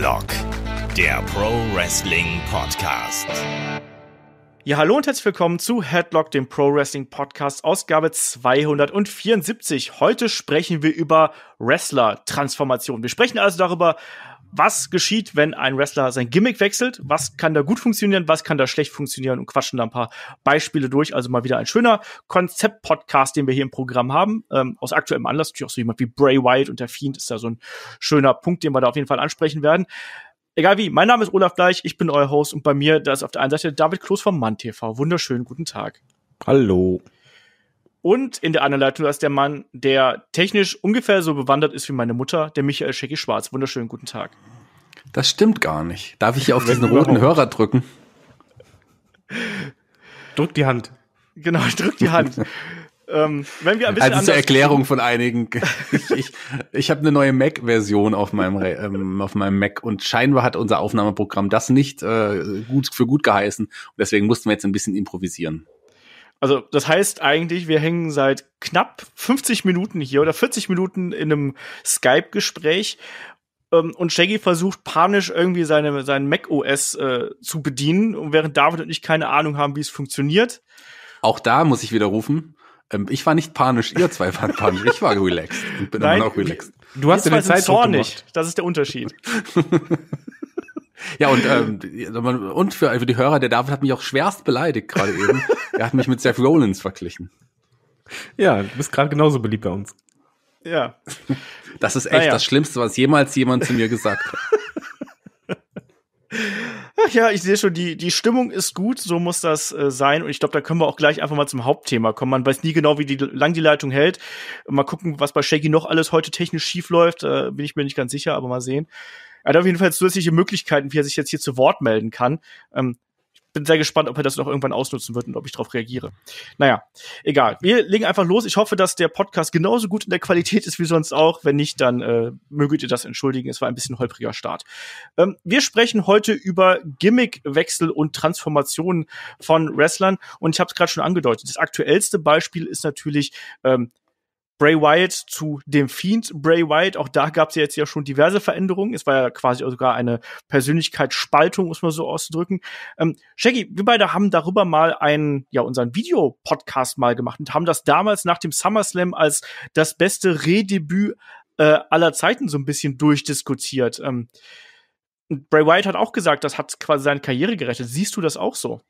Headlock, der Pro Wrestling Podcast. Ja, hallo und herzlich willkommen zu Headlock, dem Pro Wrestling Podcast, Ausgabe 274. Heute sprechen wir über Wrestler-Transformation. Wir sprechen also darüber, was geschieht, wenn ein Wrestler sein Gimmick wechselt? Was kann da gut funktionieren? Was kann da schlecht funktionieren? Und quatschen da ein paar Beispiele durch. Also mal wieder ein schöner Konzept-Podcast, den wir hier im Programm haben. Ähm, aus aktuellem Anlass natürlich auch so jemand wie Bray Wyatt und der Fiend ist da so ein schöner Punkt, den wir da auf jeden Fall ansprechen werden. Egal wie, mein Name ist Olaf Bleich, ich bin euer Host und bei mir, da ist auf der einen Seite David Kloß vom Mann TV. Wunderschönen guten Tag. Hallo. Und in der Anleitung ist der Mann, der technisch ungefähr so bewandert ist wie meine Mutter, der Michael Schecki Schwarz. Wunderschönen guten Tag. Das stimmt gar nicht. Darf ich hier auf diesen roten Hörer drücken? Drück die Hand. Genau, ich drück die Hand. ähm, wenn wir ein bisschen also zur Erklärung von einigen. ich ich, ich habe eine neue Mac-Version auf, meinem, ähm, auf meinem Mac und scheinbar hat unser Aufnahmeprogramm das nicht äh, gut für gut geheißen. deswegen mussten wir jetzt ein bisschen improvisieren. Also das heißt eigentlich, wir hängen seit knapp 50 Minuten hier oder 40 Minuten in einem Skype-Gespräch ähm, und Shaggy versucht panisch irgendwie seine, sein Mac OS äh, zu bedienen, und während David und ich keine Ahnung haben, wie es funktioniert. Auch da muss ich wieder rufen. Ähm, ich war nicht panisch, ihr zwei waren panisch. Ich war relaxed und bin Nein, immer noch relaxed. Du hast in den Zeitdruck zornig. Gemacht. Das ist der Unterschied. Ja, und, ähm, also und für, für die Hörer, der David hat mich auch schwerst beleidigt gerade eben. er hat mich mit Seth Rollins verglichen. Ja, du bist gerade genauso beliebt bei uns. Ja. Das ist echt naja. das Schlimmste, was jemals jemand zu mir gesagt hat. Ach ja, ich sehe schon, die, die Stimmung ist gut, so muss das äh, sein. Und ich glaube, da können wir auch gleich einfach mal zum Hauptthema kommen. Man weiß nie genau, wie die, lang die Leitung hält. Mal gucken, was bei Shaggy noch alles heute technisch schief läuft. Äh, bin ich mir nicht ganz sicher, aber mal sehen er hat auf jeden Fall zusätzliche Möglichkeiten, wie er sich jetzt hier zu Wort melden kann. Ähm, bin sehr gespannt, ob er das noch irgendwann ausnutzen wird und ob ich darauf reagiere. Naja, egal. Wir legen einfach los. Ich hoffe, dass der Podcast genauso gut in der Qualität ist wie sonst auch. Wenn nicht, dann äh, möget ihr das entschuldigen. Es war ein bisschen holpriger Start. Ähm, wir sprechen heute über Gimmickwechsel und Transformationen von Wrestlern. Und ich habe es gerade schon angedeutet. Das aktuellste Beispiel ist natürlich ähm, Bray Wyatt zu dem Fiend Bray Wyatt. Auch da gab es ja jetzt ja schon diverse Veränderungen. Es war ja quasi sogar eine Persönlichkeitsspaltung, muss man so ausdrücken. Ähm, Shaggy, wir beide haben darüber mal einen, ja, unseren Videopodcast mal gemacht und haben das damals nach dem SummerSlam als das beste Redebüt äh, aller Zeiten so ein bisschen durchdiskutiert. Ähm, Bray Wyatt hat auch gesagt, das hat quasi seine Karriere gerettet. Siehst du das auch so?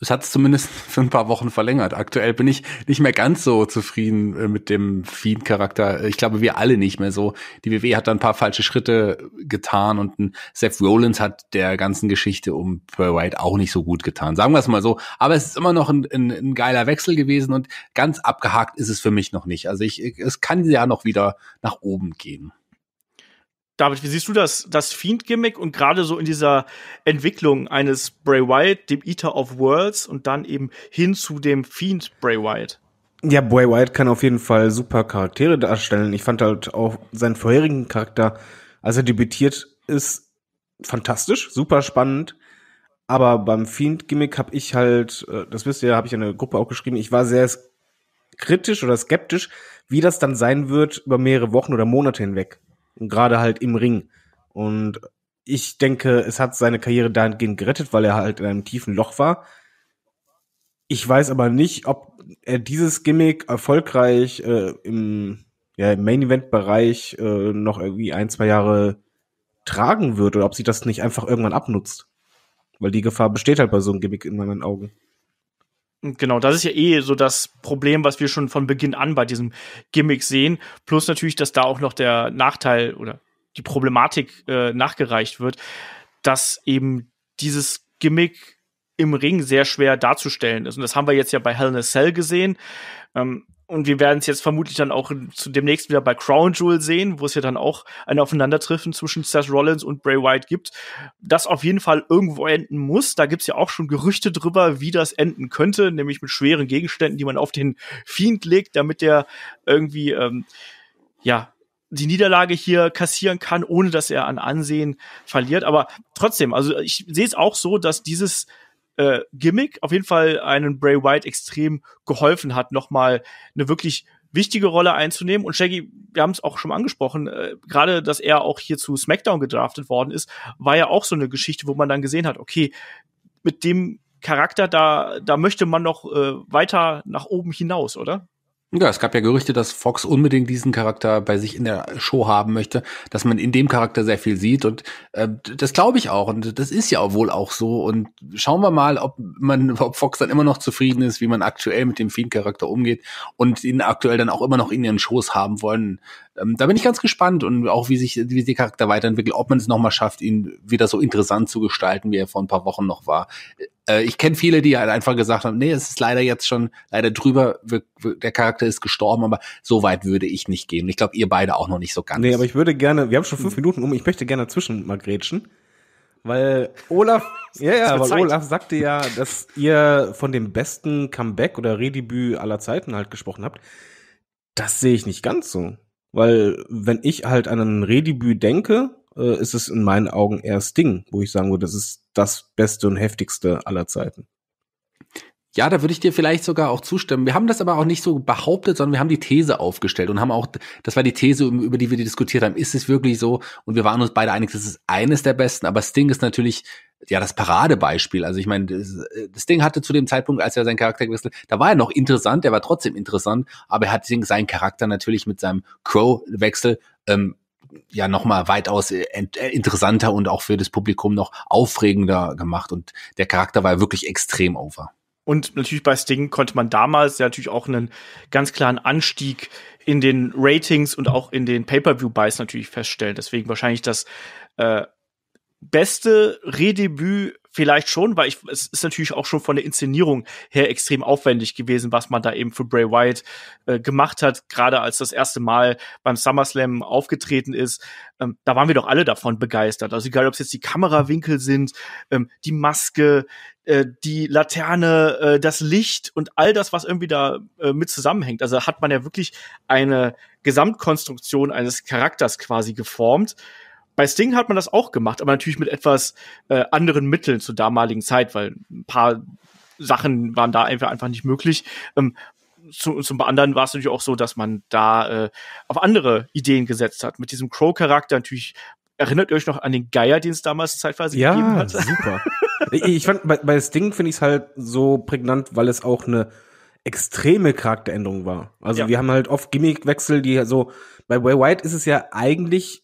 Es hat es zumindest für ein paar Wochen verlängert. Aktuell bin ich nicht mehr ganz so zufrieden äh, mit dem Fiend-Charakter. Ich glaube, wir alle nicht mehr so. Die WWE hat da ein paar falsche Schritte getan und ein Seth Rollins hat der ganzen Geschichte um Per White auch nicht so gut getan. Sagen wir es mal so. Aber es ist immer noch ein, ein, ein, geiler Wechsel gewesen und ganz abgehakt ist es für mich noch nicht. Also ich, es kann ja noch wieder nach oben gehen. David, wie siehst du das, das Fiend-Gimmick und gerade so in dieser Entwicklung eines Bray Wyatt, dem Eater of Worlds und dann eben hin zu dem Fiend Bray Wyatt? Ja, Bray Wyatt kann auf jeden Fall super Charaktere darstellen. Ich fand halt auch seinen vorherigen Charakter, als er debütiert ist, fantastisch, super spannend. Aber beim Fiend-Gimmick habe ich halt, äh, das wisst ihr, habe ich in der Gruppe auch geschrieben, ich war sehr kritisch oder skeptisch, wie das dann sein wird über mehrere Wochen oder Monate hinweg gerade halt im Ring. Und ich denke, es hat seine Karriere dahingehend gerettet, weil er halt in einem tiefen Loch war. Ich weiß aber nicht, ob er dieses Gimmick erfolgreich äh, im, ja, im Main-Event-Bereich äh, noch irgendwie ein, zwei Jahre tragen wird oder ob sie das nicht einfach irgendwann abnutzt. Weil die Gefahr besteht halt bei so einem Gimmick in meinen Augen. Genau, das ist ja eh so das Problem, was wir schon von Beginn an bei diesem Gimmick sehen. Plus natürlich, dass da auch noch der Nachteil oder die Problematik äh, nachgereicht wird, dass eben dieses Gimmick im Ring sehr schwer darzustellen ist. Und das haben wir jetzt ja bei Hell in a Cell gesehen. Ähm, und wir werden es jetzt vermutlich dann auch zu demnächst wieder bei Crown Jewel sehen, wo es ja dann auch ein Aufeinandertreffen zwischen Seth Rollins und Bray Wyatt gibt, das auf jeden Fall irgendwo enden muss. Da gibt's ja auch schon Gerüchte drüber, wie das enden könnte, nämlich mit schweren Gegenständen, die man auf den Fiend legt, damit der irgendwie ähm, ja die Niederlage hier kassieren kann, ohne dass er an Ansehen verliert. Aber trotzdem, also ich sehe es auch so, dass dieses äh, Gimmick auf jeden Fall einen Bray White extrem geholfen hat, nochmal eine wirklich wichtige Rolle einzunehmen. Und Shaggy, wir haben es auch schon angesprochen, äh, gerade, dass er auch hier zu SmackDown gedraftet worden ist, war ja auch so eine Geschichte, wo man dann gesehen hat, okay, mit dem Charakter, da, da möchte man noch äh, weiter nach oben hinaus, oder? Ja, es gab ja Gerüchte, dass Fox unbedingt diesen Charakter bei sich in der Show haben möchte, dass man in dem Charakter sehr viel sieht und äh, das glaube ich auch und das ist ja wohl auch so und schauen wir mal, ob man, ob Fox dann immer noch zufrieden ist, wie man aktuell mit dem Fiend-Charakter umgeht und ihn aktuell dann auch immer noch in ihren Shows haben wollen. Ähm, da bin ich ganz gespannt und auch wie sich, wie sich der Charakter weiterentwickelt, ob man es nochmal schafft, ihn wieder so interessant zu gestalten, wie er vor ein paar Wochen noch war. Äh, ich kenne viele, die halt einfach gesagt haben, nee, es ist leider jetzt schon leider drüber, wir, wir, der Charakter ist gestorben, aber so weit würde ich nicht gehen. ich glaube, ihr beide auch noch nicht so ganz. Nee, aber ich würde gerne, wir haben schon fünf hm. Minuten um, ich möchte gerne dazwischen mal grätschen. Weil Olaf, ja, ja, weil Olaf sagte ja, dass ihr von dem besten Comeback oder Redebüt aller Zeiten halt gesprochen habt. Das sehe ich nicht ganz so weil wenn ich halt an ein Redebüt denke, äh, ist es in meinen Augen eher Sting, wo ich sagen würde, das ist das Beste und Heftigste aller Zeiten. Ja, da würde ich dir vielleicht sogar auch zustimmen. Wir haben das aber auch nicht so behauptet, sondern wir haben die These aufgestellt und haben auch, das war die These, über die wir diskutiert haben, ist es wirklich so? Und wir waren uns beide einig, das ist eines der besten, aber Sting ist natürlich ja das Paradebeispiel. Also ich meine, das, äh, das, Ding hatte zu dem Zeitpunkt, als er seinen Charakter gewechselt, hat, da war er noch interessant, der war trotzdem interessant, aber er hat seinen Charakter natürlich mit seinem Crow-Wechsel ähm, ja nochmal weitaus äh, äh, interessanter und auch für das Publikum noch aufregender gemacht. Und der Charakter war wirklich extrem over. Und natürlich bei Sting konnte man damals ja natürlich auch einen ganz klaren Anstieg in den Ratings und auch in den Pay-per-view-Buys natürlich feststellen. Deswegen wahrscheinlich das äh, beste Redebüt vielleicht schon, weil ich, es ist natürlich auch schon von der Inszenierung her extrem aufwendig gewesen, was man da eben für Bray Wyatt äh, gemacht hat, gerade als das erste Mal beim SummerSlam aufgetreten ist. Ähm, da waren wir doch alle davon begeistert. Also egal, ob es jetzt die Kamerawinkel sind, ähm, die Maske, äh, die Laterne, äh, das Licht und all das, was irgendwie da äh, mit zusammenhängt. Also hat man ja wirklich eine Gesamtkonstruktion eines Charakters quasi geformt bei Sting hat man das auch gemacht, aber natürlich mit etwas äh, anderen Mitteln zur damaligen Zeit, weil ein paar Sachen waren da einfach, einfach nicht möglich. Ähm, zu, zum anderen war es natürlich auch so, dass man da äh, auf andere Ideen gesetzt hat. Mit diesem Crow-Charakter natürlich, erinnert ihr euch noch an den Geier, den es damals zeitweise ja, gegeben hat? Ja, super. ich fand, bei, bei Sting finde ich es halt so prägnant, weil es auch eine extreme Charakteränderung war. Also ja. wir haben halt oft Gimmickwechsel, die so bei Way White ist es ja eigentlich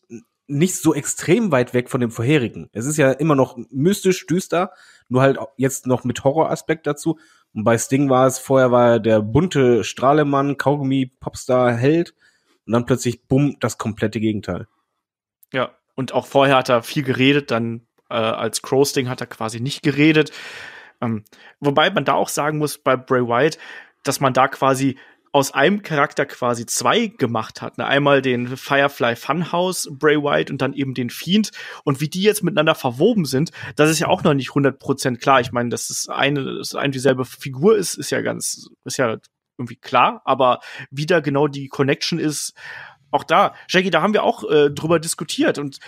nicht so extrem weit weg von dem vorherigen. Es ist ja immer noch mystisch, düster, nur halt jetzt noch mit Horroraspekt dazu. Und bei Sting war es, vorher war er der bunte Strahlemann, Kaugummi, Popstar, Held. Und dann plötzlich, bumm, das komplette Gegenteil. Ja, und auch vorher hat er viel geredet, dann äh, als Crow Sting hat er quasi nicht geredet. Ähm, wobei man da auch sagen muss, bei Bray Wyatt, dass man da quasi aus einem Charakter quasi zwei gemacht hat. Ne? Einmal den Firefly Funhouse Bray White und dann eben den Fiend. Und wie die jetzt miteinander verwoben sind, das ist ja auch noch nicht 100% klar. Ich meine, dass es eine, dass eine dieselbe Figur ist, ist ja ganz, ist ja irgendwie klar. Aber wie da genau die Connection ist, auch da, Jackie, da haben wir auch äh, drüber diskutiert und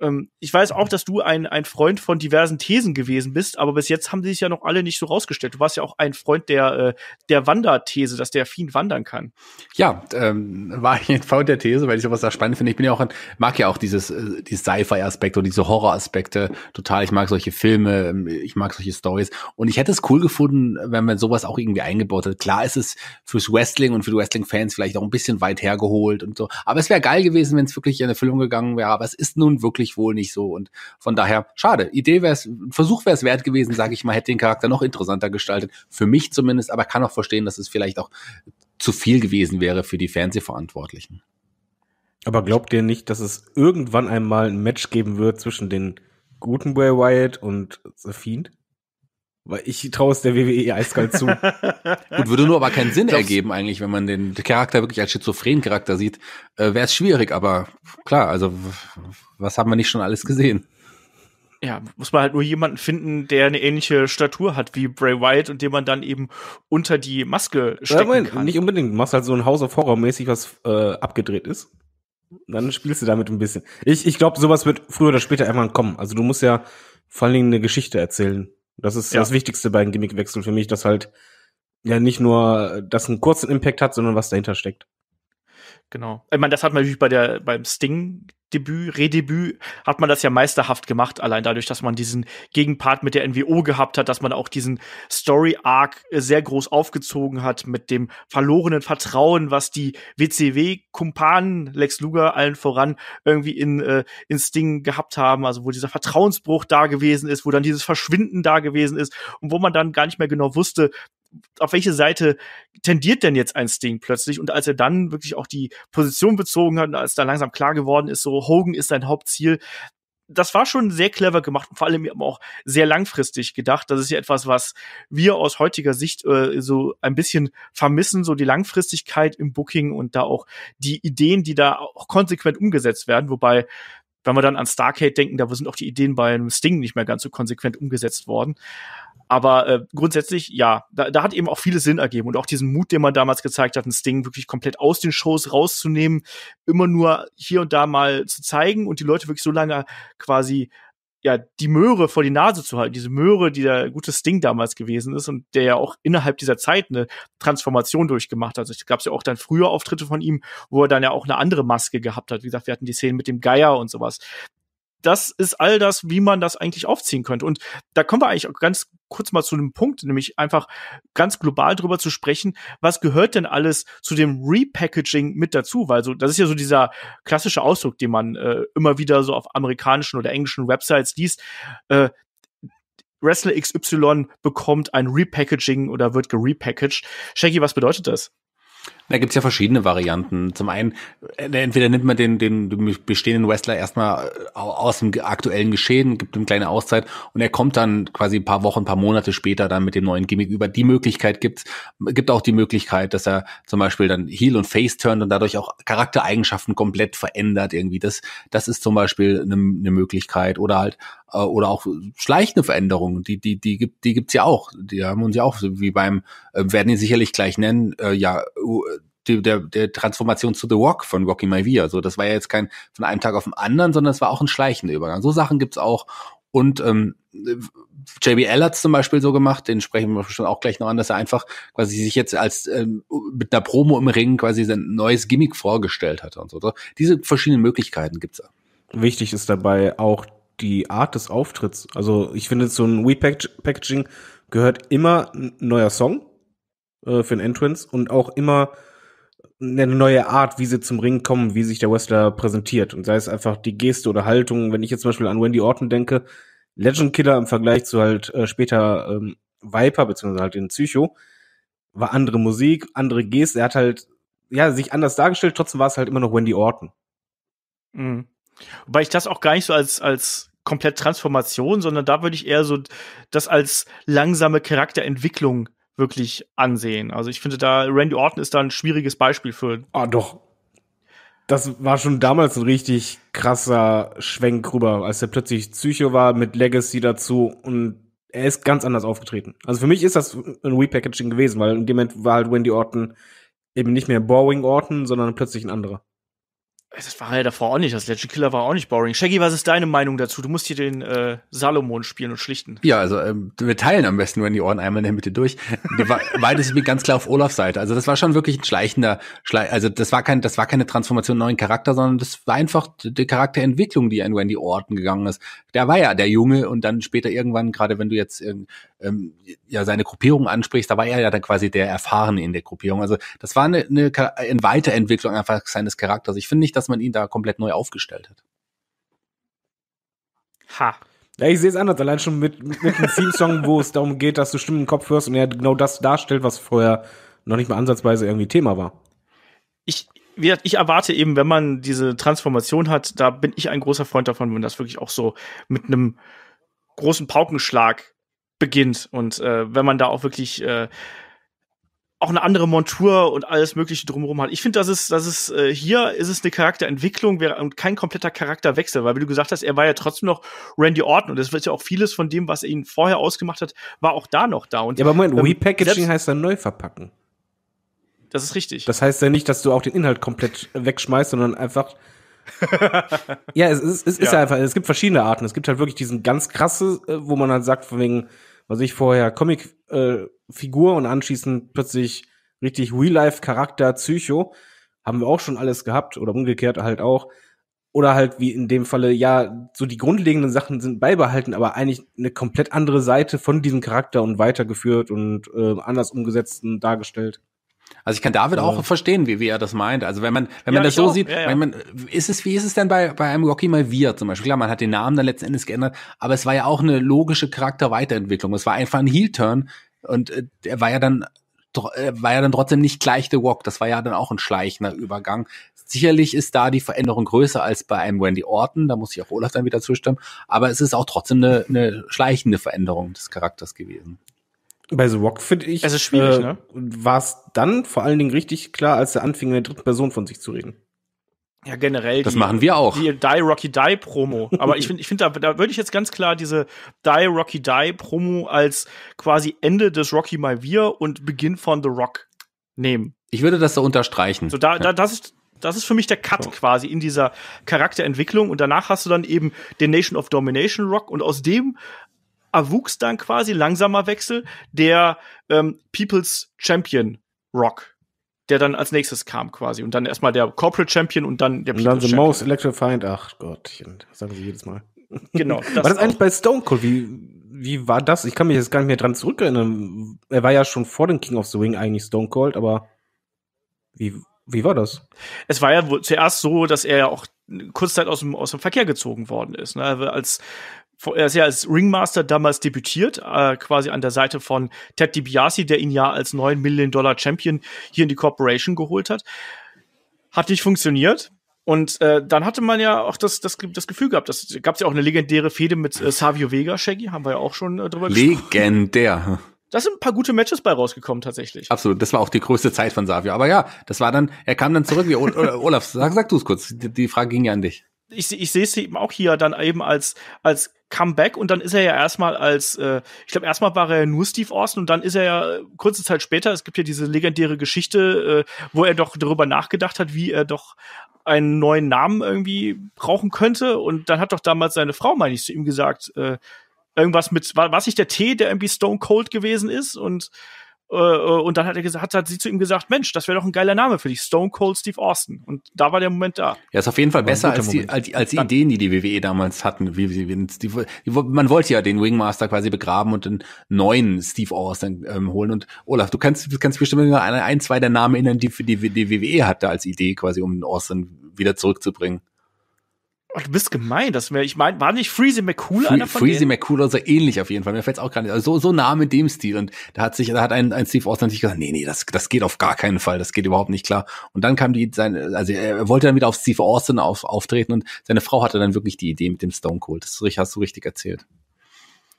ähm, ich weiß auch, dass du ein, ein Freund von diversen Thesen gewesen bist, aber bis jetzt haben sie sich ja noch alle nicht so rausgestellt. Du warst ja auch ein Freund der, äh, der Wanderthese, dass der Fiend wandern kann. Ja, ähm, war ich ein Freund der These, weil ich sowas da spannend finde. Ich bin ja auch ein, mag ja auch dieses, äh, dieses sci fi aspekt oder diese Horror-Aspekte total. Ich mag solche Filme, ähm, ich mag solche Stories. Und ich hätte es cool gefunden, wenn man sowas auch irgendwie eingebaut hätte. Klar ist es fürs Wrestling und für die Wrestling-Fans vielleicht auch ein bisschen weit hergeholt und so. Aber es wäre geil gewesen, wenn es wirklich in Erfüllung gegangen wäre. Aber es ist nun wirklich natürlich wohl nicht so. Und von daher, schade. Idee wäre es, Versuch wäre es wert gewesen, sage ich mal, hätte den Charakter noch interessanter gestaltet. Für mich zumindest, aber kann auch verstehen, dass es vielleicht auch zu viel gewesen wäre für die Fernsehverantwortlichen. Aber glaubt ihr nicht, dass es irgendwann einmal ein Match geben wird zwischen den guten Bray Wyatt und The Fiend? Weil ich traue es der WWE eiskalt zu. Gut, würde nur aber keinen Sinn Glaub's ergeben eigentlich, wenn man den Charakter wirklich als schizophren Charakter sieht. Äh, Wäre es schwierig, aber klar, also was haben wir nicht schon alles gesehen? Ja, muss man halt nur jemanden finden, der eine ähnliche Statur hat wie Bray Wyatt und den man dann eben unter die Maske stecken ja, Moment, kann. Nicht unbedingt. Du machst halt so ein House of Horror mäßig, was äh, abgedreht ist. Dann spielst du damit ein bisschen. Ich, ich glaube, sowas wird früher oder später irgendwann kommen. Also du musst ja vor allen Dingen eine Geschichte erzählen. Das ist ja. das Wichtigste bei einem Gimmickwechsel für mich, dass halt ja nicht nur äh, das einen kurzen Impact hat, sondern was dahinter steckt. Genau. Ich meine, das hat man natürlich bei der, beim Sting-Debüt, Redebüt, hat man das ja meisterhaft gemacht, allein dadurch, dass man diesen Gegenpart mit der NWO gehabt hat, dass man auch diesen Story-Arc äh, sehr groß aufgezogen hat mit dem verlorenen Vertrauen, was die WCW-Kumpanen, Lex Luger allen voran, irgendwie in, äh, in Sting gehabt haben, also wo dieser Vertrauensbruch da gewesen ist, wo dann dieses Verschwinden da gewesen ist und wo man dann gar nicht mehr genau wusste, auf welche Seite tendiert denn jetzt ein Sting plötzlich? Und als er dann wirklich auch die Position bezogen hat und als dann langsam klar geworden ist, so Hogan ist sein Hauptziel, das war schon sehr clever gemacht und vor allem eben auch sehr langfristig gedacht. Das ist ja etwas, was wir aus heutiger Sicht äh, so ein bisschen vermissen, so die Langfristigkeit im Booking und da auch die Ideen, die da auch konsequent umgesetzt werden, wobei wenn wir dann an Starcade denken, da sind auch die Ideen bei einem Sting nicht mehr ganz so konsequent umgesetzt worden. Aber äh, grundsätzlich, ja, da, da hat eben auch viele Sinn ergeben und auch diesen Mut, den man damals gezeigt hat, ein Sting wirklich komplett aus den Shows rauszunehmen, immer nur hier und da mal zu zeigen und die Leute wirklich so lange quasi ja, die Möhre vor die Nase zu halten, diese Möhre, die der gute Sting damals gewesen ist und der ja auch innerhalb dieser Zeit eine Transformation durchgemacht hat. Also gab es ja auch dann frühe Auftritte von ihm, wo er dann ja auch eine andere Maske gehabt hat. Wie gesagt, wir hatten die Szenen mit dem Geier und sowas das ist all das, wie man das eigentlich aufziehen könnte. Und da kommen wir eigentlich auch ganz kurz mal zu einem Punkt, nämlich einfach ganz global drüber zu sprechen, was gehört denn alles zu dem Repackaging mit dazu? Weil so, das ist ja so dieser klassische Ausdruck, den man äh, immer wieder so auf amerikanischen oder englischen Websites liest. Äh, Wrestler XY bekommt ein Repackaging oder wird gerepackaged. Shaggy, was bedeutet das? Da gibt's ja verschiedene Varianten. Zum einen, äh, entweder nimmt man den, den bestehenden Wrestler erstmal äh, aus dem aktuellen Geschehen, gibt ihm kleine Auszeit und er kommt dann quasi ein paar Wochen, ein paar Monate später dann mit dem neuen Gimmick über. Die Möglichkeit gibt's, gibt auch die Möglichkeit, dass er zum Beispiel dann Heel und Face turnt und dadurch auch Charaktereigenschaften komplett verändert irgendwie. Das, das ist zum Beispiel eine, eine Möglichkeit oder halt äh, oder auch schleichende Veränderungen, die, die, die gibt, die gibt's ja auch. Die haben uns ja auch, wie beim, werden die sicherlich gleich nennen, äh, ja, der, der Transformation zu The Rock von Rocky Maivia. So, das war ja jetzt kein von einem Tag auf den anderen, sondern es war auch ein schleichender Übergang. So Sachen gibt's auch. Und ähm, JBL hat's zum Beispiel so gemacht, den sprechen wir schon auch gleich noch an, dass er einfach quasi sich jetzt als ähm, mit einer Promo im Ring quasi sein neues Gimmick vorgestellt hat und so. so. Diese verschiedenen Möglichkeiten gibt's da. Wichtig ist dabei auch die Art des Auftritts. Also ich finde, so ein Repackaging gehört immer ein neuer Song äh, für ein Entrance und auch immer eine neue Art, wie sie zum Ring kommen, wie sich der Wrestler präsentiert. Und sei es einfach die Geste oder Haltung. Wenn ich jetzt zum Beispiel an Wendy Orton denke, Legend Killer im Vergleich zu halt äh, später ähm, Viper, beziehungsweise halt in Psycho, war andere Musik, andere Geste. Er hat halt, ja, sich anders dargestellt, trotzdem war es halt immer noch Wendy Orton. Mhm. Wobei ich das auch gar nicht so als, als komplett Transformation, sondern da würde ich eher so das als langsame Charakterentwicklung wirklich ansehen. Also ich finde da, Randy Orton ist da ein schwieriges Beispiel für. Ah, doch. Das war schon damals ein richtig krasser Schwenk rüber, als er plötzlich Psycho war mit Legacy dazu und er ist ganz anders aufgetreten. Also für mich ist das ein Repackaging gewesen, weil in dem Moment war halt Randy Orton eben nicht mehr Boring Orton, sondern plötzlich ein anderer. Das war ja davor auch nicht. Das Legend Killer war auch nicht boring. Shaggy, was ist deine Meinung dazu? Du musst hier den äh, Salomon spielen und schlichten. Ja, also ähm, wir teilen am besten, wenn die Ohren einmal in der Mitte durch. Weil das ist mir ganz klar auf Olafs Seite. Also das war schon wirklich ein schleichender, Schle also das war kein, das war keine Transformation neuen Charakter, sondern das war einfach die Charakterentwicklung, die an Wendy Orton gegangen ist. Der war ja der Junge und dann später irgendwann, gerade wenn du jetzt ähm, ähm, ja seine Gruppierung ansprichst, da war er ja dann quasi der Erfahrene in der Gruppierung. Also das war eine, eine, eine Weiterentwicklung einfach seines Charakters. Ich finde nicht, dass man ihn da komplett neu aufgestellt hat. Ha. Ja, ich sehe es anders. Allein schon mit, mit einem Theme-Song, wo es darum geht, dass du Stimmen im Kopf hörst und er genau das darstellt, was vorher noch nicht mal ansatzweise irgendwie Thema war. Ich, wie gesagt, ich erwarte eben, wenn man diese Transformation hat, da bin ich ein großer Freund davon, wenn das wirklich auch so mit einem großen Paukenschlag beginnt und äh, wenn man da auch wirklich äh, auch eine andere Montur und alles Mögliche drumherum hat. Ich finde, dass es, dass es äh, hier ist es eine Charakterentwicklung und kein kompletter Charakterwechsel, weil wie du gesagt hast, er war ja trotzdem noch Randy Orton und das wird ja auch vieles von dem, was er ihn vorher ausgemacht hat, war auch da noch da. Und, ja, aber Moment, ähm, Repackaging heißt dann neu verpacken. Das ist richtig. Das heißt ja nicht, dass du auch den Inhalt komplett wegschmeißt, sondern einfach ja, es ist, es ist ja. einfach, es gibt verschiedene Arten. Es gibt halt wirklich diesen ganz krasse, äh, wo man halt sagt, von wegen, was ich vorher Comic äh, Figur und anschließend plötzlich richtig Real-Life-Charakter, Psycho. Haben wir auch schon alles gehabt oder umgekehrt halt auch. Oder halt wie in dem Falle, ja, so die grundlegenden Sachen sind beibehalten, aber eigentlich eine komplett andere Seite von diesem Charakter und weitergeführt und äh, anders umgesetzt und dargestellt. Also ich kann David auch ja. verstehen, wie, wie er das meint. Also wenn man, wenn man das so auch. sieht, ja, Wenn man, ist es, wie ist es denn bei, bei einem Rocky Malvia zum Beispiel? Klar, man hat den Namen dann letzten Endes geändert, aber es war ja auch eine logische Charakterweiterentwicklung. Es war einfach ein Heel-Turn, und äh, er war ja dann äh, war ja dann trotzdem nicht gleich The Walk. Das war ja dann auch ein schleichender Übergang. Sicherlich ist da die Veränderung größer als bei einem Wendy Orton. Da muss ich auch Olaf dann wieder zustimmen. Aber es ist auch trotzdem eine, eine schleichende Veränderung des Charakters gewesen. Bei The Rock finde ich, es ist schwierig, äh, ne? war es dann vor allen Dingen richtig klar, als er anfing, in der dritten Person von sich zu reden. Ja, generell. Das die, machen wir auch. Die Die Rocky Die Promo. Aber ich finde, ich finde, da, da würde ich jetzt ganz klar diese Die Rocky Die Promo als quasi Ende des Rocky My Malvia und Beginn von The Rock nehmen. Ich würde das so unterstreichen. So, da, da, das ist, das ist für mich der Cut so. quasi in dieser Charakterentwicklung. Und danach hast du dann eben den Nation of Domination Rock und aus dem erwuchs dann quasi langsamer Wechsel der ähm, People's Champion Rock der dann als nächstes kam quasi. Und dann erstmal der Corporate Champion und dann der und dann The Champion. Most Electrifying, ach Gottchen, das sagen sie jedes Mal. Genau. Das war das eigentlich bei Stone Cold? Wie, wie war das? Ich kann mich jetzt gar nicht mehr dran zurückerinnern. Er war ja schon vor dem King of the Ring eigentlich Stone Cold, aber wie, wie war das? Es war ja zuerst so, dass er ja auch kurzzeit aus dem, aus dem Verkehr gezogen worden ist. Ne? Also als er ist ja als Ringmaster damals debütiert, äh, quasi an der Seite von Ted DiBiase, der ihn ja als 9 Millionen Dollar Champion hier in die Corporation geholt hat. Hat nicht funktioniert. Und äh, dann hatte man ja auch das, das, das Gefühl gehabt, das gab es ja auch eine legendäre Fehde mit äh, Savio Vega, Shaggy, haben wir ja auch schon äh, drüber Legendär. gesprochen. Legendär. Da sind ein paar gute Matches bei rausgekommen tatsächlich. Absolut, das war auch die größte Zeit von Savio. Aber ja, das war dann, er kam dann zurück, wie Olaf, sag, sag du es kurz, die, die Frage ging ja an dich ich, ich sehe es eben auch hier dann eben als, als Comeback und dann ist er ja erstmal als, äh, ich glaube, erstmal war er nur Steve Austin und dann ist er ja äh, kurze Zeit später, es gibt ja diese legendäre Geschichte, äh, wo er doch darüber nachgedacht hat, wie er doch einen neuen Namen irgendwie brauchen könnte und dann hat doch damals seine Frau, meine ich, zu ihm gesagt, äh, irgendwas mit, was war nicht der T, der irgendwie Stone Cold gewesen ist und äh, äh, und dann hat er gesagt, hat, sie zu ihm gesagt, Mensch, das wäre doch ein geiler Name für dich, Stone Cold Steve Austin. Und da war der Moment da. Ja, ist auf jeden Fall besser als die, als die, als, die Ideen, die die WWE damals hatten. Wie, wie, die, man wollte ja den Wingmaster quasi begraben und den neuen Steve Austin ähm, holen. Und Olaf, du kannst, du kannst bestimmt ein, ein, zwei der Namen erinnern, die, die die WWE hatte als Idee quasi, um Austin wieder zurückzubringen. Oh, du bist gemein, das wäre, ich meine, war nicht Freezy McCool Free, einer von Freezy denen? McCool oder so ähnlich auf jeden Fall, mir fällt's auch gar nicht, also so, so nah mit dem Stil und da hat sich, da hat ein, ein Steve Austin natürlich gesagt, nee, nee, das, das geht auf gar keinen Fall, das geht überhaupt nicht klar und dann kam die, seine, also er wollte dann wieder auf Steve Austin auf, auftreten und seine Frau hatte dann wirklich die Idee mit dem Stone Cold, das hast du richtig erzählt.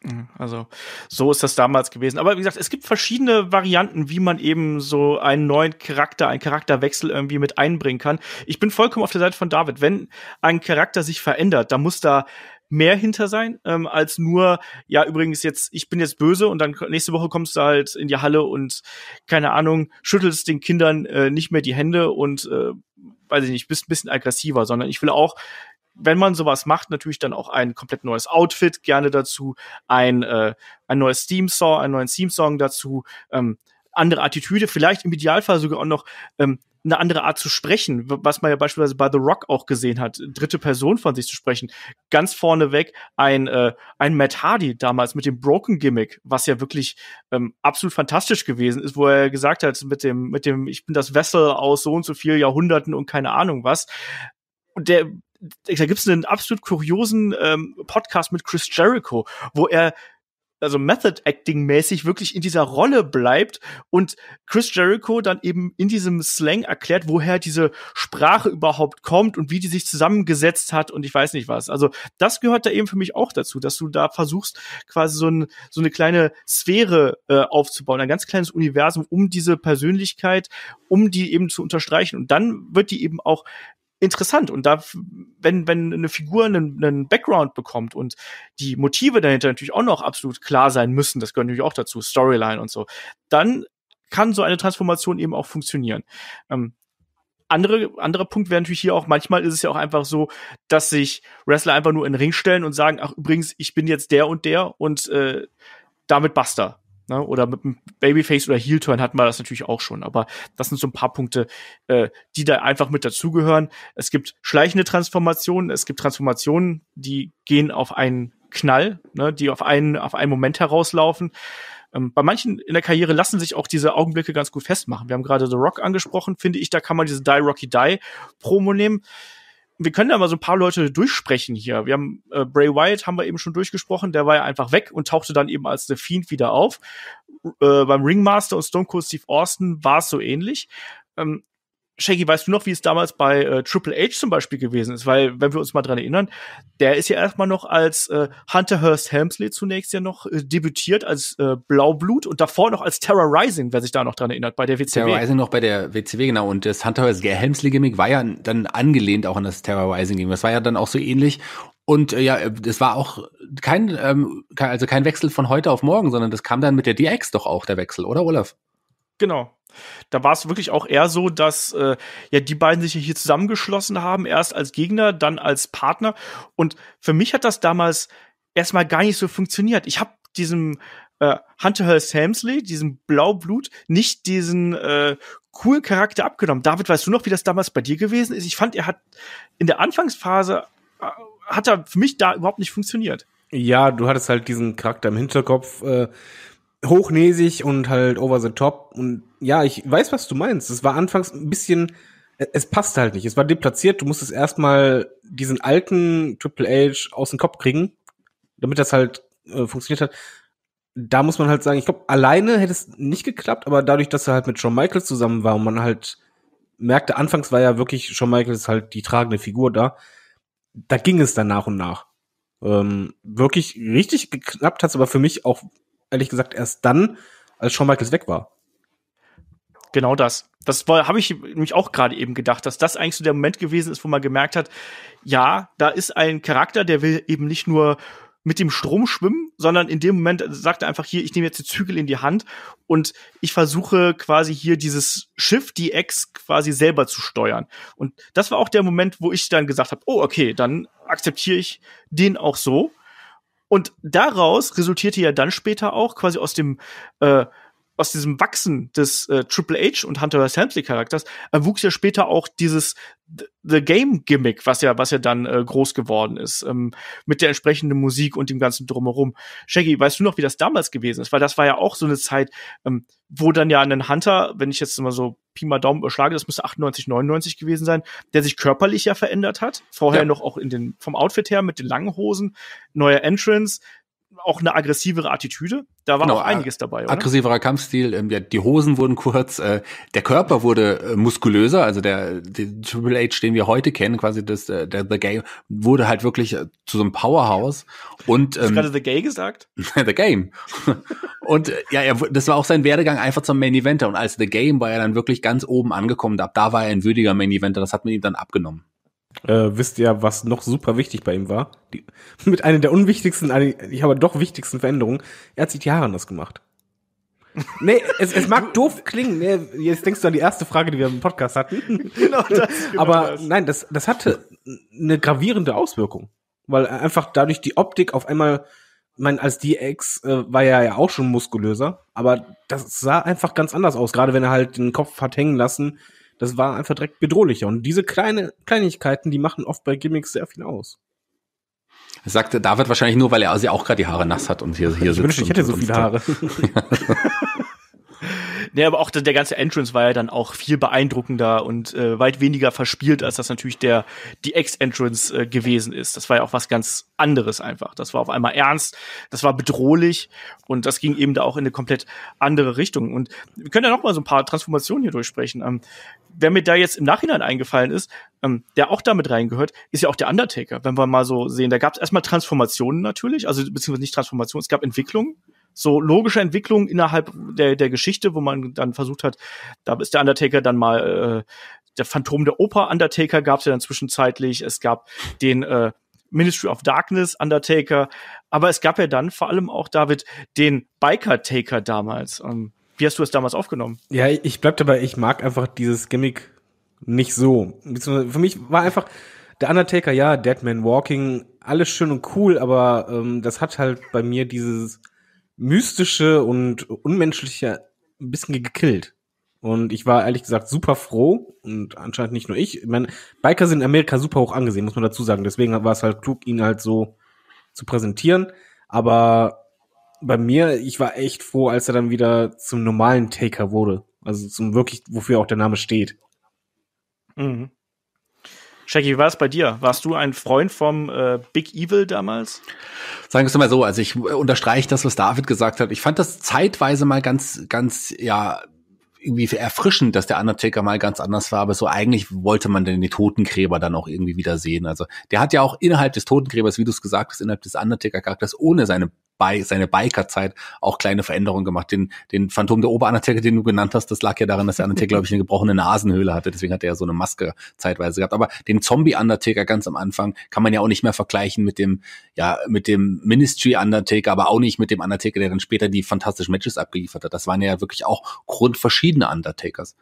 Mhm, also so ist das damals gewesen. Aber wie gesagt, es gibt verschiedene Varianten, wie man eben so einen neuen Charakter, einen Charakterwechsel irgendwie mit einbringen kann. Ich bin vollkommen auf der Seite von David. Wenn ein Charakter sich verändert, dann muss da mehr hinter sein, ähm, als nur, ja, übrigens jetzt, ich bin jetzt böse und dann nächste Woche kommst du halt in die Halle und, keine Ahnung, schüttelst den Kindern äh, nicht mehr die Hände und, äh, weiß ich nicht, bist ein bisschen aggressiver, sondern ich will auch wenn man sowas macht, natürlich dann auch ein komplett neues Outfit gerne dazu, ein, äh, ein neues Theme-Song, einen neuen Theme-Song dazu, ähm, andere Attitüde, vielleicht im Idealfall sogar auch noch ähm, eine andere Art zu sprechen, was man ja beispielsweise bei The Rock auch gesehen hat, dritte Person von sich zu sprechen. Ganz vorneweg ein, äh, ein Matt Hardy damals mit dem Broken Gimmick, was ja wirklich ähm, absolut fantastisch gewesen ist, wo er gesagt hat, mit dem, mit dem, ich bin das Vessel aus so und so viel Jahrhunderten und keine Ahnung was. Und der da gibt es einen absolut kuriosen ähm, Podcast mit Chris Jericho, wo er also Method Acting mäßig wirklich in dieser Rolle bleibt und Chris Jericho dann eben in diesem Slang erklärt, woher diese Sprache überhaupt kommt und wie die sich zusammengesetzt hat und ich weiß nicht was. Also das gehört da eben für mich auch dazu, dass du da versuchst quasi so, ein, so eine kleine Sphäre äh, aufzubauen, ein ganz kleines Universum um diese Persönlichkeit, um die eben zu unterstreichen und dann wird die eben auch interessant. Und da, wenn, wenn eine Figur einen, einen Background bekommt und die Motive dahinter natürlich auch noch absolut klar sein müssen, das gehört natürlich auch dazu, Storyline und so, dann kann so eine Transformation eben auch funktionieren. Ähm, andere, anderer Punkt wäre natürlich hier auch, manchmal ist es ja auch einfach so, dass sich Wrestler einfach nur in den Ring stellen und sagen, ach übrigens, ich bin jetzt der und der und äh, damit basta. Ne? Oder mit einem Babyface oder Heel-Turn hatten wir das natürlich auch schon. Aber das sind so ein paar Punkte, äh, die da einfach mit dazugehören. Es gibt schleichende Transformationen, es gibt Transformationen, die gehen auf einen Knall, ne? die auf einen, auf einen Moment herauslaufen. Ähm, bei manchen in der Karriere lassen sich auch diese Augenblicke ganz gut festmachen. Wir haben gerade The Rock angesprochen, finde ich, da kann man diese Die Rocky Die Promo nehmen wir können ja mal so ein paar Leute durchsprechen hier. Wir haben äh, Bray Wyatt haben wir eben schon durchgesprochen, der war ja einfach weg und tauchte dann eben als The Fiend wieder auf. Äh, beim Ringmaster und Stone Cold Steve Austin war es so ähnlich. Ähm, Shaggy, weißt du noch, wie es damals bei äh, Triple H zum Beispiel gewesen ist? Weil, wenn wir uns mal dran erinnern, der ist ja erstmal noch als äh, Hunter Hearst Helmsley zunächst ja noch äh, debütiert als äh, Blaublut und davor noch als Terror Rising, wer sich da noch dran erinnert, bei der WCW. Terror Rising noch bei der WCW, genau. Und das Hunter Hearst Helmsley Gimmick war ja dann angelehnt auch an das Terror Rising Gimmick. Das war ja dann auch so ähnlich. Und äh, ja, das war auch kein, ähm, also kein Wechsel von heute auf morgen, sondern das kam dann mit der DX doch auch, der Wechsel, oder Olaf? Genau. Da war es wirklich auch eher so, dass äh, ja die beiden sich hier zusammengeschlossen haben, erst als Gegner, dann als Partner. Und für mich hat das damals erstmal gar nicht so funktioniert. Ich habe diesem äh, Hunter Hurst Helmsley, diesem Blaublut, nicht diesen äh, coolen Charakter abgenommen. David, weißt du noch, wie das damals bei dir gewesen ist? Ich fand, er hat in der Anfangsphase äh, hat er für mich da überhaupt nicht funktioniert. Ja, du hattest halt diesen Charakter im Hinterkopf. Äh hochnäsig und halt over the top. Und ja, ich weiß, was du meinst. Es war anfangs ein bisschen, es passt halt nicht. Es war deplatziert. Du musstest erstmal diesen alten Triple H aus dem Kopf kriegen, damit das halt äh, funktioniert hat. Da muss man halt sagen, ich glaube, alleine hätte es nicht geklappt, aber dadurch, dass er halt mit Shawn Michaels zusammen war und man halt merkte, anfangs war ja wirklich Shawn Michaels halt die tragende Figur da, da ging es dann nach und nach. Ähm, wirklich richtig geklappt hat es aber für mich auch ehrlich gesagt erst dann, als Shawn Michaels weg war. Genau das. Das habe ich nämlich auch gerade eben gedacht, dass das eigentlich so der Moment gewesen ist, wo man gemerkt hat, ja, da ist ein Charakter, der will eben nicht nur mit dem Strom schwimmen, sondern in dem Moment sagt er einfach hier, ich nehme jetzt die Zügel in die Hand und ich versuche quasi hier dieses Schiff, die Ex quasi selber zu steuern. Und das war auch der Moment, wo ich dann gesagt habe, oh okay, dann akzeptiere ich den auch so und daraus resultierte ja dann später auch quasi aus dem äh, aus diesem Wachsen des äh, Triple H und Hunter S. Helmsley Charakters erwuchs ja später auch dieses The Game Gimmick, was ja, was ja dann äh, groß geworden ist, ähm, mit der entsprechenden Musik und dem ganzen Drumherum. Shaggy, weißt du noch, wie das damals gewesen ist? Weil das war ja auch so eine Zeit, ähm, wo dann ja ein Hunter, wenn ich jetzt mal so Pi mal Daumen überschlage, das müsste 98, 99 gewesen sein, der sich körperlich ja verändert hat. Vorher ja. noch auch in den, vom Outfit her mit den langen Hosen, neuer Entrance, auch eine aggressivere Attitüde. Da war genau, auch äh, einiges dabei, oder? Aggressiverer Kampfstil, ähm, ja, die Hosen wurden kurz, äh, der Körper wurde äh, muskulöser, also der, der, Triple H, den wir heute kennen, quasi das, äh, der The Game, wurde halt wirklich äh, zu so einem Powerhouse. Und, ähm, Hast du ähm, gerade The Gay gesagt? the Game. und äh, ja, er, das war auch sein Werdegang einfach zum Main Eventer. Und als The Game war er dann wirklich ganz oben angekommen. da, da war er ein würdiger Main Eventer, das hat man ihm dann abgenommen äh, wisst ihr, was noch super wichtig bei ihm war? Die, mit einer der unwichtigsten, ich habe doch wichtigsten Veränderungen. Er hat sich die Haare anders gemacht. Nee, es, es mag doof klingen. Nee, jetzt denkst du an die erste Frage, die wir im Podcast hatten. Genau das. Genau aber das. nein, das, das hatte eine gravierende Auswirkung. Weil einfach dadurch die Optik auf einmal, mein, als DX äh, war er ja auch schon muskulöser, aber das sah einfach ganz anders aus. Gerade wenn er halt den Kopf hat hängen lassen, das war einfach direkt bedrohlicher. Und diese kleine Kleinigkeiten, die machen oft bei Gimmicks sehr viel aus. sagt David wahrscheinlich nur, weil er sie auch gerade die Haare nass hat und hier, hier ich sitzt. Ich wünschte, ich hätte so viele Haare. Nee, aber auch der ganze Entrance war ja dann auch viel beeindruckender und äh, weit weniger verspielt, als das natürlich der die Ex-Entrance äh, gewesen ist. Das war ja auch was ganz anderes einfach. Das war auf einmal ernst, das war bedrohlich und das ging eben da auch in eine komplett andere Richtung. Und wir können ja noch mal so ein paar Transformationen hier durchsprechen. Ähm, wer mir da jetzt im Nachhinein eingefallen ist, ähm, der auch damit reingehört, ist ja auch der Undertaker. Wenn wir mal so sehen, da gab es erstmal Transformationen natürlich, also beziehungsweise nicht Transformationen, es gab Entwicklungen so logische Entwicklung innerhalb der, der Geschichte, wo man dann versucht hat, da ist der Undertaker dann mal äh, der Phantom der Oper Undertaker gab es ja dann zwischenzeitlich, es gab den äh, Ministry of Darkness Undertaker, aber es gab ja dann vor allem auch David den Biker Taker damals. Ähm, wie hast du es damals aufgenommen? Ja, ich bleib dabei, ich mag einfach dieses Gimmick nicht so. Für mich war einfach der Undertaker, ja, Deadman Walking, alles schön und cool, aber ähm, das hat halt bei mir dieses mystische und unmenschliche ein bisschen gekillt. Und ich war ehrlich gesagt super froh und anscheinend nicht nur ich. ich meine, Biker sind in Amerika super hoch angesehen, muss man dazu sagen. Deswegen war es halt klug, ihn halt so zu präsentieren. Aber bei mir, ich war echt froh, als er dann wieder zum normalen Taker wurde. Also zum wirklich, wofür auch der Name steht. Mhm. Shaggy, wie war es bei dir? Warst du ein Freund vom äh, Big Evil damals? Sagen wir es mal so, also ich unterstreiche das, was David gesagt hat. Ich fand das zeitweise mal ganz, ganz, ja, irgendwie erfrischend, dass der Undertaker mal ganz anders war, aber so eigentlich wollte man denn die Totengräber dann auch irgendwie wieder sehen. Also der hat ja auch innerhalb des Totengräbers, wie du es gesagt hast, innerhalb des Undertaker-Charakters ohne seine bei seine Bikerzeit auch kleine Veränderungen gemacht. Den, den Phantom der Oberanertheke, den du genannt hast, das lag ja daran, dass der Undertaker, glaube ich, eine gebrochene Nasenhöhle hatte. Deswegen hat er ja so eine Maske zeitweise gehabt. Aber den Zombie-Undertaker ganz am Anfang kann man ja auch nicht mehr vergleichen mit dem, ja, mit dem Ministry-Undertaker, aber auch nicht mit dem Undertaker, der dann später die fantastischen Matches abgeliefert hat. Das waren ja wirklich auch grundverschiedene Undertakers.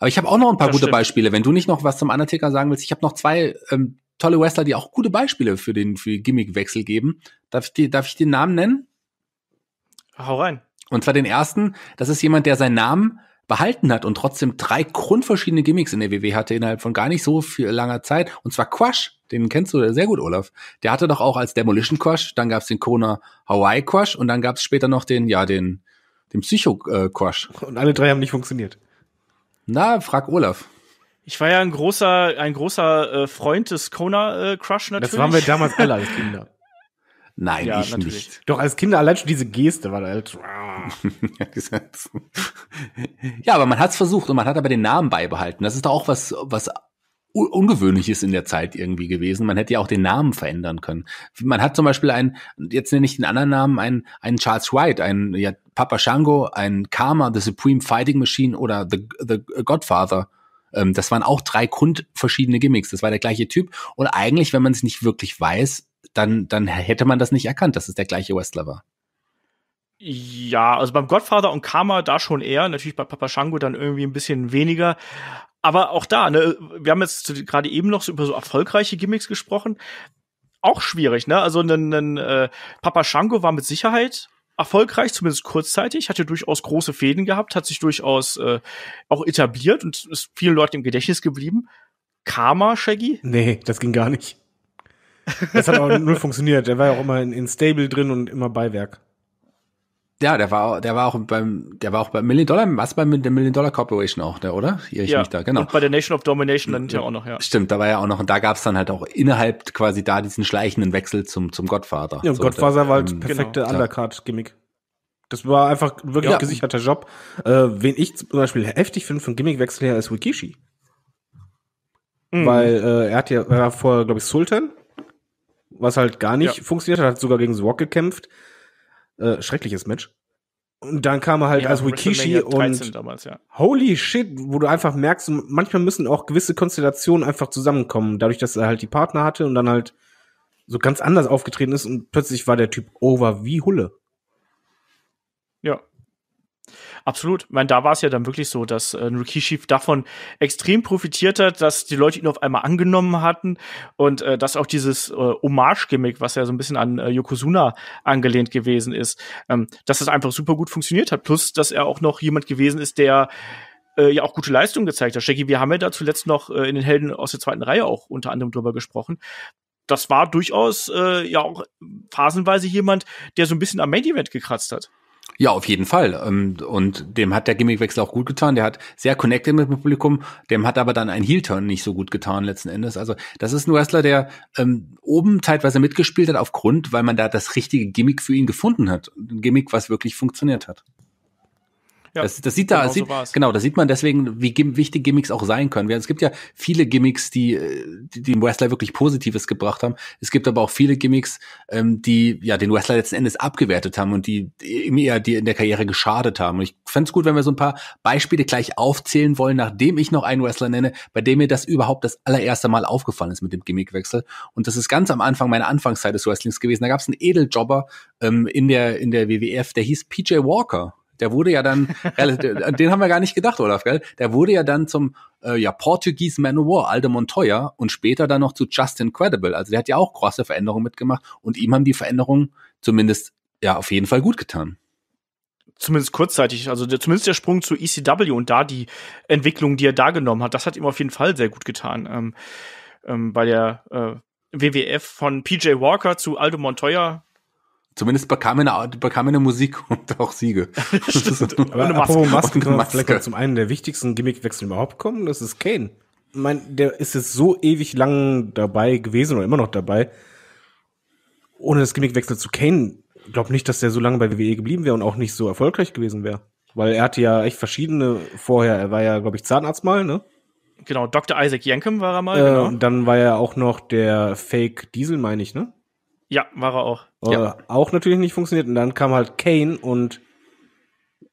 Aber ich habe auch noch ein paar das gute stimmt. Beispiele. Wenn du nicht noch was zum Undertaker sagen willst, ich habe noch zwei ähm, tolle Wrestler, die auch gute Beispiele für den für Gimmickwechsel geben. Darf ich, die, darf ich den Namen nennen? Hau rein. Und zwar den ersten, das ist jemand, der seinen Namen behalten hat und trotzdem drei grundverschiedene Gimmicks in der WW e hatte innerhalb von gar nicht so viel langer Zeit. Und zwar Crush, den kennst du sehr gut, Olaf. Der hatte doch auch als Demolition Crush, dann gab's den Kona Hawaii Crush und dann gab's später noch den, ja, den, den Psycho Crush. Äh, und alle drei haben nicht funktioniert. Na, frag Olaf. Ich war ja ein großer, ein großer äh, Freund des Kona-Crush äh, natürlich. Das waren wir damals alle als Kinder. Nein, ja, ich natürlich. nicht. Doch als Kinder allein schon diese Geste war da halt. Ah. ja, aber man hat es versucht und man hat aber den Namen beibehalten. Das ist doch auch was, was Ungewöhnliches in der Zeit irgendwie gewesen. Man hätte ja auch den Namen verändern können. Man hat zum Beispiel einen, jetzt nenne ich den anderen Namen, einen, einen Charles White, einen ja, Papa Shango, einen Karma, The Supreme Fighting Machine oder The, the Godfather. Ähm, das waren auch drei grundverschiedene Gimmicks. Das war der gleiche Typ. Und eigentlich, wenn man es nicht wirklich weiß, dann, dann hätte man das nicht erkannt, dass es der gleiche Wrestler war. Ja, also beim Godfather und Karma da schon eher, natürlich bei Papa Shango dann irgendwie ein bisschen weniger. Aber auch da, ne, wir haben jetzt gerade eben noch so über so erfolgreiche Gimmicks gesprochen. Auch schwierig, ne? Also ein, äh, Papa Shango war mit Sicherheit erfolgreich, zumindest kurzzeitig, hatte durchaus große Fäden gehabt, hat sich durchaus äh, auch etabliert und ist vielen Leuten im Gedächtnis geblieben. Karma, Shaggy? Nee, das ging gar nicht. Das hat auch null funktioniert. Er war ja auch immer in, in Stable drin und immer Beiwerk. Ja, der war, der war auch beim, der war auch bei Million Dollar, was beim der Million Dollar Corporation auch, der, ne, oder? Hier ich ja. mich da, genau. Und bei der Nation of Domination dann ja auch noch, ja. Stimmt, da war ja auch noch, und da gab's dann halt auch innerhalb quasi da diesen schleichenden Wechsel zum, zum Godfather. Ja, und so, Godfather war halt ähm, perfekte genau. Undercard-Gimmick. Das war einfach wirklich ja. gesicherter Job. Äh, wen ich zum Beispiel heftig finde von Gimmickwechsel her ist Wikishi. Mhm. Weil äh, er hat ja er war vorher, glaube ich, Sultan, was halt gar nicht ja. funktioniert hat, hat sogar gegen The Rock gekämpft äh, schreckliches Match. Und dann kam er halt ja, als Rikishi und damals, ja. holy shit, wo du einfach merkst, manchmal müssen auch gewisse Konstellationen einfach zusammenkommen, dadurch, dass er halt die Partner hatte und dann halt so ganz anders aufgetreten ist und plötzlich war der Typ over wie Hulle. Absolut. Ich meine, da war es ja dann wirklich so, dass äh, Rikishi davon extrem profitiert hat, dass die Leute ihn auf einmal angenommen hatten und äh, dass auch dieses äh, Hommage-Gimmick, was ja so ein bisschen an äh, Yokozuna angelehnt gewesen ist, ähm, dass das einfach super gut funktioniert hat. Plus, dass er auch noch jemand gewesen ist, der äh, ja auch gute Leistung gezeigt hat. Shaggy, wir haben ja da zuletzt noch äh, in den Helden aus der zweiten Reihe auch unter anderem drüber gesprochen. Das war durchaus äh, ja auch phasenweise jemand, der so ein bisschen am Main Event gekratzt hat. Ja, auf jeden Fall. Ähm, und dem hat der Gimmickwechsel auch gut getan. Der hat sehr connected mit dem Publikum. Dem hat aber dann ein Heel-Turn nicht so gut getan letzten Endes. Also das ist ein Wrestler, der ähm, oben teilweise mitgespielt hat aufgrund, weil man da das richtige Gimmick für ihn gefunden hat. Ein Gimmick, was wirklich funktioniert hat. Ja, das, das sieht da, genau, sieht, genau, da sieht man deswegen, wie wichtig Gimmicks auch sein können. Es gibt ja viele Gimmicks, die, äh, die dem Wrestler wirklich Positives gebracht haben. Es gibt aber auch viele Gimmicks, ähm, die ja den Wrestler letzten Endes abgewertet haben und die ihm eher die in der Karriere geschadet haben. Und ich fände es gut, wenn wir so ein paar Beispiele gleich aufzählen wollen, nachdem ich noch einen Wrestler nenne, bei dem mir das überhaupt das allererste Mal aufgefallen ist mit dem Gimmickwechsel. Und das ist ganz am Anfang meiner Anfangszeit des Wrestlings gewesen. Da gab es einen Edeljobber ähm, in der in der WWF, der hieß PJ Walker. Der wurde ja dann, den haben wir gar nicht gedacht, Olaf, gell? Der wurde ja dann zum äh, ja, Portuguese Man of War, Aldo Montoya, und später dann noch zu Just Incredible. Also der hat ja auch große Veränderungen mitgemacht und ihm haben die Veränderungen zumindest ja auf jeden Fall gut getan zumindest kurzzeitig, also der, zumindest der Sprung zu ECW und da die Entwicklung, die er da genommen hat, das hat ihm auf jeden Fall sehr gut getan. Ähm, ähm, bei der äh, WWF von PJ Walker zu Aldo Montoya Zumindest bekam er bekam eine Musik und auch Siege. Stimmt, aber eine Maske. Masken und Maske. Vielleicht zum einen der wichtigsten Gimmickwechsel überhaupt kommen, das ist Kane. Ich meine, der ist jetzt so ewig lang dabei gewesen oder immer noch dabei. Ohne das Gimmickwechsel zu Kane, glaube nicht, dass der so lange bei WWE geblieben wäre und auch nicht so erfolgreich gewesen wäre. Weil er hatte ja echt verschiedene vorher. Er war ja, glaube ich, Zahnarzt mal, ne? Genau, Dr. Isaac Yankem war er mal, äh, genau. Und dann war er auch noch der Fake Diesel, meine ich, ne? Ja, war er auch. Äh, ja. Auch natürlich nicht funktioniert. Und dann kam halt Kane und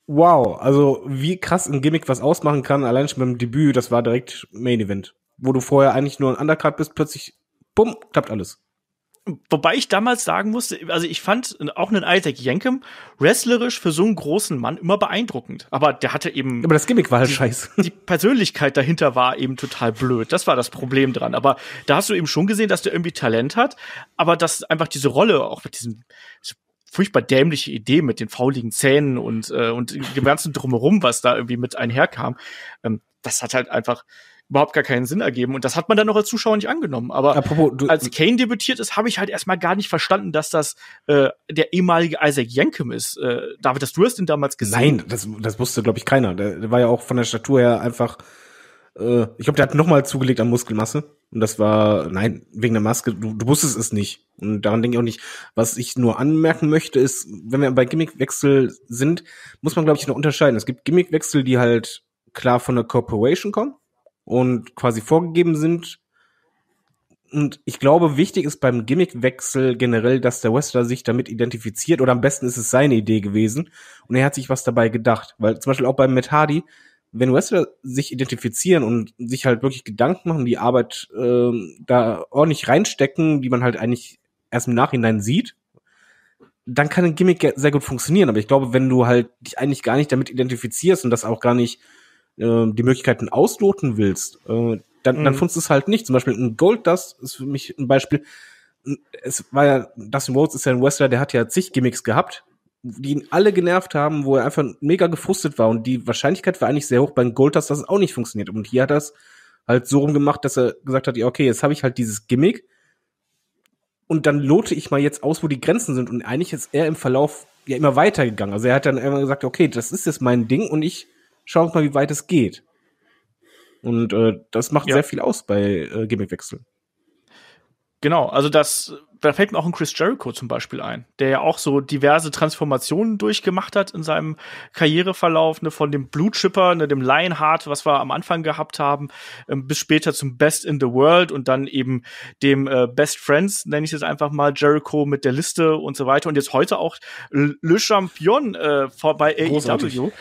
wow, also wie krass ein Gimmick was ausmachen kann, allein schon beim Debüt, das war direkt Main Event. Wo du vorher eigentlich nur ein Undercard bist, plötzlich, bumm, klappt alles. Wobei ich damals sagen musste, also ich fand auch einen Isaac Yankem wrestlerisch für so einen großen Mann immer beeindruckend. Aber der hatte eben. Aber das Gimmick war halt scheiße. Die Persönlichkeit dahinter war eben total blöd. Das war das Problem dran. Aber da hast du eben schon gesehen, dass der irgendwie Talent hat. Aber dass einfach diese Rolle, auch mit diesem furchtbar dämliche Idee mit den fauligen Zähnen und, äh, und dem ganzen Drumherum, was da irgendwie mit einherkam, ähm, das hat halt einfach überhaupt gar keinen Sinn ergeben. Und das hat man dann noch als Zuschauer nicht angenommen. Aber Apropos, du, als Kane debütiert ist, habe ich halt erstmal gar nicht verstanden, dass das äh, der ehemalige Isaac Yankem ist. Äh, David, dass du hast ihn damals gesehen? Nein, das, das wusste, glaube ich, keiner. Der, der war ja auch von der Statur her einfach Äh, ich glaube, der hat nochmal zugelegt an Muskelmasse. Und das war, nein, wegen der Maske, du, du wusstest es nicht. Und daran denke ich auch nicht. Was ich nur anmerken möchte, ist, wenn wir bei Gimmickwechsel sind, muss man, glaube ich, noch unterscheiden. Es gibt Gimmickwechsel, die halt klar von der Corporation kommen und quasi vorgegeben sind. Und ich glaube, wichtig ist beim Gimmickwechsel generell, dass der Wrestler sich damit identifiziert oder am besten ist es seine Idee gewesen und er hat sich was dabei gedacht. Weil zum Beispiel auch beim Matt Hardy, wenn Wrestler sich identifizieren und sich halt wirklich Gedanken machen, die Arbeit äh, da ordentlich reinstecken, die man halt eigentlich erst im Nachhinein sieht, dann kann ein Gimmick sehr gut funktionieren. Aber ich glaube, wenn du halt dich eigentlich gar nicht damit identifizierst und das auch gar nicht äh, die Möglichkeiten ausloten willst, äh, dann, mhm. dann funzt es halt nicht. Zum Beispiel ein Gold Dust ist für mich ein Beispiel. Es war ja, Dustin Rhodes ist ja ein Wrestler, der hat ja zig Gimmicks gehabt, die ihn alle genervt haben, wo er einfach mega gefrustet war. Und die Wahrscheinlichkeit war eigentlich sehr hoch beim Gold Dust, dass es auch nicht funktioniert. Und hier hat er es halt so rumgemacht, dass er gesagt hat, ja, okay, jetzt habe ich halt dieses Gimmick. Und dann lote ich mal jetzt aus, wo die Grenzen sind. Und eigentlich ist er im Verlauf ja immer weitergegangen. Also er hat dann immer gesagt, okay, das ist jetzt mein Ding und ich schauen wir mal, wie weit es geht. Und äh, das macht ja. sehr viel aus bei äh, Gimmickwechseln. Genau, also das, da fällt mir auch ein Chris Jericho zum Beispiel ein, der ja auch so diverse Transformationen durchgemacht hat in seinem Karriereverlauf, ne, von dem Blue Chipper, ne, dem Lionheart, was wir am Anfang gehabt haben, ähm, bis später zum Best in the World und dann eben dem äh, Best Friends, nenne ich es einfach mal, Jericho mit der Liste und so weiter und jetzt heute auch Le Champion äh, bei AEW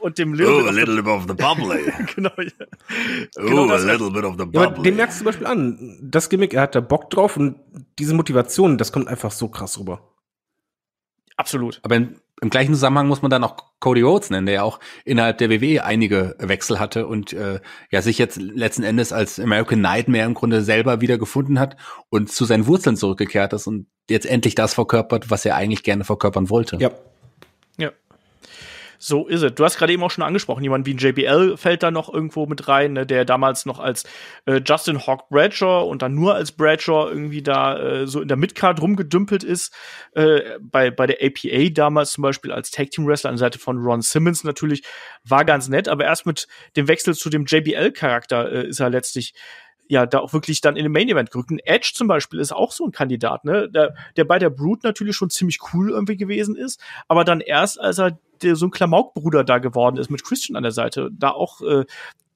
und dem Little, oh, a little bit of the bubbly. genau, ja. genau oh, a little bit of the bubbly. Ja, dem merkst du zum Beispiel an, das Gimmick, er hat da Bock drauf und diese Motivation, das kommt einfach so krass rüber. Absolut. Aber in, im gleichen Zusammenhang muss man dann auch Cody Rhodes nennen, der ja auch innerhalb der WWE einige Wechsel hatte und äh, ja sich jetzt letzten Endes als American Nightmare im Grunde selber wiedergefunden hat und zu seinen Wurzeln zurückgekehrt ist und jetzt endlich das verkörpert, was er eigentlich gerne verkörpern wollte. Ja. Ja. So ist es. Du hast gerade eben auch schon angesprochen, jemand wie ein JBL fällt da noch irgendwo mit rein, ne, der damals noch als äh, Justin Hawk Bradshaw und dann nur als Bradshaw irgendwie da äh, so in der Midcard rumgedümpelt ist. Äh, bei, bei der APA damals zum Beispiel als Tag Team Wrestler an der Seite von Ron Simmons natürlich war ganz nett, aber erst mit dem Wechsel zu dem JBL-Charakter äh, ist er letztlich ja da auch wirklich dann in den Main Event gerückt. Ein Edge zum Beispiel ist auch so ein Kandidat, ne? Der, der bei der Brute natürlich schon ziemlich cool irgendwie gewesen ist, aber dann erst als er der so ein Klamaukbruder da geworden ist mit Christian an der Seite. Da auch, äh,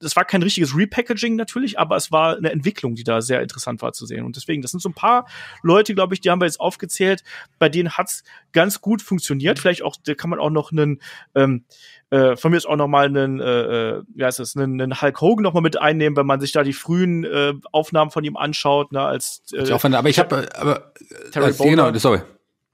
das war kein richtiges Repackaging natürlich, aber es war eine Entwicklung, die da sehr interessant war zu sehen. Und deswegen, das sind so ein paar Leute, glaube ich, die haben wir jetzt aufgezählt, bei denen hat es ganz gut funktioniert. Vielleicht auch, da kann man auch noch einen, ähm, äh, von mir ist auch noch mal einen, äh, äh, wie heißt das, einen, einen Hulk Hogan noch mal mit einnehmen, wenn man sich da die frühen äh, Aufnahmen von ihm anschaut, ne, als äh, ich auch fand, aber ich habe, äh, aber Terry Boner, äh, genau, sorry.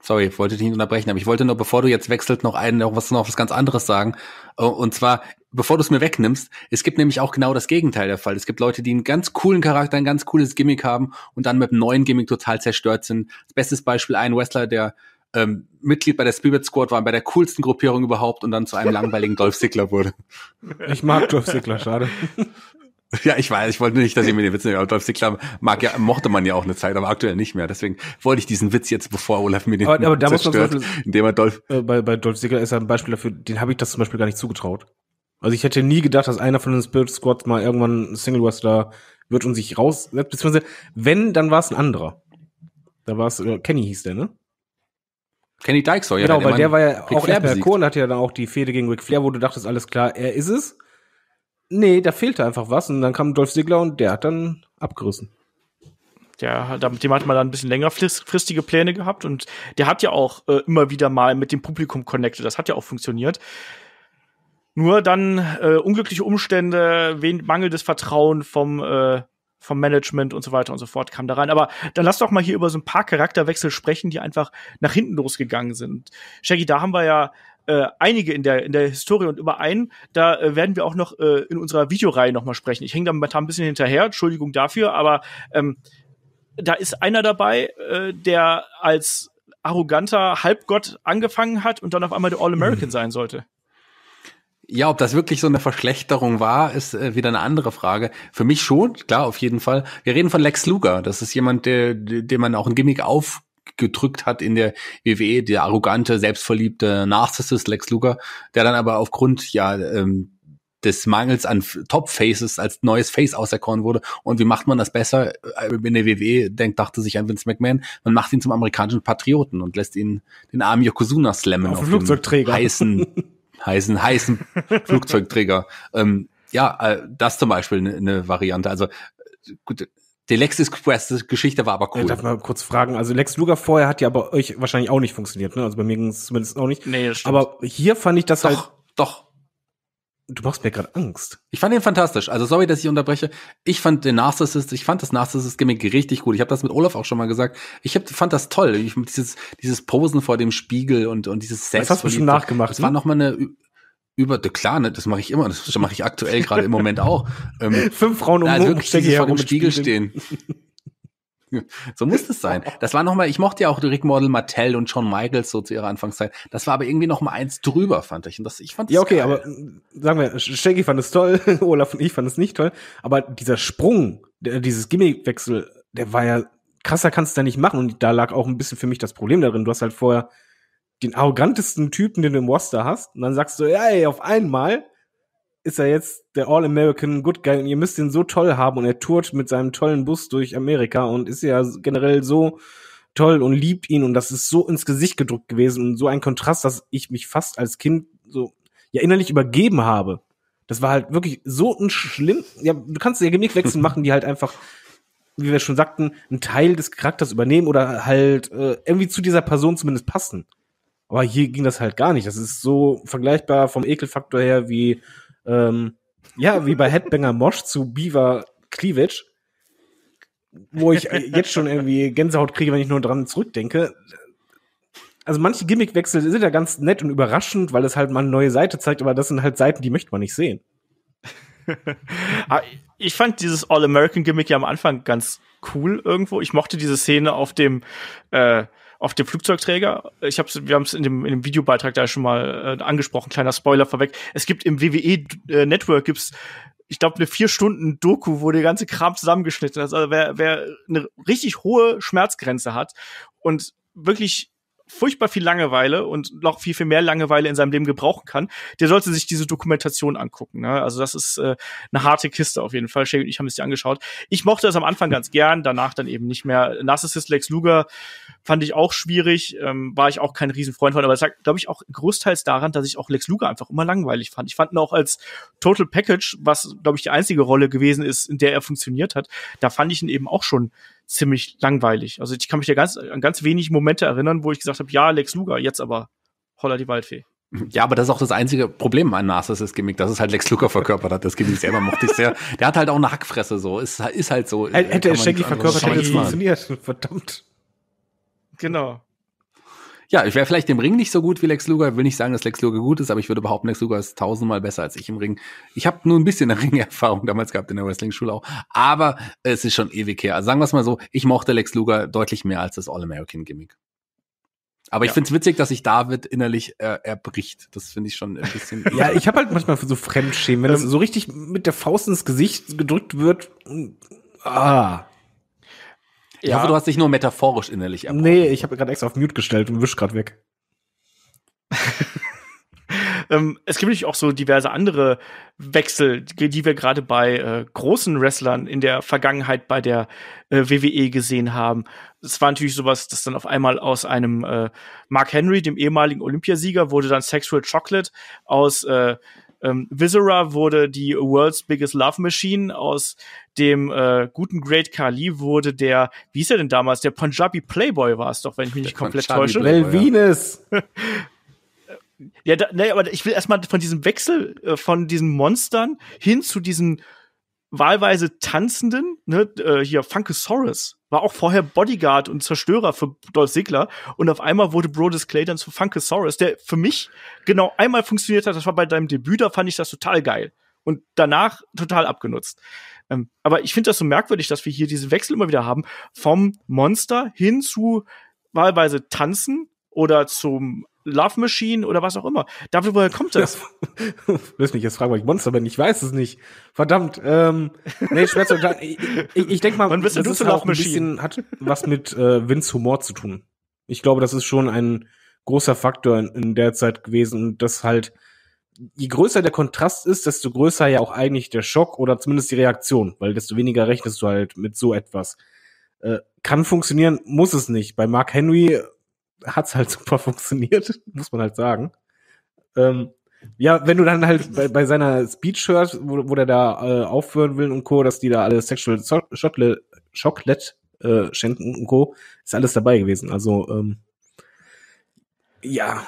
Sorry, ich wollte dich nicht unterbrechen, aber ich wollte nur, bevor du jetzt wechselst, noch einen, noch was, noch was ganz anderes sagen. Äh, und zwar, bevor du es mir wegnimmst, es gibt nämlich auch genau das Gegenteil der Fall. Es gibt Leute, die einen ganz coolen Charakter, ein ganz cooles Gimmick haben und dann mit einem neuen Gimmick total zerstört sind. Das bestes Beispiel ein Wrestler, der ähm, Mitglied bei der Spirit Squad war, bei der coolsten Gruppierung überhaupt und dann zu einem langweiligen Dolph Ziggler wurde. Ich mag Dolph Ziggler, schade. Ja, ich weiß, ich wollte nicht, dass ihr mir den Witz nimmt. Dolph Ziggler mag ja, mochte man ja auch eine Zeit, aber aktuell nicht mehr. Deswegen wollte ich diesen Witz jetzt, bevor Olaf mir den aber, aber da zerstört, muss man Beispiel, indem er Dolph äh, bei, bei Dolph Ziggler ist er ein Beispiel dafür, den habe ich das zum Beispiel gar nicht zugetraut. Also ich hätte nie gedacht, dass einer von den Spirit Squads mal irgendwann Single Wrestler wird und sich raussetzt. Beziehungsweise, wenn, dann war es ein anderer. Da war es, äh, Kenny hieß der, ne? Kenny Dykes oh ja. Genau, weil der war ja Ric auch Flair Core und hat ja dann auch die Fehde gegen Rick Flair, wo du dachtest, alles klar, er ist es. Nee, da fehlte einfach was und dann kam Dolph Ziggler und der hat dann abgerissen. Ja, damit dem hat man dann ein bisschen längerfristige Pläne gehabt und der hat ja auch äh, immer wieder mal mit dem Publikum connected. Das hat ja auch funktioniert. Nur dann äh, unglückliche Umstände, mangelndes Vertrauen vom, äh, vom Management und so weiter und so fort kam da rein. Aber dann lass doch mal hier über so ein paar Charakterwechsel sprechen, die einfach nach hinten losgegangen sind. Shaggy, da haben wir ja äh, einige in der, in der Historie und über einen, da äh, werden wir auch noch äh, in unserer Videoreihe nochmal sprechen. Ich hänge da momentan ein bisschen hinterher, Entschuldigung dafür, aber ähm, da ist einer dabei, äh, der als arroganter Halbgott angefangen hat und dann auf einmal der All-American mhm. sein sollte. Ja, ob das wirklich so eine Verschlechterung war, ist äh, wieder eine andere Frage. Für mich schon, klar, auf jeden Fall. Wir reden von Lex Luger. Das ist jemand, der, dem man auch ein Gimmick auf gedrückt hat in der WWE, der arrogante, selbstverliebte Narcissist Lex Luger, der dann aber aufgrund ja ähm, des Mangels an Top-Faces als neues Face auserkoren wurde. Und wie macht man das besser? Äh, in der WWE denkt, dachte sich an Vince McMahon, man macht ihn zum amerikanischen Patrioten und lässt ihn den armen Yokozuna slammen. Auf, auf Flugzeugträger. heißen, heißen, heißen Flugzeugträger. Ähm, ja, äh, das zum Beispiel eine ne Variante. Also äh, gut, die Lexis Quest-Geschichte war aber cool. Ich darf mal kurz fragen. Also Lex Luger vorher hat ja bei euch wahrscheinlich auch nicht funktioniert, ne? Also bei mir ging es zumindest auch nicht. Nee, das stimmt. Aber hier fand ich das doch, halt. Doch. Du machst mir gerade Angst. Ich fand den fantastisch. Also sorry, dass ich unterbreche. Ich fand den Narcissist, ich fand das Narcissist-Gimmick richtig gut. Ich habe das mit Olaf auch schon mal gesagt. Ich hab, fand das toll. Ich, dieses, dieses Posen vor dem Spiegel und, und dieses Selbst. Das hast du schon nachgemacht. Das war ne? nochmal mal eine über The ne, Clanet, das mache ich immer, das mache ich aktuell gerade im Moment auch. Ähm, Fünf Frauen um also wirklich vor dem Spiegel stehen. so muss das sein. Das war nochmal, ich mochte ja auch Rick Model Mattel und Shawn Michaels so zu ihrer Anfangszeit. Das war aber irgendwie nochmal eins drüber, fand ich. Und das, ich fand das ja, okay, geil. aber äh, sagen wir, Shaggy fand es toll, Olaf und ich fand es nicht toll. Aber dieser Sprung, der, dieses Gimmickwechsel, der war ja krasser kannst du da nicht machen. Und da lag auch ein bisschen für mich das Problem darin. Du hast halt vorher den arrogantesten Typen, den du im Roster hast, und dann sagst du, ja, ey, auf einmal ist er jetzt der All-American Good Guy und ihr müsst ihn so toll haben und er tourt mit seinem tollen Bus durch Amerika und ist ja generell so toll und liebt ihn und das ist so ins Gesicht gedrückt gewesen und so ein Kontrast, dass ich mich fast als Kind so ja innerlich übergeben habe. Das war halt wirklich so ein schlimm. Ja, du kannst ja gimmick machen, die halt einfach, wie wir schon sagten, einen Teil des Charakters übernehmen oder halt äh, irgendwie zu dieser Person zumindest passen. Aber hier ging das halt gar nicht. Das ist so vergleichbar vom Ekelfaktor her wie, ähm, ja, wie bei Headbanger Mosh zu Beaver Cleavage, wo ich jetzt schon irgendwie Gänsehaut kriege, wenn ich nur dran zurückdenke. Also manche Gimmickwechsel sind ja ganz nett und überraschend, weil es halt mal eine neue Seite zeigt, aber das sind halt Seiten, die möchte man nicht sehen. Ah, ich fand dieses All-American-Gimmick ja am Anfang ganz cool irgendwo. Ich mochte diese Szene auf dem äh, auf dem Flugzeugträger. Ich hab's, wir haben es in dem, in dem Videobeitrag da schon mal äh, angesprochen, kleiner Spoiler vorweg. Es gibt im WWE äh, Network gibt's ich glaube, eine vier Stunden Doku, wo der ganze Kram zusammengeschnitten ist. Also wer, wer eine richtig hohe Schmerzgrenze hat und wirklich furchtbar viel Langeweile und noch viel, viel mehr Langeweile in seinem Leben gebrauchen kann, der sollte sich diese Dokumentation angucken. Ne? Also das ist äh, eine harte Kiste auf jeden Fall. Shay und ich haben es dir angeschaut. Ich mochte das am Anfang ganz gern, danach dann eben nicht mehr. Narcissist Lex Luger fand ich auch schwierig, ähm, war ich auch kein Riesenfreund von, aber das lag, glaube ich, auch großteils daran, dass ich auch Lex Luger einfach immer langweilig fand. Ich fand ihn auch als Total Package, was, glaube ich, die einzige Rolle gewesen ist, in der er funktioniert hat, da fand ich ihn eben auch schon ziemlich langweilig. Also ich kann mich ja ganz, an ganz wenig Momente erinnern, wo ich gesagt habe, ja, Lex Luger, jetzt aber holla die Waldfee. Ja, aber das ist auch das einzige Problem an Narcissus Gimmick, dass es halt Lex Luger verkörpert hat. Das Gimmick selber mochte ich sehr. Der hat halt auch eine Hackfresse so. Ist, ist halt so. Hätte er Shaggy verkörpert, hätte es funktioniert. Verdammt. Genau. Ja, ich wäre vielleicht im Ring nicht so gut wie Lex Luger. Ich will nicht sagen, dass Lex Luger gut ist, aber ich würde behaupten, Lex Luger ist tausendmal besser als ich im Ring. Ich habe nur ein bisschen eine Ringerfahrung damals gehabt in der Wrestling-Schule auch. Aber es ist schon ewig her. Also sagen wir es mal so, ich mochte Lex Luger deutlich mehr als das All-American-Gimmick. Aber ich ja. find's witzig, dass sich David innerlich äh, erbricht. Das finde ich schon ein bisschen. ja, ich habe halt manchmal so Fremdschämen, wenn ähm, das so richtig mit der Faust ins Gesicht gedrückt wird. Mm, ah. Ich ja. hoffe, du hast dich nur metaphorisch innerlich erbrochen. Nee, ich habe gerade extra auf Mute gestellt und wisch gerade weg. ähm, es gibt natürlich auch so diverse andere Wechsel, die wir gerade bei äh, großen Wrestlern in der Vergangenheit bei der äh, WWE gesehen haben. Es war natürlich sowas, dass dann auf einmal aus einem äh, Mark Henry, dem ehemaligen Olympiasieger, wurde dann Sexual Chocolate aus äh, ähm, Visera wurde die World's Biggest Love Machine. Aus dem äh, guten Great Kali wurde der, wie hieß er denn damals? Der Punjabi Playboy war es doch, wenn ich mich der nicht komplett Punjabi täusche. Melvines! ja, da, nee, aber ich will erstmal von diesem Wechsel äh, von diesen Monstern hin zu diesen wahlweise tanzenden, ne, äh, hier Funkesaurus war auch vorher Bodyguard und Zerstörer für Dolph Ziggler und auf einmal wurde Brodus Clay dann zu Funkesaurus, der für mich genau einmal funktioniert hat, das war bei deinem Debüt, da fand ich das total geil und danach total abgenutzt. Ähm, aber ich finde das so merkwürdig, dass wir hier diesen Wechsel immer wieder haben vom Monster hin zu wahlweise tanzen oder zum Love Machine oder was auch immer. Dafür, woher kommt das? Lass mich jetzt fragen, weil ich Monster bin. Ich weiß es nicht. Verdammt. Ähm, nee, schwer zu ich, ich, ich denke mal, bist das du ist auch ein bisschen, hat was mit äh, Vince Humor zu tun. Ich glaube, das ist schon ein großer Faktor in, in der Zeit gewesen und das halt, je größer der Kontrast ist, desto größer ja auch eigentlich der Schock oder zumindest die Reaktion, weil desto weniger rechnest du halt mit so etwas. Äh, kann funktionieren, muss es nicht. Bei Mark Henry hat's halt super funktioniert, muss man halt sagen. Ähm, ja, wenn du dann halt bei, bei seiner Speech hörst, wo, wo der da äh, aufhören will und Co., dass die da alle Sexual Chocolate, Chocolate äh, schenken und Co., ist alles dabei gewesen. Also, ähm, ja,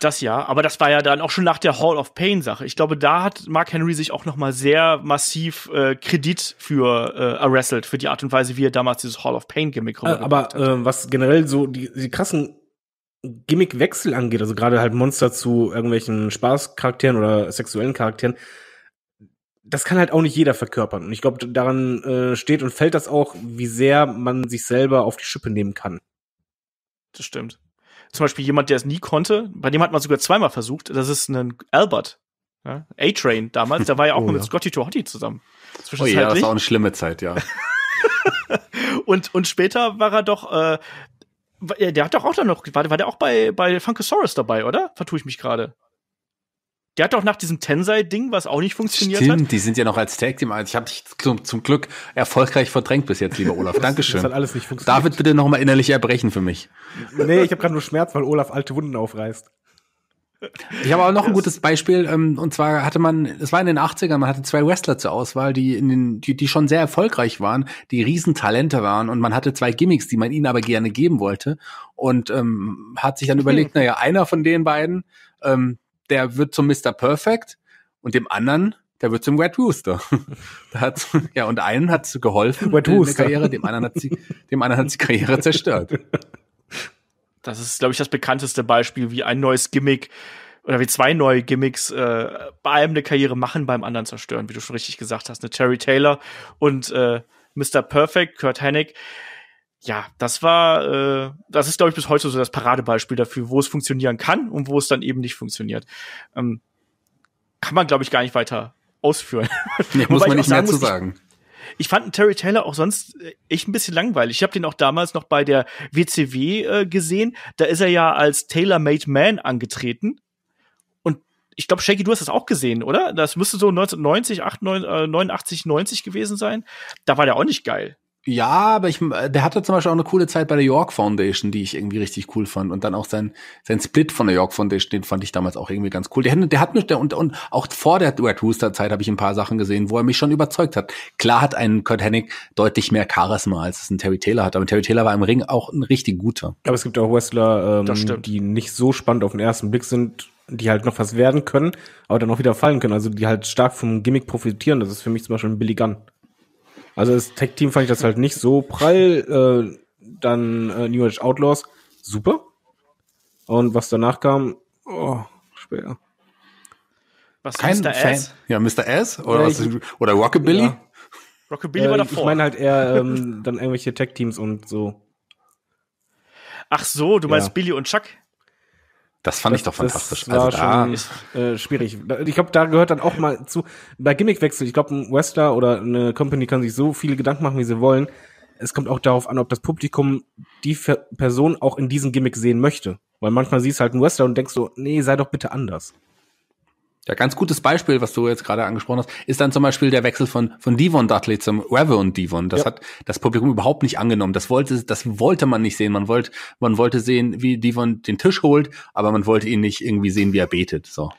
das ja, aber das war ja dann auch schon nach der Hall of Pain Sache. Ich glaube, da hat Mark Henry sich auch noch mal sehr massiv äh, Kredit für äh, Arrested, für die Art und Weise, wie er damals dieses Hall of Pain Gimmick äh, Aber äh, was generell so die, die krassen Gimmickwechsel angeht, also gerade halt Monster zu irgendwelchen Spaßcharakteren oder sexuellen Charakteren, das kann halt auch nicht jeder verkörpern. Und ich glaube, daran äh, steht und fällt das auch, wie sehr man sich selber auf die Schippe nehmen kann. Das stimmt zum Beispiel jemand, der es nie konnte, bei dem hat man sogar zweimal versucht, das ist ein Albert. Ja? A-Train damals, der war ja auch oh, mit ja. Scotty Tohotti zusammen. Oh ja, das war eine schlimme Zeit, ja. und, und später war er doch, äh, der hat doch auch dann noch, war, war der auch bei, bei Funkosaurus dabei, oder? Vertue ich mich gerade. Der hat doch nach diesem Tensei-Ding, was auch nicht funktioniert Stimmt, hat. die sind ja noch als Tag Team. Also ich habe dich zum, zum, Glück erfolgreich verdrängt bis jetzt, lieber Olaf. Dankeschön. Das hat alles nicht funktioniert. David, bitte nochmal innerlich erbrechen für mich. Nee, ich habe gerade nur Schmerz, weil Olaf alte Wunden aufreißt. Ich habe auch noch ein gutes Beispiel, ähm, und zwar hatte man, es war in den 80ern, man hatte zwei Wrestler zur Auswahl, die in den, die, die schon sehr erfolgreich waren, die Riesentalente waren und man hatte zwei Gimmicks, die man ihnen aber gerne geben wollte. Und ähm, hat sich dann überlegt, hm. naja, einer von den beiden, ähm, der wird zum Mr. Perfect und dem anderen, der wird zum Red Rooster. hat, ja, und einen hat geholfen Red Rooster. Karriere, dem anderen hat sie, dem anderen hat sie Karriere zerstört. Das ist, glaube ich, das bekannteste Beispiel, wie ein neues Gimmick oder wie zwei neue Gimmicks äh, bei einem eine Karriere machen, beim anderen zerstören, wie du schon richtig gesagt hast. Eine Terry Taylor und äh, Mr. Perfect, Kurt Hennig ja, das war, äh, das ist, glaube ich, bis heute so das Paradebeispiel dafür, wo es funktionieren kann und wo es dann eben nicht funktioniert. Ähm, kann man, glaube ich, gar nicht weiter ausführen. Nee, muss man nicht sagen, mehr zu sagen. Ich, ich fand Terry Taylor auch sonst äh, echt ein bisschen langweilig. Ich habe den auch damals noch bei der WCW äh, gesehen. Da ist er ja als Taylor-Made Man angetreten Und ich glaube, Shaggy, du hast das auch gesehen, oder? Das müsste so 1990, 89, 90 gewesen sein. Da war der auch nicht geil. Ja, aber ich, äh, der hatte zum Beispiel auch eine coole Zeit bei der York Foundation, die ich irgendwie richtig cool fand. Und dann auch sein, sein Split von der York Foundation, den fand ich damals auch irgendwie ganz cool. Der, der hat nur, der, und, und auch vor der Red Rooster Zeit habe ich ein paar Sachen gesehen, wo er mich schon überzeugt hat. Klar hat ein Kurt Hennig deutlich mehr Charisma, als es ein Terry Taylor hat. Aber Terry Taylor war im Ring auch ein richtig guter. Aber es gibt auch Wrestler, ähm, die nicht so spannend auf den ersten Blick sind, die halt noch was werden können, aber dann auch wieder fallen können. Also die halt stark vom Gimmick profitieren. Das ist für mich zum Beispiel ein Billy Gunn. Also das Tech-Team fand ich das halt nicht so prall. Äh, dann äh, New Age Outlaws, super. Und was danach kam, oh, schwer. Was Kein Mr. Fan. Ja, Mr. S? Oder, ja, was, oder Rockabilly? Ja. Rockabilly äh, war davor. Ich meine halt eher ähm, dann irgendwelche Tech-Teams und so. Ach so, du meinst ja. Billy und Chuck? Das fand das, ich doch fantastisch. Das war also schon da, äh, schwierig. Ich glaube, da gehört dann auch mal zu, bei Gimmickwechsel, ich glaube, ein Wrestler oder eine Company kann sich so viele Gedanken machen, wie sie wollen. Es kommt auch darauf an, ob das Publikum die Person auch in diesem Gimmick sehen möchte. Weil manchmal siehst du halt einen Wrestler und denkst so, nee, sei doch bitte anders. Ja, ganz gutes Beispiel, was du jetzt gerade angesprochen hast, ist dann zum Beispiel der Wechsel von, von Devon Dudley zum Reverend Devon. Das ja. hat das Publikum überhaupt nicht angenommen. Das wollte, das wollte man nicht sehen. Man wollte, man wollte sehen, wie Devon den Tisch holt, aber man wollte ihn nicht irgendwie sehen, wie er betet, so.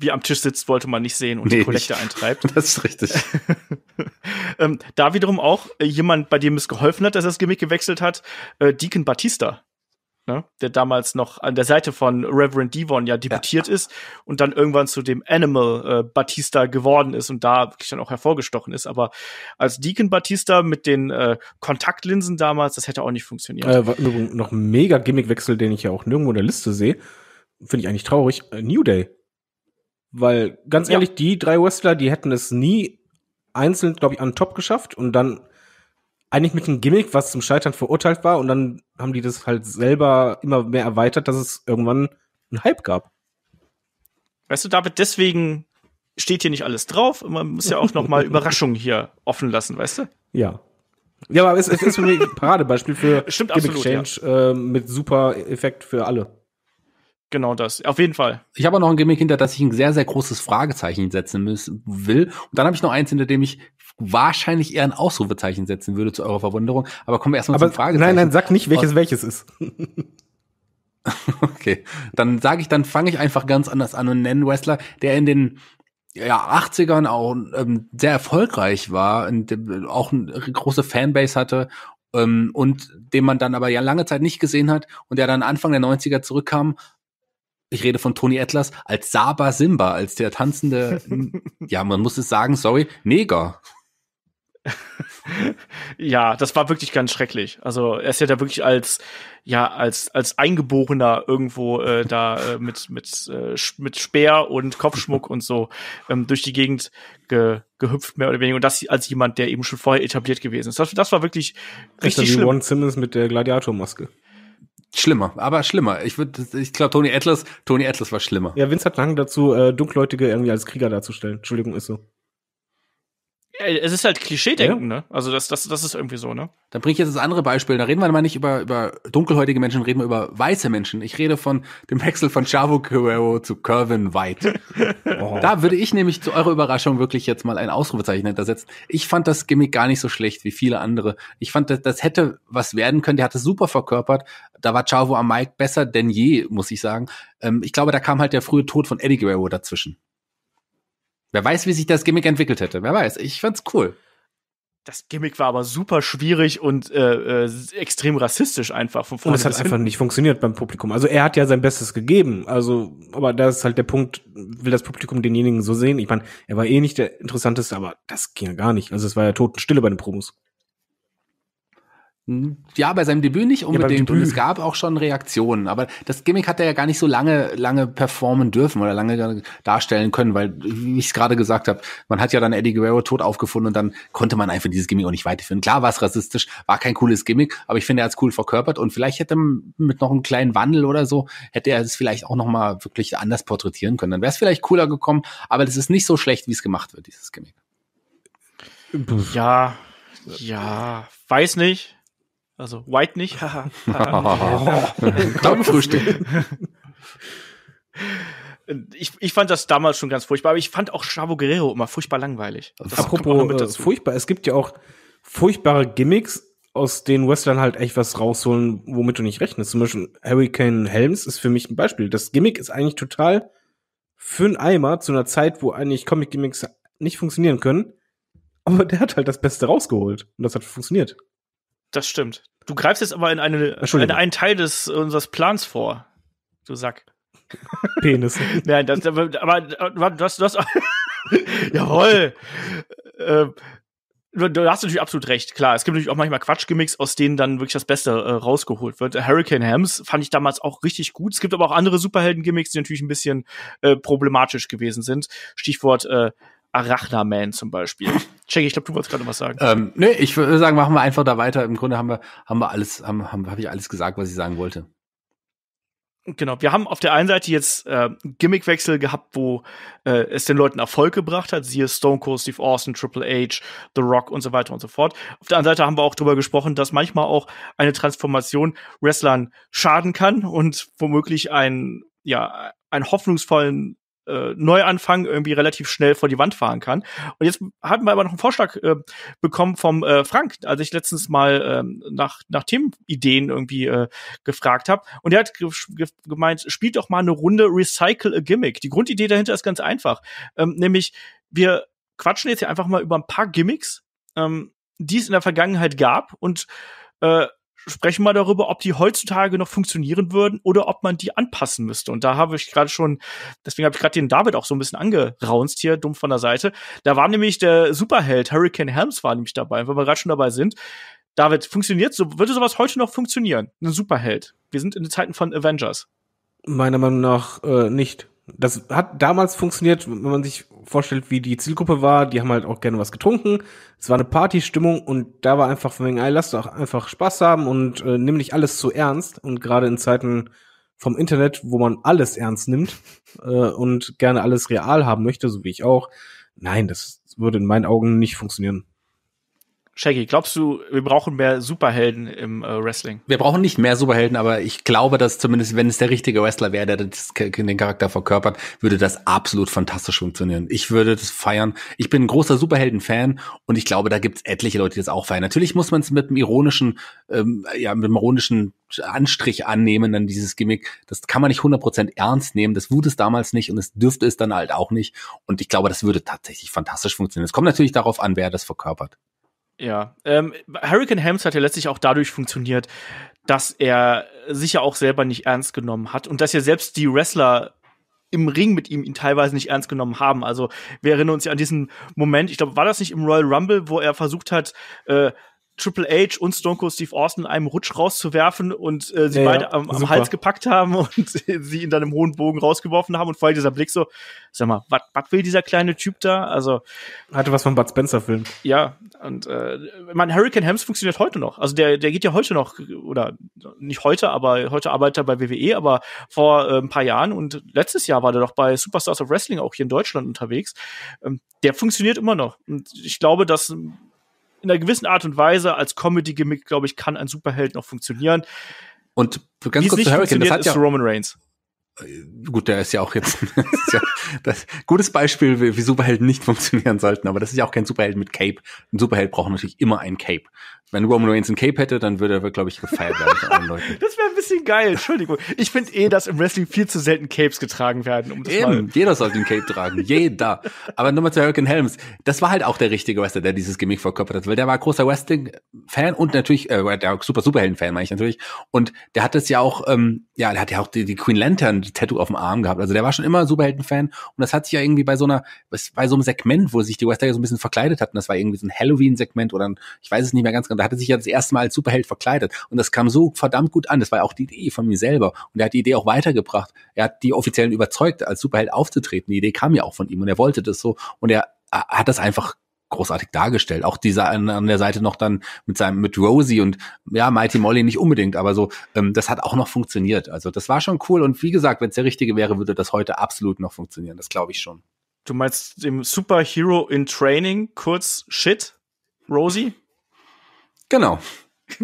Wie er am Tisch sitzt, wollte man nicht sehen und nee, die Kollekte eintreibt. Das ist richtig. ähm, da wiederum auch äh, jemand, bei dem es geholfen hat, dass er das Gimmick gewechselt hat, äh, Deacon Batista ne, der damals noch an der Seite von Reverend Devon ja debütiert ja. ist und dann irgendwann zu dem Animal äh, Batista geworden ist und da wirklich dann auch hervorgestochen ist. Aber als Deacon Batista mit den äh, Kontaktlinsen damals, das hätte auch nicht funktioniert. Äh, noch ein mega Gimmickwechsel, den ich ja auch nirgendwo in der Liste sehe. Finde ich eigentlich traurig. Äh, New Day. Weil, ganz ehrlich, ja. die drei Wrestler, die hätten es nie einzeln, glaube ich, an Top geschafft und dann eigentlich mit einem Gimmick, was zum Scheitern verurteilt war. Und dann haben die das halt selber immer mehr erweitert, dass es irgendwann einen Hype gab. Weißt du, David, deswegen steht hier nicht alles drauf. Man muss ja auch nochmal Überraschungen hier offen lassen, weißt du? Ja. Ja, aber es, es ist für mich ein Paradebeispiel für Stimmt, Gimmick absolut, Change ja. äh, mit super Effekt für alle. Genau das, auf jeden Fall. Ich habe auch noch ein Gimmick hinter, dass ich ein sehr, sehr großes Fragezeichen setzen will. Und dann habe ich noch eins, hinter dem ich wahrscheinlich eher ein Ausrufezeichen setzen würde zu eurer Verwunderung. Aber kommen wir erstmal zur Frage. Nein, nein, sag nicht, welches oh. welches ist. okay, dann sage ich, dann fange ich einfach ganz anders an und nennen Wrestler, der in den ja, 80ern auch ähm, sehr erfolgreich war, und auch eine große Fanbase hatte ähm, und den man dann aber ja lange Zeit nicht gesehen hat und der dann Anfang der 90er zurückkam. Ich rede von Tony Atlas als Saba Simba, als der tanzende, ja, man muss es sagen, sorry, Neger ja, das war wirklich ganz schrecklich. Also er ist ja da wirklich als ja als als Eingeborener irgendwo äh, da äh, mit mit äh, mit Speer und Kopfschmuck und so ähm, durch die Gegend ge gehüpft mehr oder weniger und das als jemand, der eben schon vorher etabliert gewesen ist. Das, das war wirklich richtig wie schlimm. Ron Simmons mit der Gladiatormaske. Schlimmer, aber schlimmer. Ich würde, ich glaube, Tony Atlas, Tony Atlas war schlimmer. Ja, Vince hat lang dazu, äh, Dunkelhäutige irgendwie als Krieger darzustellen. Entschuldigung, ist so. Es ist halt Klischee-Denken, ja. ne? Also das, das, das ist irgendwie so, ne? Dann bringe ich jetzt das andere Beispiel. Da reden wir mal nicht über, über dunkelhäutige Menschen, reden wir über weiße Menschen. Ich rede von dem Wechsel von Chavo Guerrero zu Kirvin White. Oh. Da würde ich nämlich zu eurer Überraschung wirklich jetzt mal ein Ausrufezeichen hintersetzen. Ich fand das Gimmick gar nicht so schlecht wie viele andere. Ich fand, das, das hätte was werden können. Der hatte super verkörpert. Da war Chavo am Mike besser denn je, muss ich sagen. Ähm, ich glaube, da kam halt der frühe Tod von Eddie Guerrero dazwischen. Wer weiß, wie sich das Gimmick entwickelt hätte. Wer weiß. Ich fand's cool. Das Gimmick war aber super schwierig und äh, äh, extrem rassistisch einfach von vorne. Und es hat einfach nicht funktioniert beim Publikum. Also er hat ja sein Bestes gegeben. Also, aber das ist halt der Punkt, will das Publikum denjenigen so sehen? Ich meine, er war eh nicht der interessanteste, aber das ging ja gar nicht. Also es war ja Totenstille bei den Promos. Mhm. Ja, bei seinem Debüt nicht unbedingt. Ja, Debüt. Und es gab auch schon Reaktionen. Aber das Gimmick hat er ja gar nicht so lange, lange performen dürfen oder lange darstellen können, weil, wie ich es gerade gesagt habe, man hat ja dann Eddie Guerrero tot aufgefunden und dann konnte man einfach dieses Gimmick auch nicht weiterführen. Klar war es rassistisch, war kein cooles Gimmick, aber ich finde, er hat es cool verkörpert und vielleicht hätte man mit noch einem kleinen Wandel oder so, hätte er es vielleicht auch nochmal wirklich anders porträtieren können. Dann wäre es vielleicht cooler gekommen, aber das ist nicht so schlecht, wie es gemacht wird, dieses Gimmick. Ja, ja, weiß nicht also White nicht, haha. Daumenfrühstück. Ich, ich fand das damals schon ganz furchtbar, aber ich fand auch Chavo Guerrero immer furchtbar langweilig. Das Apropos äh, furchtbar, es gibt ja auch furchtbare Gimmicks, aus denen Wrestlern halt echt was rausholen, womit du nicht rechnest. Zum Beispiel Hurricane Helms ist für mich ein Beispiel. Das Gimmick ist eigentlich total für einen Eimer zu einer Zeit, wo eigentlich Comic-Gimmicks nicht funktionieren können. Aber der hat halt das Beste rausgeholt und das hat funktioniert. Das stimmt. Du greifst jetzt aber in, eine, in einen Teil des unseres Plans vor, du Sack. Penis. Nein, das, aber, aber du hast, du hast jawohl. Ähm, du, du, hast natürlich absolut recht, klar. Es gibt natürlich auch manchmal Quatschgimmicks, aus denen dann wirklich das Beste äh, rausgeholt wird. Hurricane Hams fand ich damals auch richtig gut. Es gibt aber auch andere Superhelden-Gimmicks, die natürlich ein bisschen äh, problematisch gewesen sind. Stichwort äh, Arachnaman zum Beispiel. Check, ich glaube, du wolltest gerade was sagen. Ähm, nee, ich würde sagen, machen wir einfach da weiter. Im Grunde haben wir, haben wir alles, haben, haben, hab ich alles gesagt, was ich sagen wollte. Genau, wir haben auf der einen Seite jetzt äh, Gimmickwechsel gehabt, wo äh, es den Leuten Erfolg gebracht hat, siehe Stone Cold, Steve Austin, Triple H, The Rock und so weiter und so fort. Auf der anderen Seite haben wir auch darüber gesprochen, dass manchmal auch eine Transformation Wrestlern schaden kann und womöglich einen, ja, einen hoffnungsvollen äh, Neuanfang irgendwie relativ schnell vor die Wand fahren kann. Und jetzt hatten wir aber noch einen Vorschlag äh, bekommen vom äh, Frank, als ich letztens mal ähm, nach, nach Themenideen irgendwie äh, gefragt habe. Und er hat ge ge gemeint, spielt doch mal eine Runde Recycle a Gimmick. Die Grundidee dahinter ist ganz einfach. Ähm, nämlich, wir quatschen jetzt hier einfach mal über ein paar Gimmicks, ähm, die es in der Vergangenheit gab und äh, sprechen mal darüber, ob die heutzutage noch funktionieren würden oder ob man die anpassen müsste. Und da habe ich gerade schon, deswegen habe ich gerade den David auch so ein bisschen angeraunzt hier, dumm von der Seite. Da war nämlich der Superheld Hurricane Helms war nämlich dabei. Und wenn wir gerade schon dabei sind, David, funktioniert so, würde sowas heute noch funktionieren? Ein Superheld. Wir sind in den Zeiten von Avengers. Meiner Meinung nach äh, nicht das hat damals funktioniert, wenn man sich vorstellt, wie die Zielgruppe war. Die haben halt auch gerne was getrunken. Es war eine Partystimmung und da war einfach von wegen, ey, lass doch einfach Spaß haben und äh, nimm nicht alles zu ernst. Und gerade in Zeiten vom Internet, wo man alles ernst nimmt äh, und gerne alles real haben möchte, so wie ich auch, nein, das würde in meinen Augen nicht funktionieren. Shaggy, glaubst du, wir brauchen mehr Superhelden im äh, Wrestling? Wir brauchen nicht mehr Superhelden, aber ich glaube, dass zumindest, wenn es der richtige Wrestler wäre, der das, den Charakter verkörpert, würde das absolut fantastisch funktionieren. Ich würde das feiern. Ich bin ein großer Superhelden-Fan und ich glaube, da gibt es etliche Leute, die das auch feiern. Natürlich muss man es mit einem ironischen, ähm, ja, mit einem ironischen Anstrich annehmen, dann dieses Gimmick. Das kann man nicht 100% ernst nehmen. Das wurde es damals nicht und es dürfte es dann halt auch nicht. Und ich glaube, das würde tatsächlich fantastisch funktionieren. Es kommt natürlich darauf an, wer das verkörpert. Ja, ähm, Hurricane Helms hat ja letztlich auch dadurch funktioniert, dass er sich ja auch selber nicht ernst genommen hat und dass ja selbst die Wrestler im Ring mit ihm ihn teilweise nicht ernst genommen haben. Also wir erinnern uns ja an diesen Moment, ich glaube, war das nicht im Royal Rumble, wo er versucht hat, äh, Triple H und Stone Cold Steve Austin in einem Rutsch rauszuwerfen und äh, sie ja, beide am, am Hals gepackt haben und sie in dann hohen Bogen rausgeworfen haben und vor allem dieser Blick so, sag mal, was will dieser kleine Typ da? Also hatte was von Bud Spencer Film. Ja, und äh, mein Hurricane Helms funktioniert heute noch. Also der der geht ja heute noch oder nicht heute, aber heute arbeitet er bei WWE, aber vor äh, ein paar Jahren und letztes Jahr war der doch bei Superstars of Wrestling auch hier in Deutschland unterwegs. Ähm, der funktioniert immer noch und ich glaube, dass in einer gewissen Art und Weise als Comedy-Gimmick, glaube ich, kann ein Superheld noch funktionieren. Und ganz kurz zu Hurricane, das hat ja Roman Reigns. Äh, gut, der ist ja auch jetzt ja, das, gutes Beispiel, wie, wie Superhelden nicht funktionieren sollten, aber das ist ja auch kein Superheld mit Cape. Ein Superheld braucht natürlich immer ein Cape. Wenn Roman Reigns ein Cape hätte, dann würde er, glaube ich, gefeiert werden Das wäre ein bisschen geil, Entschuldigung. Ich finde eh, dass im Wrestling viel zu selten Capes getragen werden. Um das Eben, mal. jeder soll den Cape tragen, jeder. Aber nochmal zu Hurricane Helms. Das war halt auch der richtige Wrestler, der dieses Gimmick verkörpert hat, weil der war großer Wrestling-Fan und natürlich, äh, der super Superhelden-Fan, meine ich natürlich. Und der hat das ja auch, ähm, ja, der hat ja auch die, die Queen Lantern-Tattoo auf dem Arm gehabt. Also der war schon immer Superhelden-Fan und das hat sich ja irgendwie bei so einer, bei so einem Segment, wo sich die Wrestler so ein bisschen verkleidet hatten, das war irgendwie so ein Halloween-Segment oder ein, ich weiß es nicht mehr ganz genau, da hat er sich ja das erste Mal als Superheld verkleidet. Und das kam so verdammt gut an. Das war ja auch die Idee von mir selber. Und er hat die Idee auch weitergebracht. Er hat die Offiziellen überzeugt, als Superheld aufzutreten. Die Idee kam ja auch von ihm und er wollte das so. Und er äh, hat das einfach großartig dargestellt. Auch dieser an, an, der Seite noch dann mit seinem, mit Rosie und ja, Mighty Molly nicht unbedingt, aber so, ähm, das hat auch noch funktioniert. Also das war schon cool und wie gesagt, wenn es der richtige wäre, würde das heute absolut noch funktionieren. Das glaube ich schon. Du meinst dem Superhero in Training, kurz Shit, Rosie? Genau.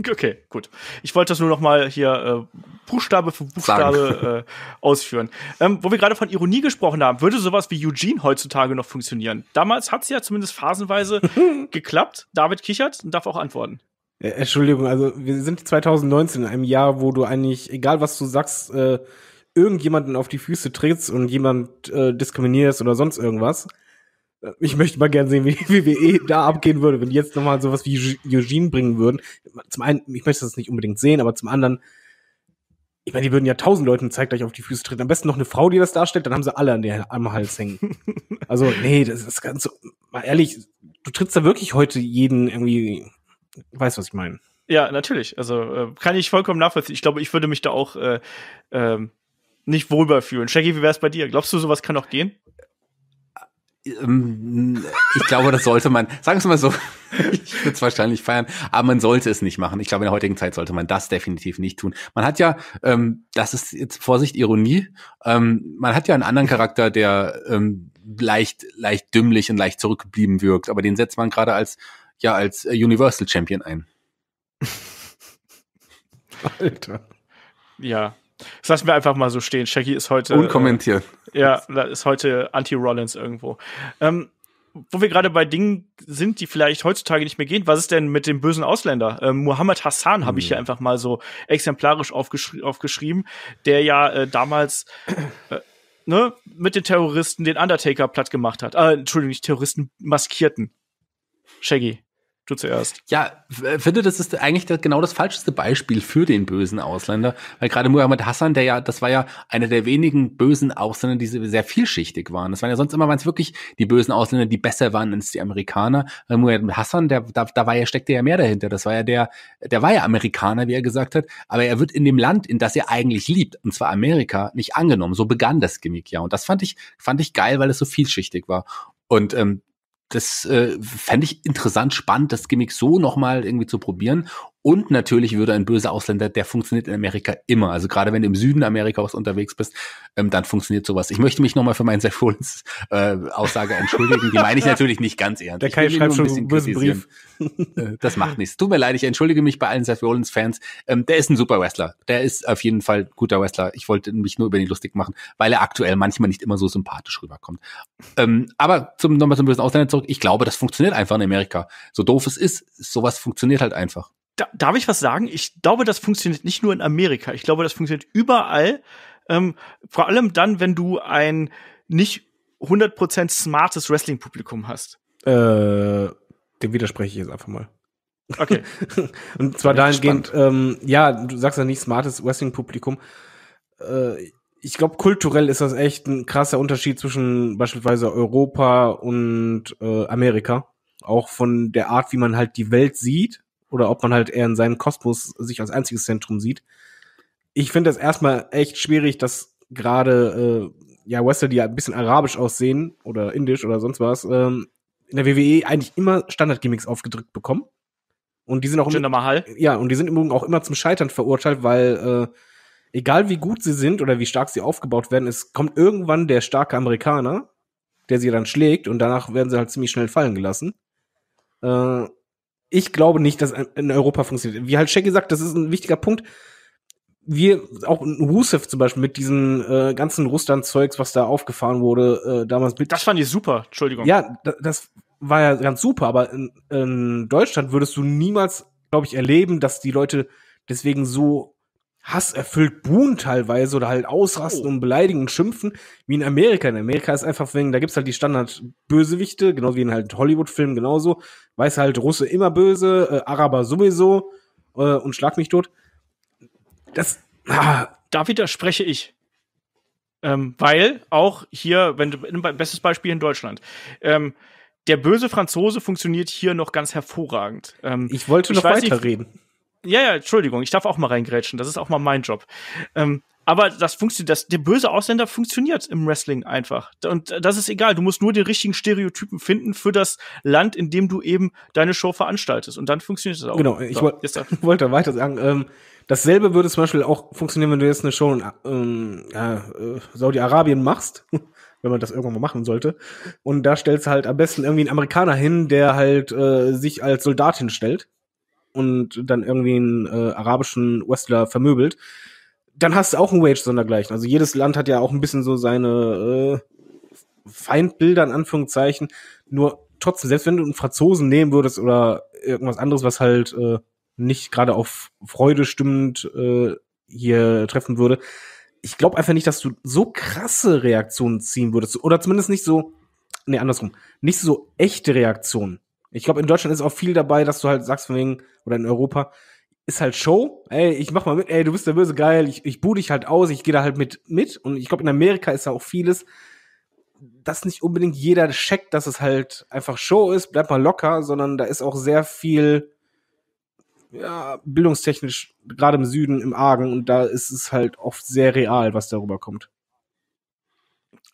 Okay, gut. Ich wollte das nur noch mal hier äh, Buchstabe für Buchstabe äh, ausführen. Ähm, wo wir gerade von Ironie gesprochen haben, würde sowas wie Eugene heutzutage noch funktionieren? Damals hat es ja zumindest phasenweise geklappt. David kichert und darf auch antworten. Äh, Entschuldigung, also wir sind 2019 in einem Jahr, wo du eigentlich, egal was du sagst, äh, irgendjemanden auf die Füße trittst und jemand äh, diskriminierst oder sonst irgendwas. Äh, ich möchte mal gerne sehen, wie die WWE eh da abgehen würde, wenn die jetzt nochmal sowas wie Eugene bringen würden. Zum einen, ich möchte das nicht unbedingt sehen, aber zum anderen, ich meine, die würden ja tausend Leuten zeigt zeitgleich auf die Füße treten. Am besten noch eine Frau, die das darstellt, dann haben sie alle an der, am Hals hängen. also, nee, das ist ganz so, mal ehrlich, du trittst da wirklich heute jeden irgendwie, weißt, du, was ich meine. Ja, natürlich. Also, äh, kann ich vollkommen nachvollziehen. Ich glaube, ich würde mich da auch, äh, ähm, nicht wohlbar Shaggy, wie wäre es bei dir? Glaubst du, sowas kann auch gehen? Ähm, ich glaube, das sollte man, sagen Sie mal so, ich würde es wahrscheinlich feiern, aber man sollte es nicht machen. Ich glaube, in der heutigen Zeit sollte man das definitiv nicht tun. Man hat ja, ähm, das ist jetzt Vorsicht, Ironie, ähm, man hat ja einen anderen Charakter, der ähm, leicht, leicht dümmlich und leicht zurückgeblieben wirkt, aber den setzt man gerade als, ja, als äh, Universal Champion ein. Alter. Ja, das lassen wir einfach mal so stehen. Shaggy ist heute. Unkommentiert. Äh, ja, ist heute Anti-Rollins irgendwo. Ähm, wo wir gerade bei Dingen sind, die vielleicht heutzutage nicht mehr gehen, was ist denn mit dem bösen Ausländer? Ähm, Muhammad Hassan habe ich hier hm. einfach mal so exemplarisch aufgeschri aufgeschrieben, der ja äh, damals äh, ne, mit den Terroristen den Undertaker platt gemacht hat. Äh, Entschuldigung, nicht Terroristen, Maskierten. Shaggy, Du zuerst. Ja, finde, das ist eigentlich genau das falscheste Beispiel für den bösen Ausländer, weil gerade Muhammad Hassan, der ja, das war ja einer der wenigen bösen Ausländer, die sehr vielschichtig waren. Das waren ja sonst immer waren es wirklich die bösen Ausländer, die besser waren als die Amerikaner. Weil Muhammad Hassan, der, da, da war ja, steckte ja mehr dahinter. Das war ja der, der war ja Amerikaner, wie er gesagt hat, aber er wird in dem Land, in das er eigentlich liebt, und zwar Amerika, nicht angenommen. So begann das Gimmick ja. Und das fand ich, fand ich geil, weil es so vielschichtig war. Und ähm, das äh, fände ich interessant, spannend, das Gimmick so nochmal irgendwie zu probieren. Und natürlich würde ein böser Ausländer, der funktioniert in Amerika immer. Also gerade wenn du im Süden Amerikas unterwegs bist, ähm, dann funktioniert sowas. Ich möchte mich nochmal für meine Seth Rollins äh, Aussage entschuldigen. Die meine ich natürlich nicht ganz ernst. Der Kai schreibt schon einen bösen Brief. Äh, das macht nichts. Tut mir leid, ich entschuldige mich bei allen Seth Rollins Fans. Ähm, der ist ein super Wrestler. Der ist auf jeden Fall guter Wrestler. Ich wollte mich nur über ihn lustig machen, weil er aktuell manchmal nicht immer so sympathisch rüberkommt. Ähm, aber zum, nochmal zum bösen Ausländer zurück. Ich glaube, das funktioniert einfach in Amerika. So doof es ist, sowas funktioniert halt einfach da, darf ich was sagen? Ich glaube, das funktioniert nicht nur in Amerika. Ich glaube, das funktioniert überall. Ähm, vor allem dann, wenn du ein nicht 100% smartes Wrestling-Publikum hast. Äh, dem widerspreche ich jetzt einfach mal. Okay. Und zwar dahingehend, ähm, ja, du sagst ja nicht smartes Wrestling-Publikum. Äh, ich glaube, kulturell ist das echt ein krasser Unterschied zwischen beispielsweise Europa und äh, Amerika. Auch von der Art, wie man halt die Welt sieht oder ob man halt eher in seinem Kosmos sich als einziges Zentrum sieht. Ich finde das erstmal echt schwierig, dass gerade äh, ja Wrestler, die ja ein bisschen arabisch aussehen oder indisch oder sonst was, ähm, in der WWE eigentlich immer Standard-Gimmicks aufgedrückt bekommen. Und die sind auch immer, ja und die sind auch immer zum Scheitern verurteilt, weil äh, egal wie gut sie sind oder wie stark sie aufgebaut werden, es kommt irgendwann der starke Amerikaner, der sie dann schlägt und danach werden sie halt ziemlich schnell fallen gelassen. Äh, ich glaube nicht, dass in Europa funktioniert. Wie halt Shaggy sagt, das ist ein wichtiger Punkt. Wir, auch Rusev zum Beispiel mit diesem äh, ganzen Russland-Zeugs, was da aufgefahren wurde, äh, damals mit. Das fand ich super, Entschuldigung. Ja, das, das war ja ganz super, aber in, in Deutschland würdest du niemals, glaube ich, erleben, dass die Leute deswegen so Hass erfüllt buhen teilweise oder halt ausrasten oh. und beleidigen und schimpfen, wie in Amerika. In Amerika ist einfach wegen, da gibt's halt die Standard-Bösewichte, genauso wie in halt Hollywood-Filmen genauso. Weiß halt, Russe immer böse, äh, Araber sowieso äh, und schlag mich tot. Das. Ah. Da widerspreche ich. Ähm, weil auch hier, wenn du, bestes Beispiel in Deutschland. Ähm, der böse Franzose funktioniert hier noch ganz hervorragend. Ähm, ich wollte noch weiterreden. Ja, ja, Entschuldigung, ich darf auch mal reingrätschen. Das ist auch mal mein Job. Ähm, aber das funktioniert, das, der böse Ausländer funktioniert im Wrestling einfach. Und das ist egal. Du musst nur den richtigen Stereotypen finden für das Land, in dem du eben deine Show veranstaltest. Und dann funktioniert das auch. Genau, ich so, wollte wollt weiter sagen. Ähm, dasselbe würde zum Beispiel auch funktionieren, wenn du jetzt eine Show in ähm, äh, Saudi-Arabien machst, wenn man das irgendwann mal machen sollte. Und da stellst du halt am besten irgendwie einen Amerikaner hin, der halt äh, sich als Soldat hinstellt und dann irgendwie einen äh, arabischen Wrestler vermöbelt, dann hast du auch einen Wage sondergleichen. Also jedes Land hat ja auch ein bisschen so seine äh, Feindbilder in Anführungszeichen. Nur trotzdem, selbst wenn du einen Franzosen nehmen würdest oder irgendwas anderes, was halt äh, nicht gerade auf Freude stimmend äh, hier treffen würde, ich glaube einfach nicht, dass du so krasse Reaktionen ziehen würdest. Oder zumindest nicht so, nee, andersrum, nicht so echte Reaktionen. Ich glaube, in Deutschland ist auch viel dabei, dass du halt sagst von wegen, oder in Europa, ist halt Show. Ey, ich mach mal mit, ey, du bist der böse Geil, ich, ich buh dich halt aus, ich gehe da halt mit mit. Und ich glaube, in Amerika ist da auch vieles, dass nicht unbedingt jeder checkt, dass es halt einfach Show ist, bleib mal locker, sondern da ist auch sehr viel, ja, bildungstechnisch, gerade im Süden, im Argen, und da ist es halt oft sehr real, was darüber kommt.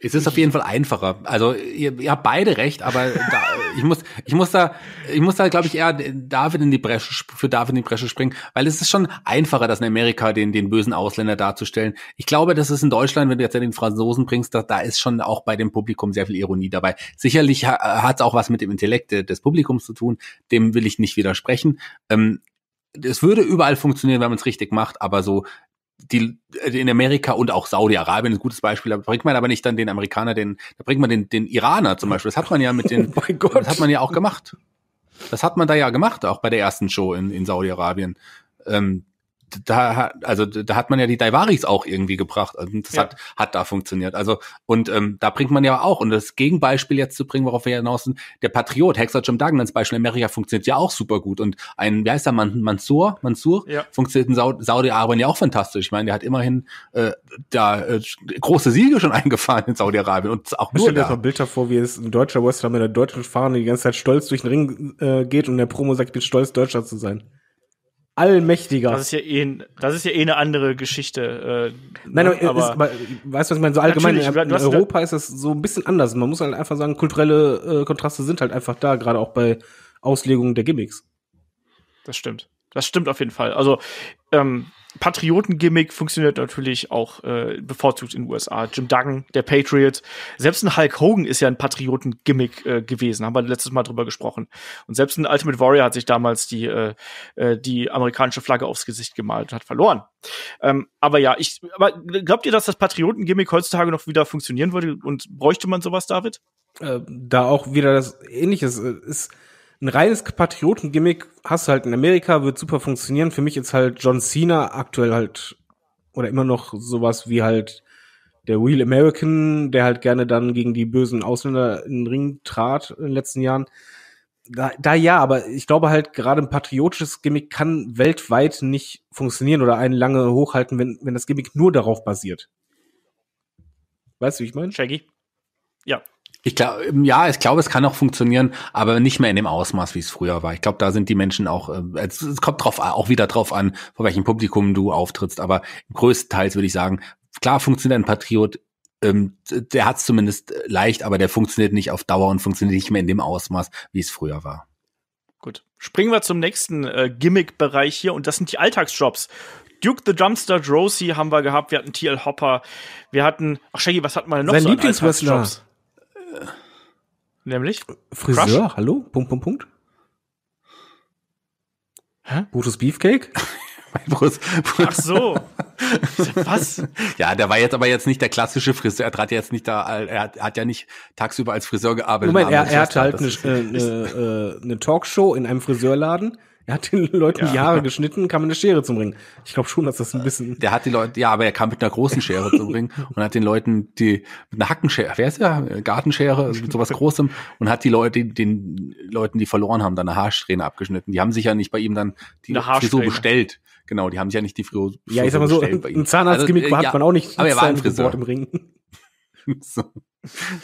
Es ist auf jeden Fall einfacher. Also ihr, ihr habt beide recht, aber da, ich muss, ich muss da, ich muss da, glaube ich, eher David in die Bresche für David in die Bresche springen, weil es ist schon einfacher, das in Amerika den den bösen Ausländer darzustellen. Ich glaube, das ist in Deutschland, wenn du jetzt den Franzosen bringst, da, da ist schon auch bei dem Publikum sehr viel Ironie dabei. Sicherlich ha, hat es auch was mit dem Intellekt des Publikums zu tun. Dem will ich nicht widersprechen. Ähm, es würde überall funktionieren, wenn man es richtig macht, aber so die äh, in Amerika und auch Saudi-Arabien ist ein gutes Beispiel, da bringt man aber nicht dann den Amerikaner, den, da bringt man den, den Iraner zum Beispiel. Das hat man ja mit den, oh mein Gott. das hat man ja auch gemacht. Das hat man da ja gemacht, auch bei der ersten Show in, in Saudi-Arabien. Ähm, da, also da hat man ja die Daivaris auch irgendwie gebracht. Also das ja. hat, hat da funktioniert. Also, und ähm, da bringt man ja auch, und das Gegenbeispiel jetzt zu bringen, worauf wir hinaus sind, der Patriot, Hexer Jim Duggan als Beispiel in Amerika funktioniert ja auch super gut. Und ein, wie heißt der Man, Mansour? Mansour ja. funktioniert in Saudi-Arabien ja auch fantastisch. Ich meine, der hat immerhin äh, da äh, große Siege schon eingefahren in Saudi-Arabien. Und auch ich nur. Ich stelle mir ein Bild davor, wie es ein deutscher Wrestler mit einer deutschen Fahne die ganze Zeit stolz durch den Ring äh, geht und der Promo sagt, ich bin stolz, Deutscher zu sein. Allmächtiger. Das ist ja eh, das ist ja eh eine andere Geschichte. Äh, Nein, ne? aber, ist, aber weißt du, was ich meine? So allgemein in, in Europa ist das so ein bisschen anders. Man muss halt einfach sagen, kulturelle äh, Kontraste sind halt einfach da, gerade auch bei Auslegungen der Gimmicks. Das stimmt. Das stimmt auf jeden Fall. Also, ähm, Patriotengimmick funktioniert natürlich auch äh, bevorzugt in den USA. Jim Duggan, der Patriot. Selbst ein Hulk Hogan ist ja ein Patriotengimmick äh, gewesen, haben wir letztes Mal drüber gesprochen. Und selbst ein Ultimate Warrior hat sich damals die, äh, äh, die amerikanische Flagge aufs Gesicht gemalt und hat verloren. Ähm, aber ja, ich, aber glaubt ihr, dass das Patriotengimmick heutzutage noch wieder funktionieren würde und bräuchte man sowas, David? Äh, da auch wieder das Ähnliches äh, ist ein reines Patriotengimmick hast du halt in Amerika, wird super funktionieren. Für mich ist halt John Cena aktuell halt oder immer noch sowas wie halt der Real American, der halt gerne dann gegen die bösen Ausländer in den Ring trat in den letzten Jahren. Da, da ja, aber ich glaube halt, gerade ein patriotisches Gimmick kann weltweit nicht funktionieren oder einen lange hochhalten, wenn, wenn das Gimmick nur darauf basiert. Weißt du, wie ich meine? Shaggy. Ja, ich glaube, ähm, ja, ich glaube, es kann auch funktionieren, aber nicht mehr in dem Ausmaß, wie es früher war. Ich glaube, da sind die Menschen auch, ähm, es, es kommt drauf, äh, auch wieder drauf an, vor welchem Publikum du auftrittst, aber größtenteils würde ich sagen, klar funktioniert ein Patriot, ähm, der hat es zumindest äh, leicht, aber der funktioniert nicht auf Dauer und funktioniert nicht mehr in dem Ausmaß, wie es früher war. Gut. Springen wir zum nächsten äh, Gimmick-Bereich hier und das sind die Alltagsjobs. Duke the Dumpster Drosy haben wir gehabt, wir hatten TL Hopper, wir hatten, ach Shaggy, was hatten wir denn noch Sein so Lieblingswrestler. Nämlich? Friseur, Crush? hallo? Punkt, Punkt, Punkt. Hä? Brutus Beefcake? Brutus, Brutus. Ach so. Was? ja, der war jetzt aber jetzt nicht der klassische Friseur. Er trat jetzt nicht da, er hat, ja nicht tagsüber als Friseur gearbeitet. Moment, er, er hatte halt eine, äh, eine, äh, eine Talkshow in einem Friseurladen er hat den Leuten ja. die Haare geschnitten, kam eine Schere zum Ring. Ich glaube schon, dass das ein bisschen. Der hat die Leute, ja, aber er kam mit einer großen Schere zum Ring und hat den Leuten die mit einer Hackenschere, wer ist der? Äh, Gartenschere, also mit sowas Großem und hat die Leute, den Leuten, die verloren haben, dann eine Haarsträhne abgeschnitten. Die haben sich ja nicht bei ihm dann die Frisur bestellt. Genau, die haben sich ja nicht die Frisur bestellt. Ja, ich sag mal so, ein Zahnarztgimmick also, äh, hat ja, man auch nicht. Aber er war ein Friseur. im Ring. so.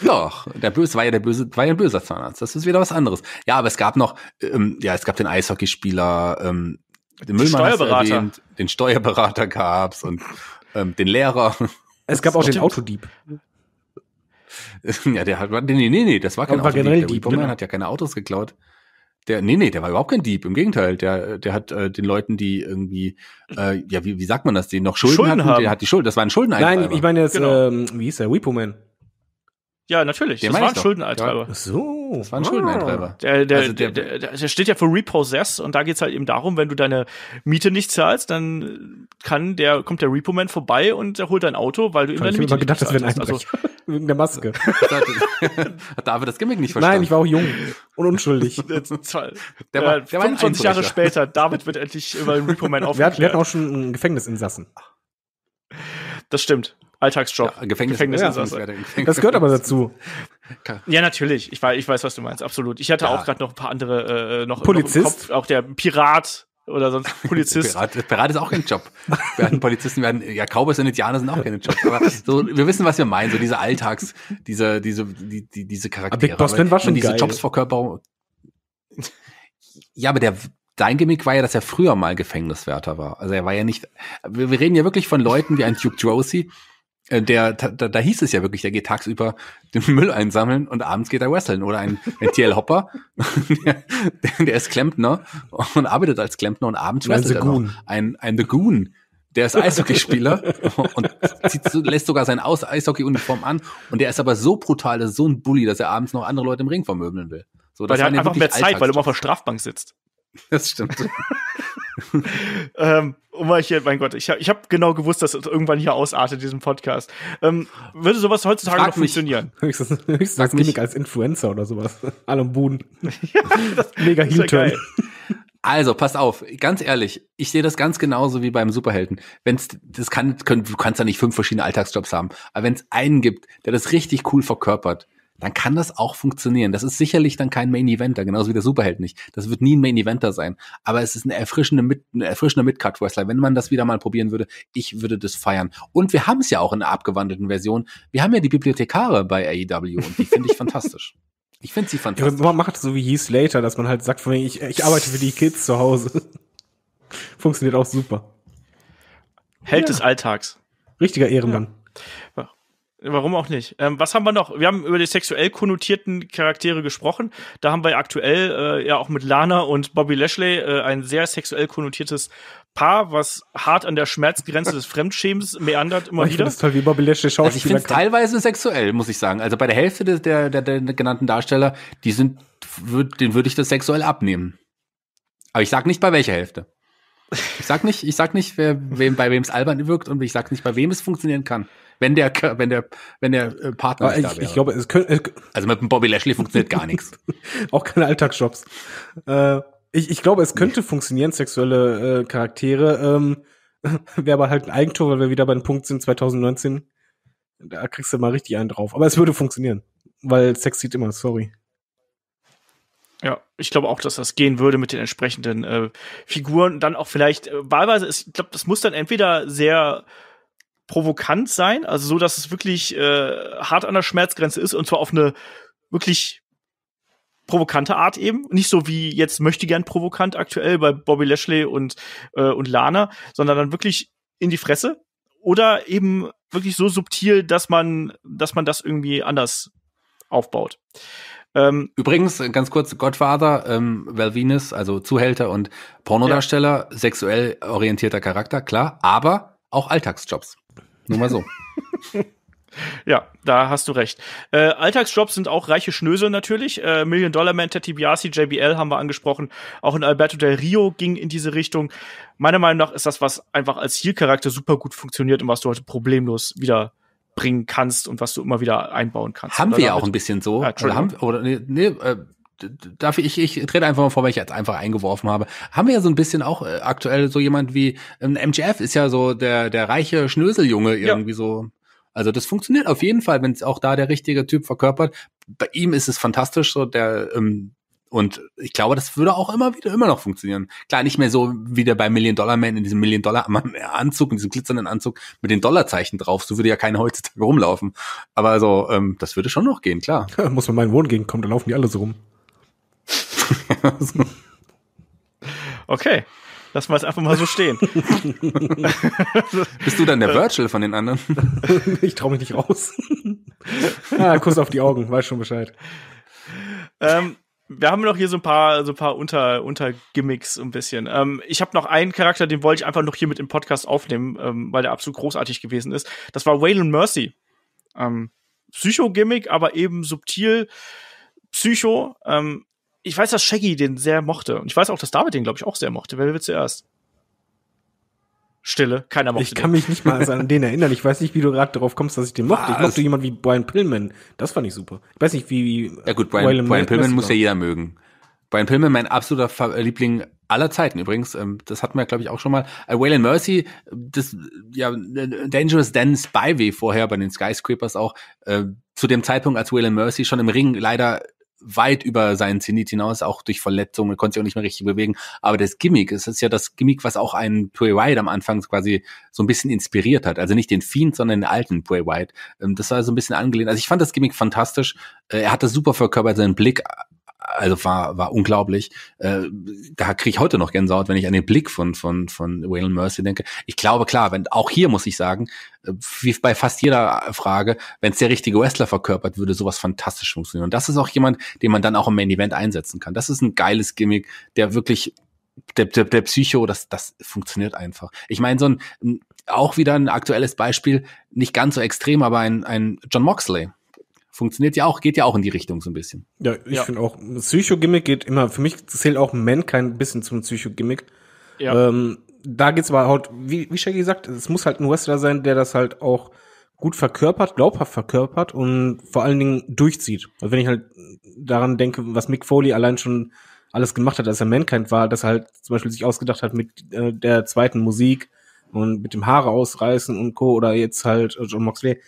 Doch, der böse war ja der böse, war ja ein böser Zahnarzt. Das ist wieder was anderes. Ja, aber es gab noch, ähm, ja, es gab den Eishockeyspieler, ähm, den Müllmann Steuerberater. Erwähnt, den Steuerberater gab's und ähm, den Lehrer. Es gab auch den Autodieb. Ja, der hat, nee, nee, nee, das war kein Autodieb. Der Dieb, genau. hat ja keine Autos geklaut. Der, nee, nee, der war überhaupt kein Dieb. Im Gegenteil, der, der hat äh, den Leuten, die irgendwie, äh, ja, wie, wie sagt man das, die noch Schulden, Schulden hatten, haben. der hat die Schulden. Das war ein Schuldeneintreiber. Nein, ich meine jetzt, genau. ähm, wie hieß der? Repo Man. Ja, natürlich. das war ein Schuldeneintreiber. Ja. So, das war ein ah. Schuldeneintreiber. Der, der, also der, der, der, steht ja für Repossess und da geht's halt eben darum, wenn du deine Miete nicht zahlst, dann kann der, kommt der Repo-Man vorbei und er holt dein Auto, weil du ihm deine Miete gedacht, nicht zahlst. Ich habe gedacht, das wäre ein Einbrecher. Also, wegen der Maske. Hat David das Gimmick nicht verstanden? Nein, ich war auch jung und unschuldig. der war, äh, der 25 Jahre später, David wird endlich über den Repo-Man aufgeklärt. Wir hatten auch schon einen Gefängnisinsassen. Das stimmt. Alltagsjob. Ja, Gefängnis, Gefängnis, ja, Gefängnis, Gefängnis, Das gehört aber dazu. Ja, natürlich. Ich, weiß, ich weiß, was du meinst. Absolut. Ich hatte ja. auch gerade noch ein paar andere äh, äh noch Polizist. Noch Kopf, auch der Pirat oder sonst Polizist. Pirat, Pirat ist auch kein Job. Wir hatten Polizisten, wir hatten, ja, Cowboys und Indianer sind auch keine Jobs. Aber so, wir wissen, was wir meinen. So diese Alltags, diese, diese, die, die, diese Charaktere. Aber Big Boss Man war schon diese geil. Körper. Ja, aber der, dein Gimmick war ja, dass er früher mal Gefängniswärter war. Also er war ja nicht, wir, wir reden ja wirklich von Leuten wie ein Duke Josie, äh, der, da, da hieß es ja wirklich, der geht tagsüber den Müll einsammeln und abends geht er wrestlen. Oder ein, ein TL Hopper, der, der ist Klempner und arbeitet als Klempner und abends wrestelt er noch. Ein, ein The Goon, der ist Eishockeyspieler und zieht, lässt sogar sein Aus Eishockey-Uniform an. Und der ist aber so brutal, das ist so ein Bully, dass er abends noch andere Leute im Ring vermöbeln will. So, weil er hat einfach mehr Zeit, weil er immer auf der Strafbank sitzt. Das stimmt. ähm, mal hier, mein Gott, ich habe ich hab genau gewusst, dass es irgendwann hier ausartet, diesem Podcast. Ähm, würde sowas heutzutage Frag noch mich. funktionieren? Höchstens, höchstens Gimmick als Influencer oder sowas. Alon Boon. ja, Mega heel ja Also, pass auf, ganz ehrlich, ich sehe das ganz genauso wie beim Superhelden. Wenn's, das kann, können, du kannst ja nicht fünf verschiedene Alltagsjobs haben, aber wenn es einen gibt, der das richtig cool verkörpert, dann kann das auch funktionieren. Das ist sicherlich dann kein Main Eventer, genauso wie der Superheld nicht. Das wird nie ein Main Eventer sein. Aber es ist ein erfrischender Mid, ein erfrischender Mid-Card Wrestler. Wenn man das wieder mal probieren würde, ich würde das feiern. Und wir haben es ja auch in einer abgewandelten Version. Wir haben ja die Bibliothekare bei AEW und die finde ich fantastisch. Ich finde sie fantastisch. Ja, man macht so wie Heath Slater, dass man halt sagt, von ich, ich arbeite für die Kids zu Hause. Funktioniert auch super. Held ja. des Alltags. Richtiger Ehrenmann. Ja. Warum auch nicht? Ähm, was haben wir noch? Wir haben über die sexuell konnotierten Charaktere gesprochen. Da haben wir aktuell äh, ja auch mit Lana und Bobby Lashley äh, ein sehr sexuell konnotiertes Paar, was hart an der Schmerzgrenze des Fremdschämens meandert immer ich wieder. Das toll, wie Bobby Lashley schaut. Also ich finde teilweise sexuell, muss ich sagen. Also bei der Hälfte des, der, der, der genannten Darsteller, die sind, würd, den würde ich das sexuell abnehmen. Aber ich sag nicht bei welcher Hälfte. Ich sag nicht, ich sag nicht, wer, wem, bei wem es albern wirkt und ich sag nicht, bei wem es funktionieren kann. Wenn der, wenn der, wenn äh, der Partner nicht ich, da wäre. Ich glaube, es könnte, also mit dem Bobby Lashley funktioniert gar nichts. Auch keine Alltagsjobs. Äh, ich, ich glaube, es könnte nee. funktionieren, sexuelle äh, Charaktere. Ähm, wäre aber halt ein Eigentor, weil wir wieder bei dem Punkt sind 2019. Da kriegst du mal richtig einen drauf. Aber es würde funktionieren, weil Sex sieht immer, sorry. Ja, ich glaube auch, dass das gehen würde mit den entsprechenden äh, Figuren. Dann auch vielleicht äh, wahlweise, ist, ich glaube, das muss dann entweder sehr provokant sein, also so, dass es wirklich äh, hart an der Schmerzgrenze ist und zwar auf eine wirklich provokante Art eben, nicht so wie jetzt möchte gern provokant aktuell bei Bobby Lashley und äh, und Lana, sondern dann wirklich in die Fresse oder eben wirklich so subtil, dass man dass man das irgendwie anders aufbaut. Ähm, Übrigens, äh, ganz kurz, Godfather, ähm, Valvinus, also Zuhälter und Pornodarsteller, ja. sexuell orientierter Charakter, klar, aber auch Alltagsjobs. Nur mal so. Ja, da hast du recht. Äh, Alltagsjobs sind auch reiche Schnösel natürlich. Äh, Million Dollar Man, Teddy Biasi, JBL haben wir angesprochen. Auch in Alberto del Rio ging in diese Richtung. Meiner Meinung nach ist das, was einfach als Heal-Charakter super gut funktioniert und was du heute problemlos wieder bringen kannst und was du immer wieder einbauen kannst. Haben wir ja auch ein bisschen so. Ja, ah, oder also haben, oder nee, nee, äh, darf ich, ich, ich trete einfach mal vor, weil ich jetzt einfach eingeworfen habe. Haben wir ja so ein bisschen auch äh, aktuell so jemand wie ähm, MGF ist ja so der, der reiche Schnöseljunge irgendwie ja. so. Also das funktioniert auf jeden Fall, wenn es auch da der richtige Typ verkörpert. Bei ihm ist es fantastisch, so der, ähm, und ich glaube, das würde auch immer wieder immer noch funktionieren. Klar, nicht mehr so wie der bei Million Dollar Man in diesem Million Dollar äh, Anzug, in diesem glitzernden Anzug mit den Dollarzeichen drauf. So würde ja keiner heutzutage rumlaufen. Aber also, ähm, das würde schon noch gehen, klar. Ja, muss man meinen Wohngegend kommen, da laufen die alle so rum okay. Lassen wir es einfach mal so stehen. Bist du dann der Virgil von den anderen? ich traue mich nicht raus. ah, Kuss auf die Augen, weiß schon Bescheid. Ähm, wir haben noch hier so ein paar, so ein paar Unter, Untergimmicks ein bisschen. Ähm, ich habe noch einen Charakter, den wollte ich einfach noch hier mit im Podcast aufnehmen, ähm, weil der absolut großartig gewesen ist. Das war Waylon Mercy. Ähm, Psycho-Gimmick, aber eben subtil. Psycho, ähm, ich weiß, dass Shaggy den sehr mochte. Und ich weiß auch, dass David den, glaube ich, auch sehr mochte. Wer will zuerst? Stille, keiner mochte Ich kann den. mich nicht mal an den erinnern. Ich weiß nicht, wie du gerade darauf kommst, dass ich den mochte. Was? Ich ah, mochte jemanden wie Brian Pillman. Das fand ich super. Ich weiß nicht, wie. Ja, gut, Brian, Brian, Brian Pillman muss ja jeder mögen. Brian Pillman, mein absoluter äh, Liebling aller Zeiten übrigens. Ähm, das hatten wir, glaube ich, auch schon mal. Äh, Waylon Mercy, das, ja, äh, Dangerous Dan Spyway vorher bei den Skyscrapers auch. Äh, zu dem Zeitpunkt, als Waylon Mercy schon im Ring leider weit über seinen Zenit hinaus, auch durch Verletzungen, konnte sich auch nicht mehr richtig bewegen. Aber das Gimmick, es ist ja das Gimmick, was auch einen Bray White am Anfang quasi so ein bisschen inspiriert hat. Also nicht den Fiend, sondern den alten Bray White. Ähm, das war so ein bisschen angelehnt. Also ich fand das Gimmick fantastisch. Äh, er hat das super verkörpert, seinen Blick also war, war unglaublich. Äh, da kriege ich heute noch Gänsehaut, wenn ich an den Blick von, von, von Waylon Mercy denke. Ich glaube, klar, wenn auch hier muss ich sagen, äh, wie bei fast jeder Frage, wenn es der richtige Wrestler verkörpert, würde sowas fantastisch funktionieren. Und das ist auch jemand, den man dann auch im Main Event einsetzen kann. Das ist ein geiles Gimmick, der wirklich der, der, der Psycho, das, das funktioniert einfach. Ich meine, so ein, auch wieder ein aktuelles Beispiel, nicht ganz so extrem, aber ein, ein John Moxley funktioniert ja auch, geht ja auch in die Richtung so ein bisschen. Ja, ich ja. finde auch, Psycho-Gimmick geht immer, für mich zählt auch Mankind ein bisschen zum Psycho-Gimmick. Ja. Ähm, da geht's aber halt, wie, wie Shaggy gesagt, es muss halt ein Wrestler sein, der das halt auch gut verkörpert, glaubhaft verkörpert und vor allen Dingen durchzieht. Also wenn ich halt daran denke, was Mick Foley allein schon alles gemacht hat, als er Mankind war, dass er halt zum Beispiel sich ausgedacht hat mit äh, der zweiten Musik und mit dem Haare ausreißen und Co. oder jetzt halt John Moxley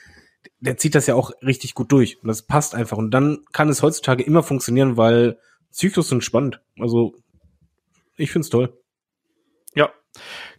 der zieht das ja auch richtig gut durch. Und das passt einfach. Und dann kann es heutzutage immer funktionieren, weil Zyklus sind spannend. Also ich find's toll. Ja,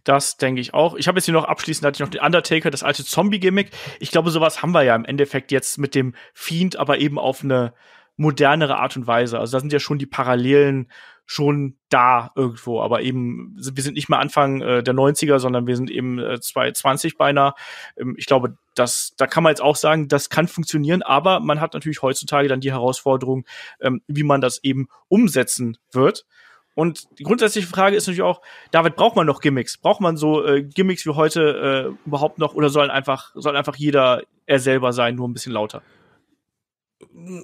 das denke ich auch. Ich habe jetzt hier noch abschließend hatte ich noch den Undertaker, das alte Zombie-Gimmick. Ich glaube, sowas haben wir ja im Endeffekt jetzt mit dem Fiend, aber eben auf eine modernere Art und Weise. Also da sind ja schon die Parallelen schon da irgendwo, aber eben, wir sind nicht mehr Anfang äh, der 90er, sondern wir sind eben äh, 2020 beinahe. Ähm, ich glaube, das, da kann man jetzt auch sagen, das kann funktionieren, aber man hat natürlich heutzutage dann die Herausforderung, ähm, wie man das eben umsetzen wird. Und die grundsätzliche Frage ist natürlich auch, David, braucht man noch Gimmicks? Braucht man so äh, Gimmicks wie heute äh, überhaupt noch oder sollen einfach, soll einfach jeder er selber sein, nur ein bisschen lauter?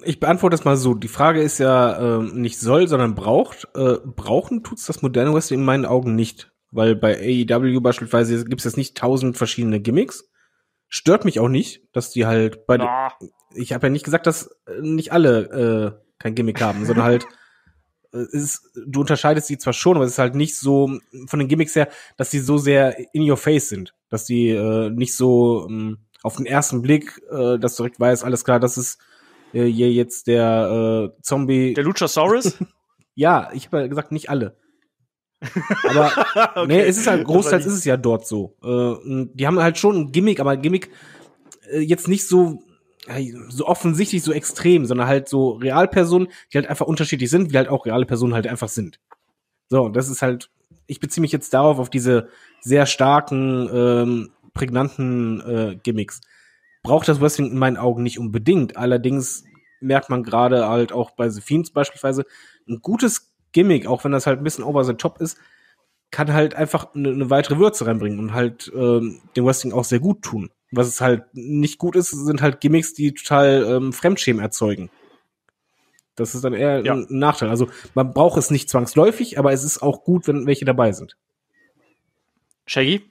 Ich beantworte das mal so. Die Frage ist ja äh, nicht soll, sondern braucht. Äh, brauchen tut's das moderne Wrestling in meinen Augen nicht. Weil bei AEW beispielsweise gibt es jetzt nicht tausend verschiedene Gimmicks, stört mich auch nicht, dass die halt bei. Ja. Ich habe ja nicht gesagt, dass äh, nicht alle äh, kein Gimmick haben, sondern halt. Ist, äh, du unterscheidest sie zwar schon, aber es ist halt nicht so von den Gimmicks her, dass sie so sehr in your face sind, dass die äh, nicht so ähm, auf den ersten Blick, äh, dass direkt weiß, alles klar, das ist äh, hier jetzt der äh, Zombie. Der Luchasaurus? ja, ich habe ja gesagt, nicht alle. Aber okay. nee, es ist halt großteils ist es ja dort so. Äh, die haben halt schon ein Gimmick, aber ein Gimmick äh, jetzt nicht so äh, so offensichtlich so extrem, sondern halt so Realpersonen, die halt einfach unterschiedlich sind, wie halt auch reale Personen halt einfach sind. So, das ist halt, ich beziehe mich jetzt darauf, auf diese sehr starken, ähm, prägnanten äh, Gimmicks. Braucht das Wrestling in meinen Augen nicht unbedingt. Allerdings merkt man gerade halt auch bei The Fiends beispielsweise, ein gutes Gimmick, auch wenn das halt ein bisschen over the top ist, kann halt einfach eine, eine weitere Würze reinbringen und halt ähm, dem Wrestling auch sehr gut tun. Was es halt nicht gut ist, sind halt Gimmicks, die total ähm, Fremdschämen erzeugen. Das ist dann eher ja. ein Nachteil. Also man braucht es nicht zwangsläufig, aber es ist auch gut, wenn welche dabei sind. Shaggy?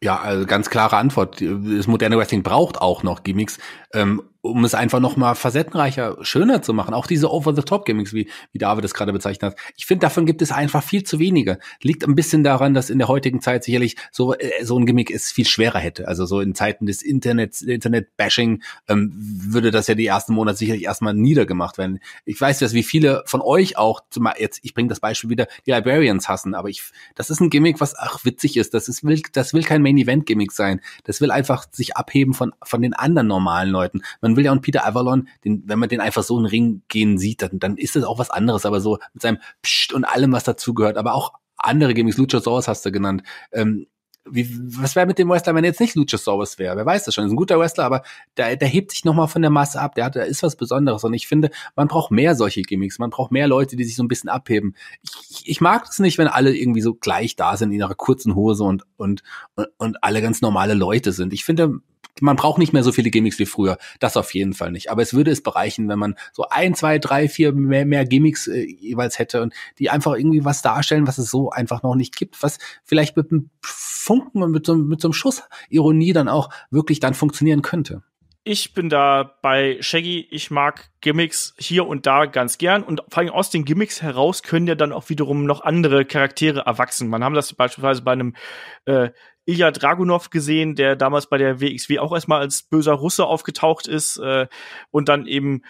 Ja, also ganz klare Antwort. Das moderne Wrestling braucht auch noch Gimmicks. Ähm, um es einfach noch mal facettenreicher, schöner zu machen. Auch diese Over-the-Top-Gimmicks, wie, wie David es gerade bezeichnet hat. Ich finde, davon gibt es einfach viel zu wenige. Liegt ein bisschen daran, dass in der heutigen Zeit sicherlich so, äh, so ein Gimmick es viel schwerer hätte. Also so in Zeiten des Internets, Internet-Bashing, ähm, würde das ja die ersten Monate sicherlich erstmal niedergemacht werden. Ich weiß, dass wie viele von euch auch, zum, jetzt, ich bringe das Beispiel wieder, die Librarians hassen, aber ich, das ist ein Gimmick, was ach witzig ist. Das ist, will, das will kein Main-Event-Gimmick sein. Das will einfach sich abheben von, von den anderen normalen Leuten. Man man will ja und Peter Avalon, den, wenn man den einfach so in den Ring gehen sieht, dann, dann ist das auch was anderes, aber so mit seinem Psst und allem, was dazugehört, aber auch andere Gimmicks, Luchasaurus hast du genannt, ähm, wie, was wäre mit dem Wrestler, wenn er jetzt nicht Luchasaurus wäre? Wer weiß das schon? Ist ein guter Wrestler, aber der, der hebt sich nochmal von der Masse ab. Der hat, da ist was Besonderes. Und ich finde, man braucht mehr solche Gimmicks. Man braucht mehr Leute, die sich so ein bisschen abheben. Ich, ich, ich mag es nicht, wenn alle irgendwie so gleich da sind in ihrer kurzen Hose und, und, und, und alle ganz normale Leute sind. Ich finde, man braucht nicht mehr so viele Gimmicks wie früher. Das auf jeden Fall nicht. Aber es würde es bereichen, wenn man so ein, zwei, drei, vier mehr, mehr Gimmicks äh, jeweils hätte und die einfach irgendwie was darstellen, was es so einfach noch nicht gibt, was vielleicht mit einem Funken und mit so, mit so einem Schuss Ironie dann auch wirklich dann funktionieren könnte ich bin da bei Shaggy. Ich mag Gimmicks hier und da ganz gern. Und vor allem aus den Gimmicks heraus können ja dann auch wiederum noch andere Charaktere erwachsen. Man haben das beispielsweise bei einem äh, Ilya Dragunov gesehen, der damals bei der WXW auch erstmal als böser Russe aufgetaucht ist äh, und dann eben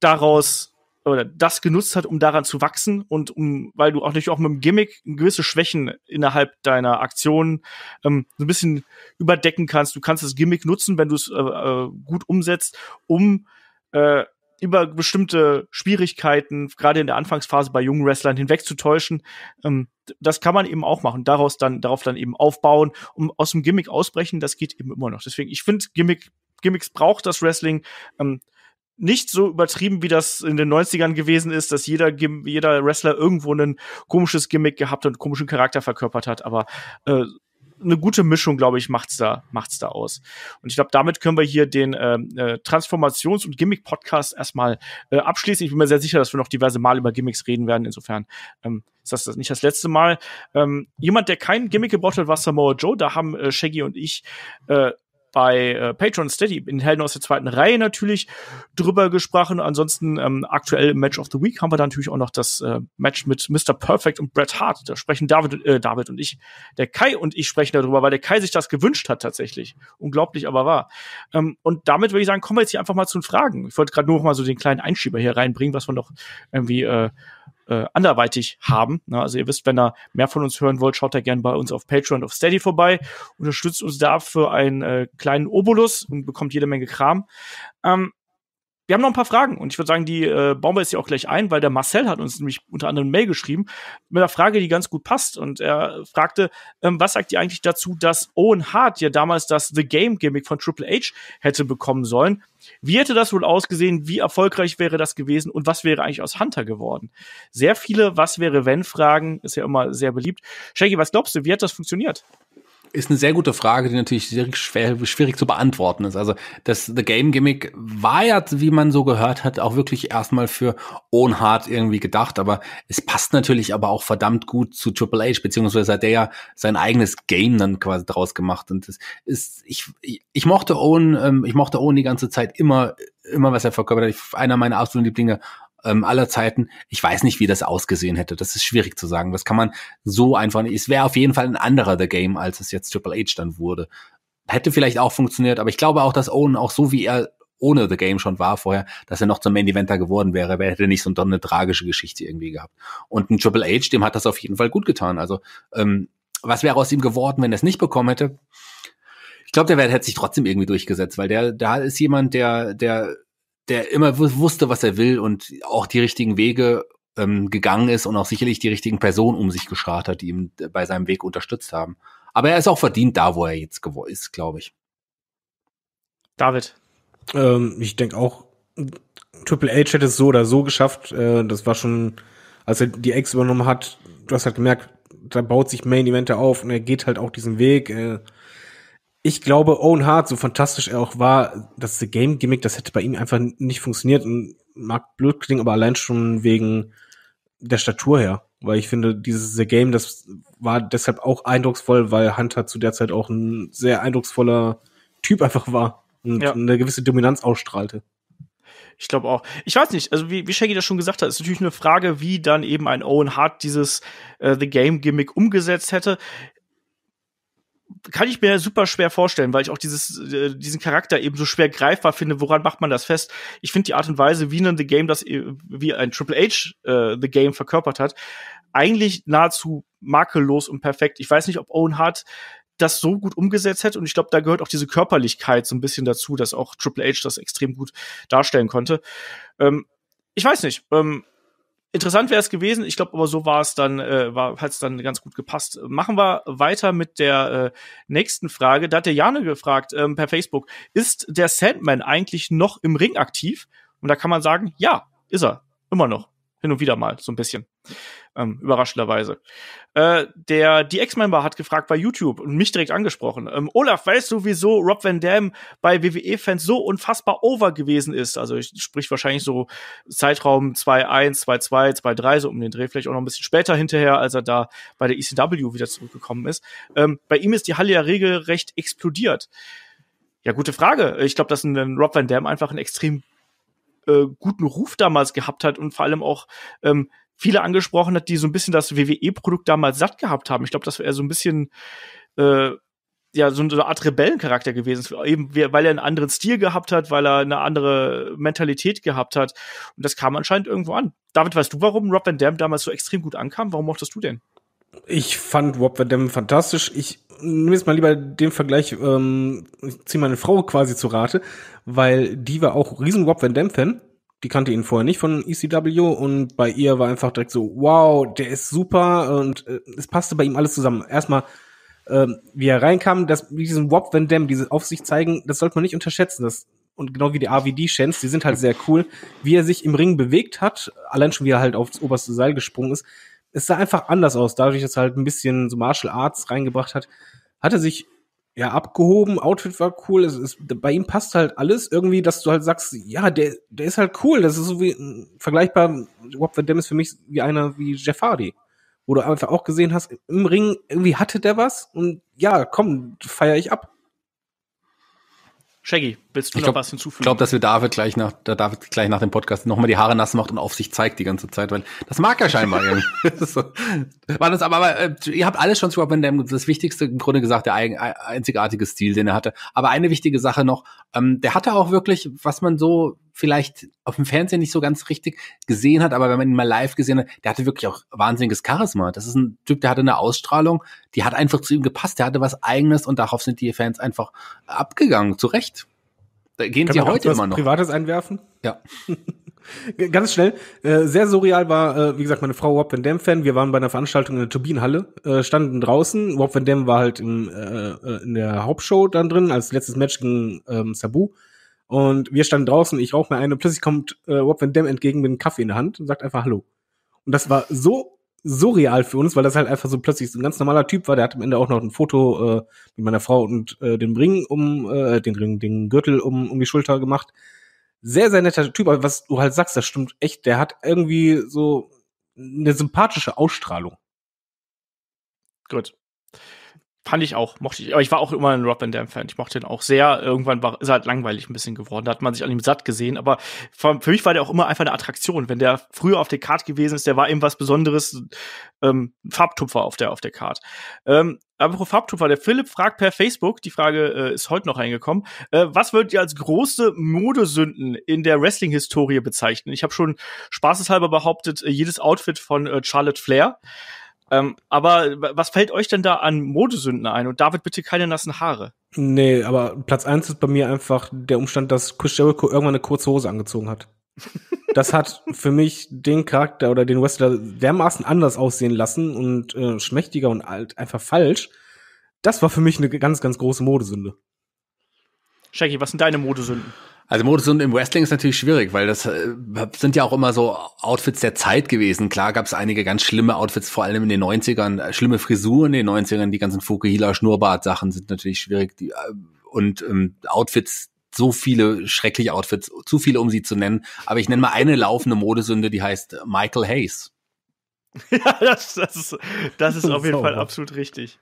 daraus oder das genutzt hat, um daran zu wachsen und um, weil du auch natürlich auch mit dem Gimmick gewisse Schwächen innerhalb deiner Aktionen ähm, so ein bisschen überdecken kannst. Du kannst das Gimmick nutzen, wenn du es äh, äh gut umsetzt, um äh, über bestimmte Schwierigkeiten, gerade in der Anfangsphase bei jungen Wrestlern hinwegzutäuschen. Ähm, das kann man eben auch machen, daraus dann, darauf dann eben aufbauen, um aus dem Gimmick ausbrechen, das geht eben immer noch. Deswegen, ich finde, Gimmick, Gimmicks braucht das Wrestling. Ähm, nicht so übertrieben, wie das in den 90ern gewesen ist, dass jeder, jeder Wrestler irgendwo ein komisches Gimmick gehabt und komischen Charakter verkörpert hat, aber äh, eine gute Mischung, glaube ich, macht's da, macht's da aus. Und ich glaube, damit können wir hier den ähm, äh, Transformations- und Gimmick-Podcast erstmal äh, abschließen. Ich bin mir sehr sicher, dass wir noch diverse Mal über Gimmicks reden werden. Insofern ähm, ist das nicht das letzte Mal. Ähm, jemand, der keinen Gimmick gebraucht hat, war Samoa Joe. Da haben äh, Shaggy und ich äh, bei äh, Patreon Steady in Helden aus der zweiten Reihe natürlich drüber gesprochen. Ansonsten ähm, aktuell im Match of the Week haben wir da natürlich auch noch das äh, Match mit Mr. Perfect und Bret Hart. Da sprechen David, äh, David und ich, der Kai und ich sprechen darüber, weil der Kai sich das gewünscht hat tatsächlich. Unglaublich, aber wahr. Ähm, und damit würde ich sagen, kommen wir jetzt hier einfach mal zu den Fragen. Ich wollte gerade nur noch mal so den kleinen Einschieber hier reinbringen, was wir noch irgendwie äh, äh, anderweitig haben. Na, ne? Also ihr wisst, wenn ihr mehr von uns hören wollt, schaut da gerne bei uns auf Patreon und auf Steady vorbei. Unterstützt uns da für einen äh, kleinen Obolus und bekommt jede Menge Kram. Ähm, wir haben noch ein paar Fragen und ich würde sagen, die äh, bauen wir jetzt hier auch gleich ein, weil der Marcel hat uns nämlich unter anderem eine Mail geschrieben mit einer Frage, die ganz gut passt. Und er fragte, ähm, was sagt ihr eigentlich dazu, dass Owen Hart ja damals das The Game Gimmick von Triple H hätte bekommen sollen? Wie hätte das wohl ausgesehen? Wie erfolgreich wäre das gewesen? Und was wäre eigentlich aus Hunter geworden? Sehr viele Was wäre wenn Fragen ist ja immer sehr beliebt. Shaggy, was glaubst du, wie hat das funktioniert? Ist eine sehr gute Frage, die natürlich sehr schwer, schwierig zu beantworten ist. Also das The Game Gimmick war ja, wie man so gehört hat, auch wirklich erstmal für Own Hart irgendwie gedacht, aber es passt natürlich aber auch verdammt gut zu Triple H, beziehungsweise hat der ja sein eigenes Game dann quasi draus gemacht. Und das ist, ich, ich, ich mochte Owen, ähm, ich mochte Owen die ganze Zeit immer, immer was er verkörpert hat. Einer meiner absoluten Lieblinge ähm, aller Zeiten. Ich weiß nicht, wie das ausgesehen hätte. Das ist schwierig zu sagen. Das kann man so einfach nicht. Es wäre auf jeden Fall ein anderer The Game, als es jetzt Triple H dann wurde. Hätte vielleicht auch funktioniert, aber ich glaube auch, dass Owen auch so wie er ohne The Game schon war vorher, dass er noch zum Main Eventer geworden wäre. Er hätte nicht so eine tragische Geschichte irgendwie gehabt. Und ein Triple H, dem hat das auf jeden Fall gut getan. Also, ähm, was wäre aus ihm geworden, wenn er es nicht bekommen hätte? Ich glaube, der hätte sich trotzdem irgendwie durchgesetzt, weil der, da ist jemand, der, der der immer wusste, was er will und auch die richtigen Wege ähm, gegangen ist und auch sicherlich die richtigen Personen um sich geschart hat, die ihm äh, bei seinem Weg unterstützt haben. Aber er ist auch verdient da, wo er jetzt ist, glaube ich. David. Ähm, ich denke auch, Triple H hätte es so oder so geschafft. Äh, das war schon, als er die Ex übernommen hat, du hast halt gemerkt, da baut sich Main Event auf und er geht halt auch diesen Weg. Äh, ich glaube, Owen Hart, so fantastisch er auch war, das The Game Gimmick, das hätte bei ihm einfach nicht funktioniert und mag blöd klingen, aber allein schon wegen der Statur her. Weil ich finde, dieses The Game, das war deshalb auch eindrucksvoll, weil Hunter zu der Zeit auch ein sehr eindrucksvoller Typ einfach war und ja. eine gewisse Dominanz ausstrahlte. Ich glaube auch. Ich weiß nicht, also wie, wie Shaggy das schon gesagt hat, ist natürlich eine Frage, wie dann eben ein Owen Hart dieses äh, The Game Gimmick umgesetzt hätte kann ich mir super schwer vorstellen, weil ich auch dieses, äh, diesen Charakter eben so schwer greifbar finde. Woran macht man das fest? Ich finde die Art und Weise, wie ein The Game das, äh, wie ein Triple H äh, The Game verkörpert hat, eigentlich nahezu makellos und perfekt. Ich weiß nicht, ob Owen Hart das so gut umgesetzt hätte. und ich glaube, da gehört auch diese Körperlichkeit so ein bisschen dazu, dass auch Triple H das extrem gut darstellen konnte. Ähm, ich weiß nicht. Ähm, Interessant wäre es gewesen, ich glaube, aber so war es dann, äh, hat es dann ganz gut gepasst. Machen wir weiter mit der äh, nächsten Frage. Da hat der Jane gefragt ähm, per Facebook, ist der Sandman eigentlich noch im Ring aktiv? Und da kann man sagen, ja, ist er, immer noch hin und wieder mal, so ein bisschen. Ähm, überraschenderweise. Äh, der DX-Member hat gefragt bei YouTube und mich direkt angesprochen. Ähm, Olaf, weißt du, wieso Rob Van Dam bei WWE-Fans so unfassbar over gewesen ist? Also ich sprich wahrscheinlich so Zeitraum 2.1, 2.2, 2.3, so um den Dreh, vielleicht auch noch ein bisschen später hinterher, als er da bei der ECW wieder zurückgekommen ist. Ähm, bei ihm ist die Halle ja regelrecht explodiert. Ja, gute Frage. Ich glaube, dass ein Rob Van Dam einfach ein extrem äh, guten Ruf damals gehabt hat und vor allem auch ähm, viele angesprochen hat, die so ein bisschen das WWE-Produkt damals satt gehabt haben. Ich glaube, das wäre so ein bisschen äh, ja so eine Art Rebellencharakter gewesen, eben weil er einen anderen Stil gehabt hat, weil er eine andere Mentalität gehabt hat. Und das kam anscheinend irgendwo an. David, weißt du, warum Rob Van Dam damals so extrem gut ankam? Warum mochtest du denn? ich fand Rob Van Dam fantastisch. Ich nehme jetzt mal lieber den Vergleich, ähm, ich ziehe meine Frau quasi zu Rate, weil die war auch riesen Rob Van Dam Fan. Die kannte ihn vorher nicht von ECW und bei ihr war einfach direkt so, wow, der ist super und äh, es passte bei ihm alles zusammen. Erstmal, äh, wie er reinkam, dass mit diesem Wop Van Dam, diese auf sich zeigen, das sollte man nicht unterschätzen. Das, und genau wie die AVD-Chance, die sind halt sehr cool. Wie er sich im Ring bewegt hat, allein schon wie er halt aufs oberste Seil gesprungen ist, es sah einfach anders aus. Dadurch, dass er halt ein bisschen so Martial Arts reingebracht hat, hat er sich ja abgehoben. Outfit war cool. Es ist, bei ihm passt halt alles irgendwie, dass du halt sagst, ja, der, der ist halt cool. Das ist so wie hm, vergleichbar. Rob Van Dam ist für mich wie einer wie Jeff Hardy. Wo du einfach auch gesehen hast, im Ring irgendwie hatte der was und ja, komm, feier ich ab. Shaggy, willst du ich noch was hinzufügen? Ich glaube, dass wir David gleich nach, der David gleich nach dem Podcast nochmal die Haare nass macht und auf sich zeigt die ganze Zeit, weil das mag er scheinbar so. War das aber, aber äh, ihr habt alles schon zu Robin das Wichtigste im Grunde gesagt, der eigen, einzigartige Stil, den er hatte. Aber eine wichtige Sache noch, ähm, der hatte auch wirklich, was man so vielleicht auf dem Fernsehen nicht so ganz richtig gesehen hat, aber wenn man ihn mal live gesehen hat, der hatte wirklich auch wahnsinniges Charisma. Das ist ein Typ, der hatte eine Ausstrahlung, die hat einfach zu ihm gepasst, der hatte was Eigenes und darauf sind die Fans einfach abgegangen, zu Recht. Da gehen Kann sie heute immer noch. Privates einwerfen? Ja. Ganz schnell, äh, sehr surreal war, äh, wie gesagt, meine Frau Rob Van Dam Fan. Wir waren bei einer Veranstaltung in der Turbinenhalle, äh, standen draußen. Rob Van Dam war halt im, äh, äh in der Hauptshow dann drin, als letztes Match gegen ähm, Sabu. Und wir standen draußen, ich rauche mir eine, plötzlich kommt äh, Rob Van Dam entgegen mit einem Kaffee in der Hand und sagt einfach Hallo. Und das war so surreal für uns, weil das halt einfach so plötzlich so ein ganz normaler Typ war. Der hat am Ende auch noch ein Foto äh, mit meiner Frau und äh, den Ring um, äh, den Ring, den Gürtel um, um die Schulter gemacht. Sehr, sehr netter Typ, aber was du halt sagst, das stimmt echt. Der hat irgendwie so eine sympathische Ausstrahlung. Gut fand ich auch, mochte ich. Aber ich war auch immer ein Rob Van Dam-Fan. Ich mochte den auch sehr. Irgendwann war, ist er halt langweilig ein bisschen geworden. Da hat man sich an ihm satt gesehen. Aber für, für mich war der auch immer einfach eine Attraktion. Wenn der früher auf der Karte gewesen ist, der war eben was Besonderes. Ähm, Farbtupfer auf der, auf der Karte. Ähm, apropos Farbtupfer, der Philipp fragt per Facebook, die Frage äh, ist heute noch reingekommen, äh, was würdet ihr als große Modesünden in der Wrestling-Historie bezeichnen? Ich habe schon spaßeshalber behauptet, äh, jedes Outfit von äh, Charlotte Flair. Ähm, aber was fällt euch denn da an Modesünden ein? Und David, bitte keine nassen Haare. Nee, aber Platz eins ist bei mir einfach der Umstand, dass Chris Jericho irgendwann eine kurze Hose angezogen hat. das hat für mich den Charakter oder den Wrestler dermaßen anders aussehen lassen und äh, schmächtiger und alt, einfach falsch. Das war für mich eine ganz, ganz große Modesünde. Shaggy, was sind deine Modesünden? Also Modesünden im Wrestling ist natürlich schwierig, weil das äh, sind ja auch immer so Outfits der Zeit gewesen. Klar gab es einige ganz schlimme Outfits, vor allem in den 90ern, äh, schlimme Frisuren in den 90ern, die ganzen Fukuhila-Schnurrbart-Sachen sind natürlich schwierig. Die, äh, und ähm, Outfits, so viele schreckliche Outfits, zu viele, um sie zu nennen. Aber ich nenne mal eine laufende Modesünde, die heißt Michael Hayes. ja, das, das ist, das ist auf jeden Fall absolut richtig.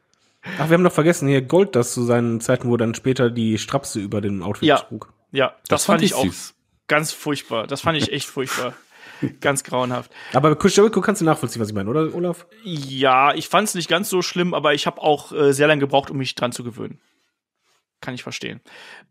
Ach, wir haben noch vergessen, hier Gold, das zu seinen Zeiten, wo dann später die Strapse über dem Outfit ja. trug. Ja, das, das fand, fand, ich, auch süß. ganz furchtbar. Das fand ich echt furchtbar. ganz grauenhaft. Aber Jericho kannst du nachvollziehen, was ich meine, oder Olaf? Ja, ich fand es nicht ganz so schlimm, aber ich habe auch äh, sehr lange gebraucht, um mich dran zu gewöhnen. Kann ich verstehen.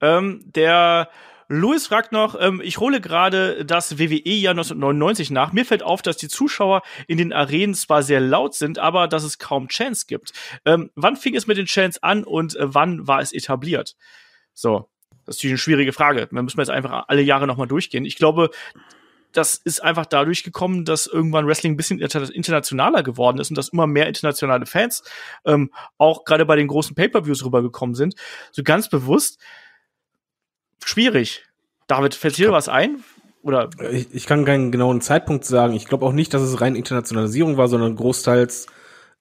Ähm, der Louis fragt noch, ähm, ich hole gerade das WWE-Jahr 1999 nach. Mir fällt auf, dass die Zuschauer in den Arenen zwar sehr laut sind, aber dass es kaum Chance gibt. Ähm, wann fing es mit den Chance an und äh, wann war es etabliert? So, das ist natürlich eine schwierige Frage. Da müssen wir jetzt einfach alle Jahre nochmal durchgehen. Ich glaube, das ist einfach dadurch gekommen, dass irgendwann Wrestling ein bisschen internationaler geworden ist und dass immer mehr internationale Fans ähm, auch gerade bei den großen Pay-per-Views rübergekommen sind. So ganz bewusst schwierig. David, fällt dir was ein? Oder? Äh, ich, ich, kann keinen genauen Zeitpunkt sagen. Ich glaube auch nicht, dass es rein Internationalisierung war, sondern großteils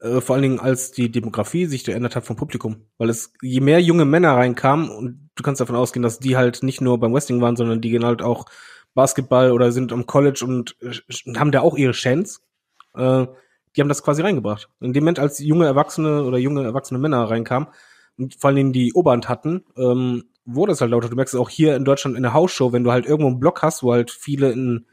äh, vor allen Dingen als die Demografie sich geändert hat vom Publikum. Weil es, je mehr junge Männer reinkamen und du kannst davon ausgehen, dass die halt nicht nur beim Westing waren, sondern die gehen halt auch Basketball oder sind am College und, und haben da auch ihre Chance. Äh, die haben das quasi reingebracht. In dem Moment, als junge Erwachsene oder junge erwachsene Männer reinkamen und vor allen Dingen die Oberhand hatten, ähm, wurde es halt lauter. Du merkst es auch hier in Deutschland in der Hausshow, wenn du halt irgendwo einen Block hast, wo halt viele in,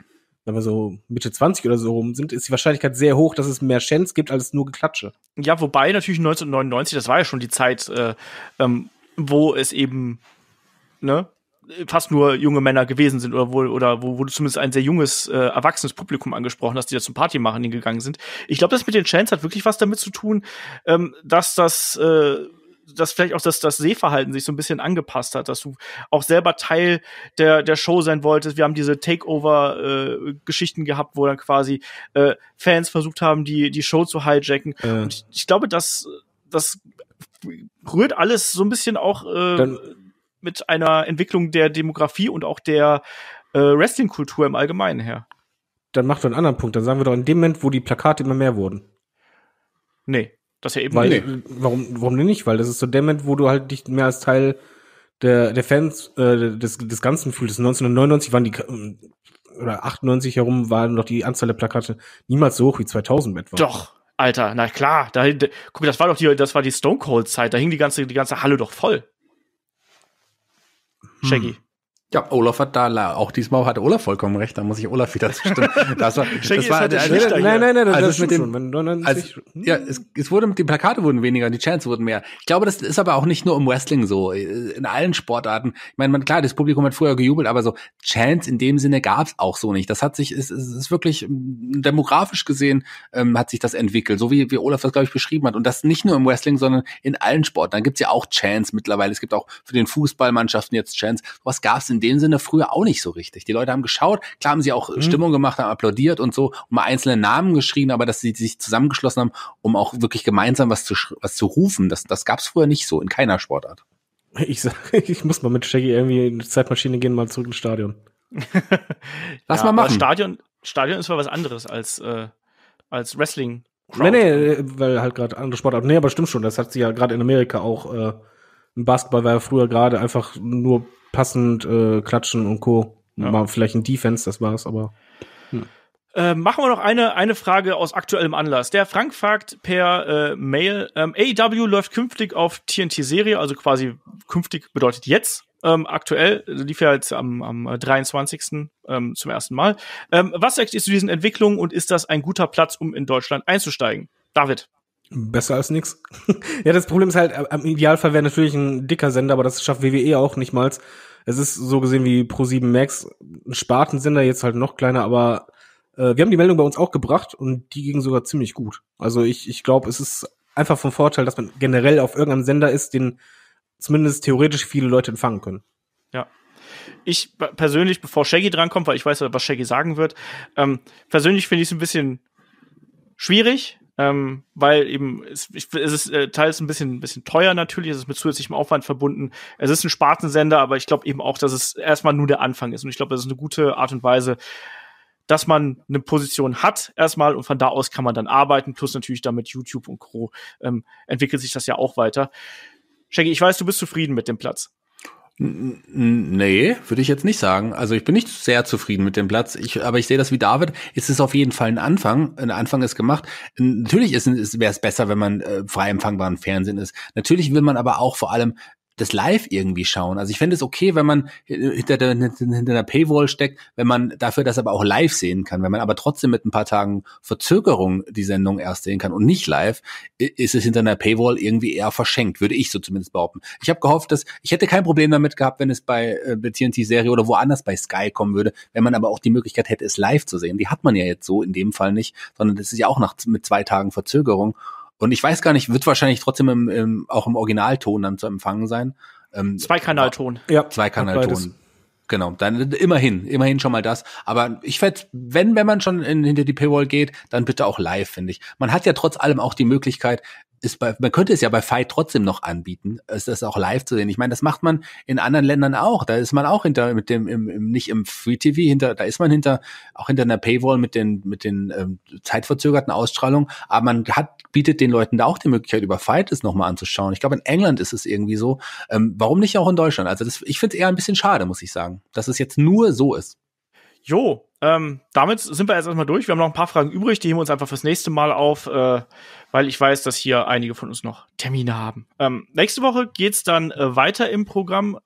wenn wir so Mitte 20 oder so rum sind, ist die Wahrscheinlichkeit sehr hoch, dass es mehr Chance gibt als nur Geklatsche. Ja, wobei natürlich 1999, das war ja schon die Zeit, äh, ähm, wo es eben, ne, fast nur junge Männer gewesen sind oder wo, oder wo, wo du zumindest ein sehr junges, äh, erwachsenes Publikum angesprochen hast, die da zum Party machen hingegangen sind. Ich glaube, das mit den Chants hat wirklich was damit zu tun, ähm, dass das, äh, dass vielleicht auch das, das Sehverhalten sich so ein bisschen angepasst hat, dass du auch selber Teil der, der Show sein wolltest. Wir haben diese Takeover-Geschichten äh, gehabt, wo dann quasi äh, Fans versucht haben, die, die Show zu hijacken. Äh. Und ich, ich glaube, dass das rührt alles so ein bisschen auch äh, mit einer Entwicklung der Demografie und auch der äh, Wrestling-Kultur im Allgemeinen her. Dann mach doch einen anderen Punkt. Dann sagen wir doch in dem Moment, wo die Plakate immer mehr wurden. Nee, das ja eben Weil, nee. Warum, warum denn nicht? Weil das ist so der Moment, wo du halt dich mehr als Teil der, der Fans äh, des, des Ganzen fühlst. 1999 waren die, oder 98 herum, waren noch die Anzahl der Plakate niemals so hoch wie 2000 etwa. Doch, Alter, na klar, da, guck, das war doch die, das war die Stone Cold Zeit, da hing die ganze, die ganze Halle doch voll. Shaggy. Hm. Ja, Olaf hat da auch diesmal hatte Olaf vollkommen recht, da muss ich Olaf wieder zustimmen. Das war, das war halt der Schlichter Nein, nein, nein, also das mit dem, schon, wenn, also, ja, es, es wurde die Plakate wurden weniger, die Chants wurden mehr. Ich glaube, das ist aber auch nicht nur im Wrestling so, äh, in allen Sportarten. Ich meine, man, klar, das Publikum hat früher gejubelt, aber so Chants in dem Sinne gab's auch so nicht. Das hat sich, es, es ist wirklich demografisch gesehen ähm, hat sich das entwickelt, so wie, wie Olaf das glaube ich beschrieben hat. Und das nicht nur im Wrestling, sondern in allen Sportarten. Dann gibt's ja auch Chants mittlerweile. Es gibt auch für den Fußballmannschaften jetzt Chants. Was gab's in dem Sinne früher auch nicht so richtig. Die Leute haben geschaut, klar haben sie auch äh, mhm. Stimmung gemacht, haben applaudiert und so, und mal einzelne Namen geschrien, aber dass sie sich zusammengeschlossen haben, um auch wirklich gemeinsam was zu, was zu rufen, das, das gab es früher nicht so, in keiner Sportart. Ich sag, ich muss mal mit Shaggy irgendwie in die Zeitmaschine gehen, mal zurück ins Stadion. Lass ja, mal machen. Stadion, Stadion ist mal was anderes als, äh, als Wrestling. Nee, nee, äh, weil halt gerade andere Sportarten. Nee, aber stimmt schon, das hat sich ja gerade in Amerika auch. Äh, Basketball war ja früher gerade einfach nur passend äh, klatschen und Co. Ja. Mal vielleicht ein Defense, das war's, aber. Äh, machen wir noch eine, eine Frage aus aktuellem Anlass. Der Frank fragt per äh, Mail, ähm, AEW läuft künftig auf TNT-Serie, also quasi künftig bedeutet jetzt. Ähm, aktuell also lief ja jetzt am, am 23. Ähm, zum ersten Mal. Ähm, was sagst du zu diesen Entwicklungen und ist das ein guter Platz, um in Deutschland einzusteigen? David. Besser als nix. ja, das Problem ist halt, im Idealfall wäre natürlich ein dicker Sender, aber das schafft WWE auch nicht mal. Es ist so gesehen wie Pro7 Max, ein Spartensender, jetzt halt noch kleiner, aber äh, wir haben die Meldung bei uns auch gebracht und die ging sogar ziemlich gut. Also ich, ich glaube, es ist einfach vom Vorteil, dass man generell auf irgendeinem Sender ist, den zumindest theoretisch viele Leute empfangen können. Ja, ich persönlich, bevor Shaggy drankommt, weil ich weiß, was Shaggy sagen wird, ähm, persönlich finde ich es ein bisschen schwierig, ähm, weil eben es, ich, es ist äh, teils ein bisschen, ein bisschen teuer natürlich, es ist mit zusätzlichem Aufwand verbunden. Es ist ein Spartensender, aber ich glaube eben auch, dass es erstmal nur der Anfang ist. Und ich glaube, das ist eine gute Art und Weise, dass man eine Position hat erstmal und von da aus kann man dann arbeiten, plus natürlich damit YouTube und Co. Ähm, entwickelt sich das ja auch weiter. Shaggy, ich weiß, du bist zufrieden mit dem Platz. Nee, würde ich jetzt nicht sagen. Also ich bin nicht sehr zufrieden mit dem Platz. Ich, aber ich sehe das wie David. Es ist auf jeden Fall ein Anfang. Ein Anfang ist gemacht. Natürlich ist, ist wäre es besser, wenn man äh, frei empfangbaren Fernsehen ist. Natürlich will man aber auch vor allem das live irgendwie schauen. Also ich fände es okay, wenn man äh, hinter, der, hinter einer Paywall steckt, wenn man dafür das aber auch live sehen kann. Wenn man aber trotzdem mit ein paar Tagen Verzögerung die Sendung erst sehen kann und nicht live, ist es hinter einer Paywall irgendwie eher verschenkt, würde ich so zumindest behaupten. Ich habe gehofft, dass ich hätte kein Problem damit gehabt, wenn es bei äh, der TNT-Serie oder woanders bei Sky kommen würde, wenn man aber auch die Möglichkeit hätte, es live zu sehen. Die hat man ja jetzt so in dem Fall nicht, sondern das ist ja auch nach, mit zwei Tagen Verzögerung. Und ich weiß gar nicht, wird wahrscheinlich trotzdem im, im, auch im Originalton dann zu empfangen sein. Ähm, Zweikanalton. Ja. Zweikanalton. Genau, dann immerhin, immerhin schon mal das. Aber ich werde, wenn, wenn man schon in, hinter die Paywall geht, dann bitte auch live, finde ich. Man hat ja trotz allem auch die Möglichkeit, ist bei, man könnte es ja bei Fight trotzdem noch anbieten, es ist auch live zu sehen. Ich meine, das macht man in anderen Ländern auch. Da ist man auch hinter mit dem im, im, nicht im Free TV hinter, da ist man hinter auch hinter einer Paywall mit den mit den ähm, zeitverzögerten Ausstrahlungen. Aber man hat bietet den Leuten da auch die Möglichkeit, über Fight es nochmal anzuschauen. Ich glaube, in England ist es irgendwie so. Ähm, warum nicht auch in Deutschland? Also das, ich finde es eher ein bisschen schade, muss ich sagen dass es jetzt nur so ist. Jo, ähm, damit sind wir jetzt erstmal durch. Wir haben noch ein paar Fragen übrig, die heben wir uns einfach fürs nächste Mal auf, äh, weil ich weiß, dass hier einige von uns noch Termine haben. Ähm, nächste Woche geht es dann äh, weiter im Programm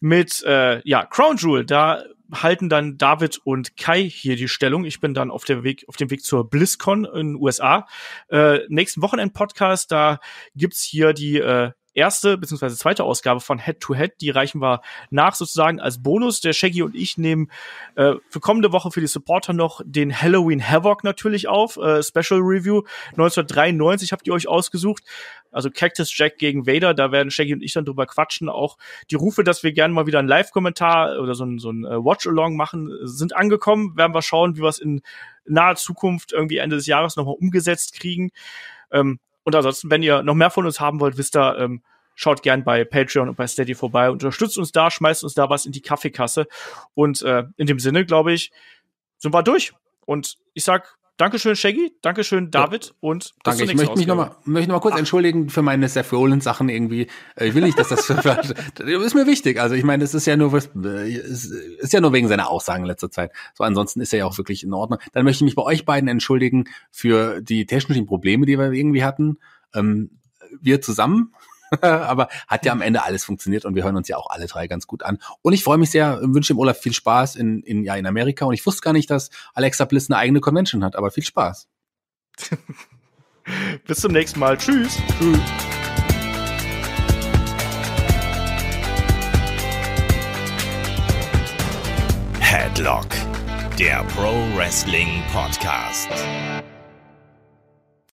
mit äh, ja, Crown Jewel. Da halten dann David und Kai hier die Stellung. Ich bin dann auf, der Weg, auf dem Weg zur BlizzCon in den USA. Äh, nächsten Wochenend-Podcast, da gibt es hier die äh, erste beziehungsweise zweite Ausgabe von Head to Head. Die reichen wir nach sozusagen als Bonus. Der Shaggy und ich nehmen äh, für kommende Woche für die Supporter noch den Halloween Havoc natürlich auf. Äh, Special Review 1993 habt ihr euch ausgesucht. Also Cactus Jack gegen Vader, da werden Shaggy und ich dann drüber quatschen. Auch die Rufe, dass wir gerne mal wieder einen Live-Kommentar oder so ein, so ein äh, Watch-Along machen, sind angekommen. Werden wir schauen, wie wir es in naher Zukunft irgendwie Ende des Jahres nochmal umgesetzt kriegen. Ähm, und ansonsten, wenn ihr noch mehr von uns haben wollt, wisst ihr, ähm, schaut gern bei Patreon und bei Steady vorbei, unterstützt uns da, schmeißt uns da was in die Kaffeekasse. Und äh, in dem Sinne, glaube ich, sind wir durch. Und ich sag Dankeschön, Shaggy. Dankeschön, David. Ja. Und danke. Ich möchte Ausgabe. mich nochmal möchte noch mal kurz Ach. entschuldigen für meine Seth Rollins-Sachen irgendwie. Äh, ich will nicht, dass das ist mir wichtig. Also ich meine, es ist ja nur was, äh, ist ja nur wegen seiner Aussagen in letzter Zeit. So ansonsten ist er ja auch wirklich in Ordnung. Dann möchte ich mich bei euch beiden entschuldigen für die technischen Probleme, die wir irgendwie hatten. Ähm, wir zusammen Aber hat ja am Ende alles funktioniert und wir hören uns ja auch alle drei ganz gut an. Und ich freue mich sehr, wünsche dem Olaf viel Spaß in, in, ja, in Amerika. Und ich wusste gar nicht, dass Alexa Bliss eine eigene Convention hat, aber viel Spaß. Bis zum nächsten Mal. Tschüss. Tschüss. Headlock, der Pro Wrestling Podcast.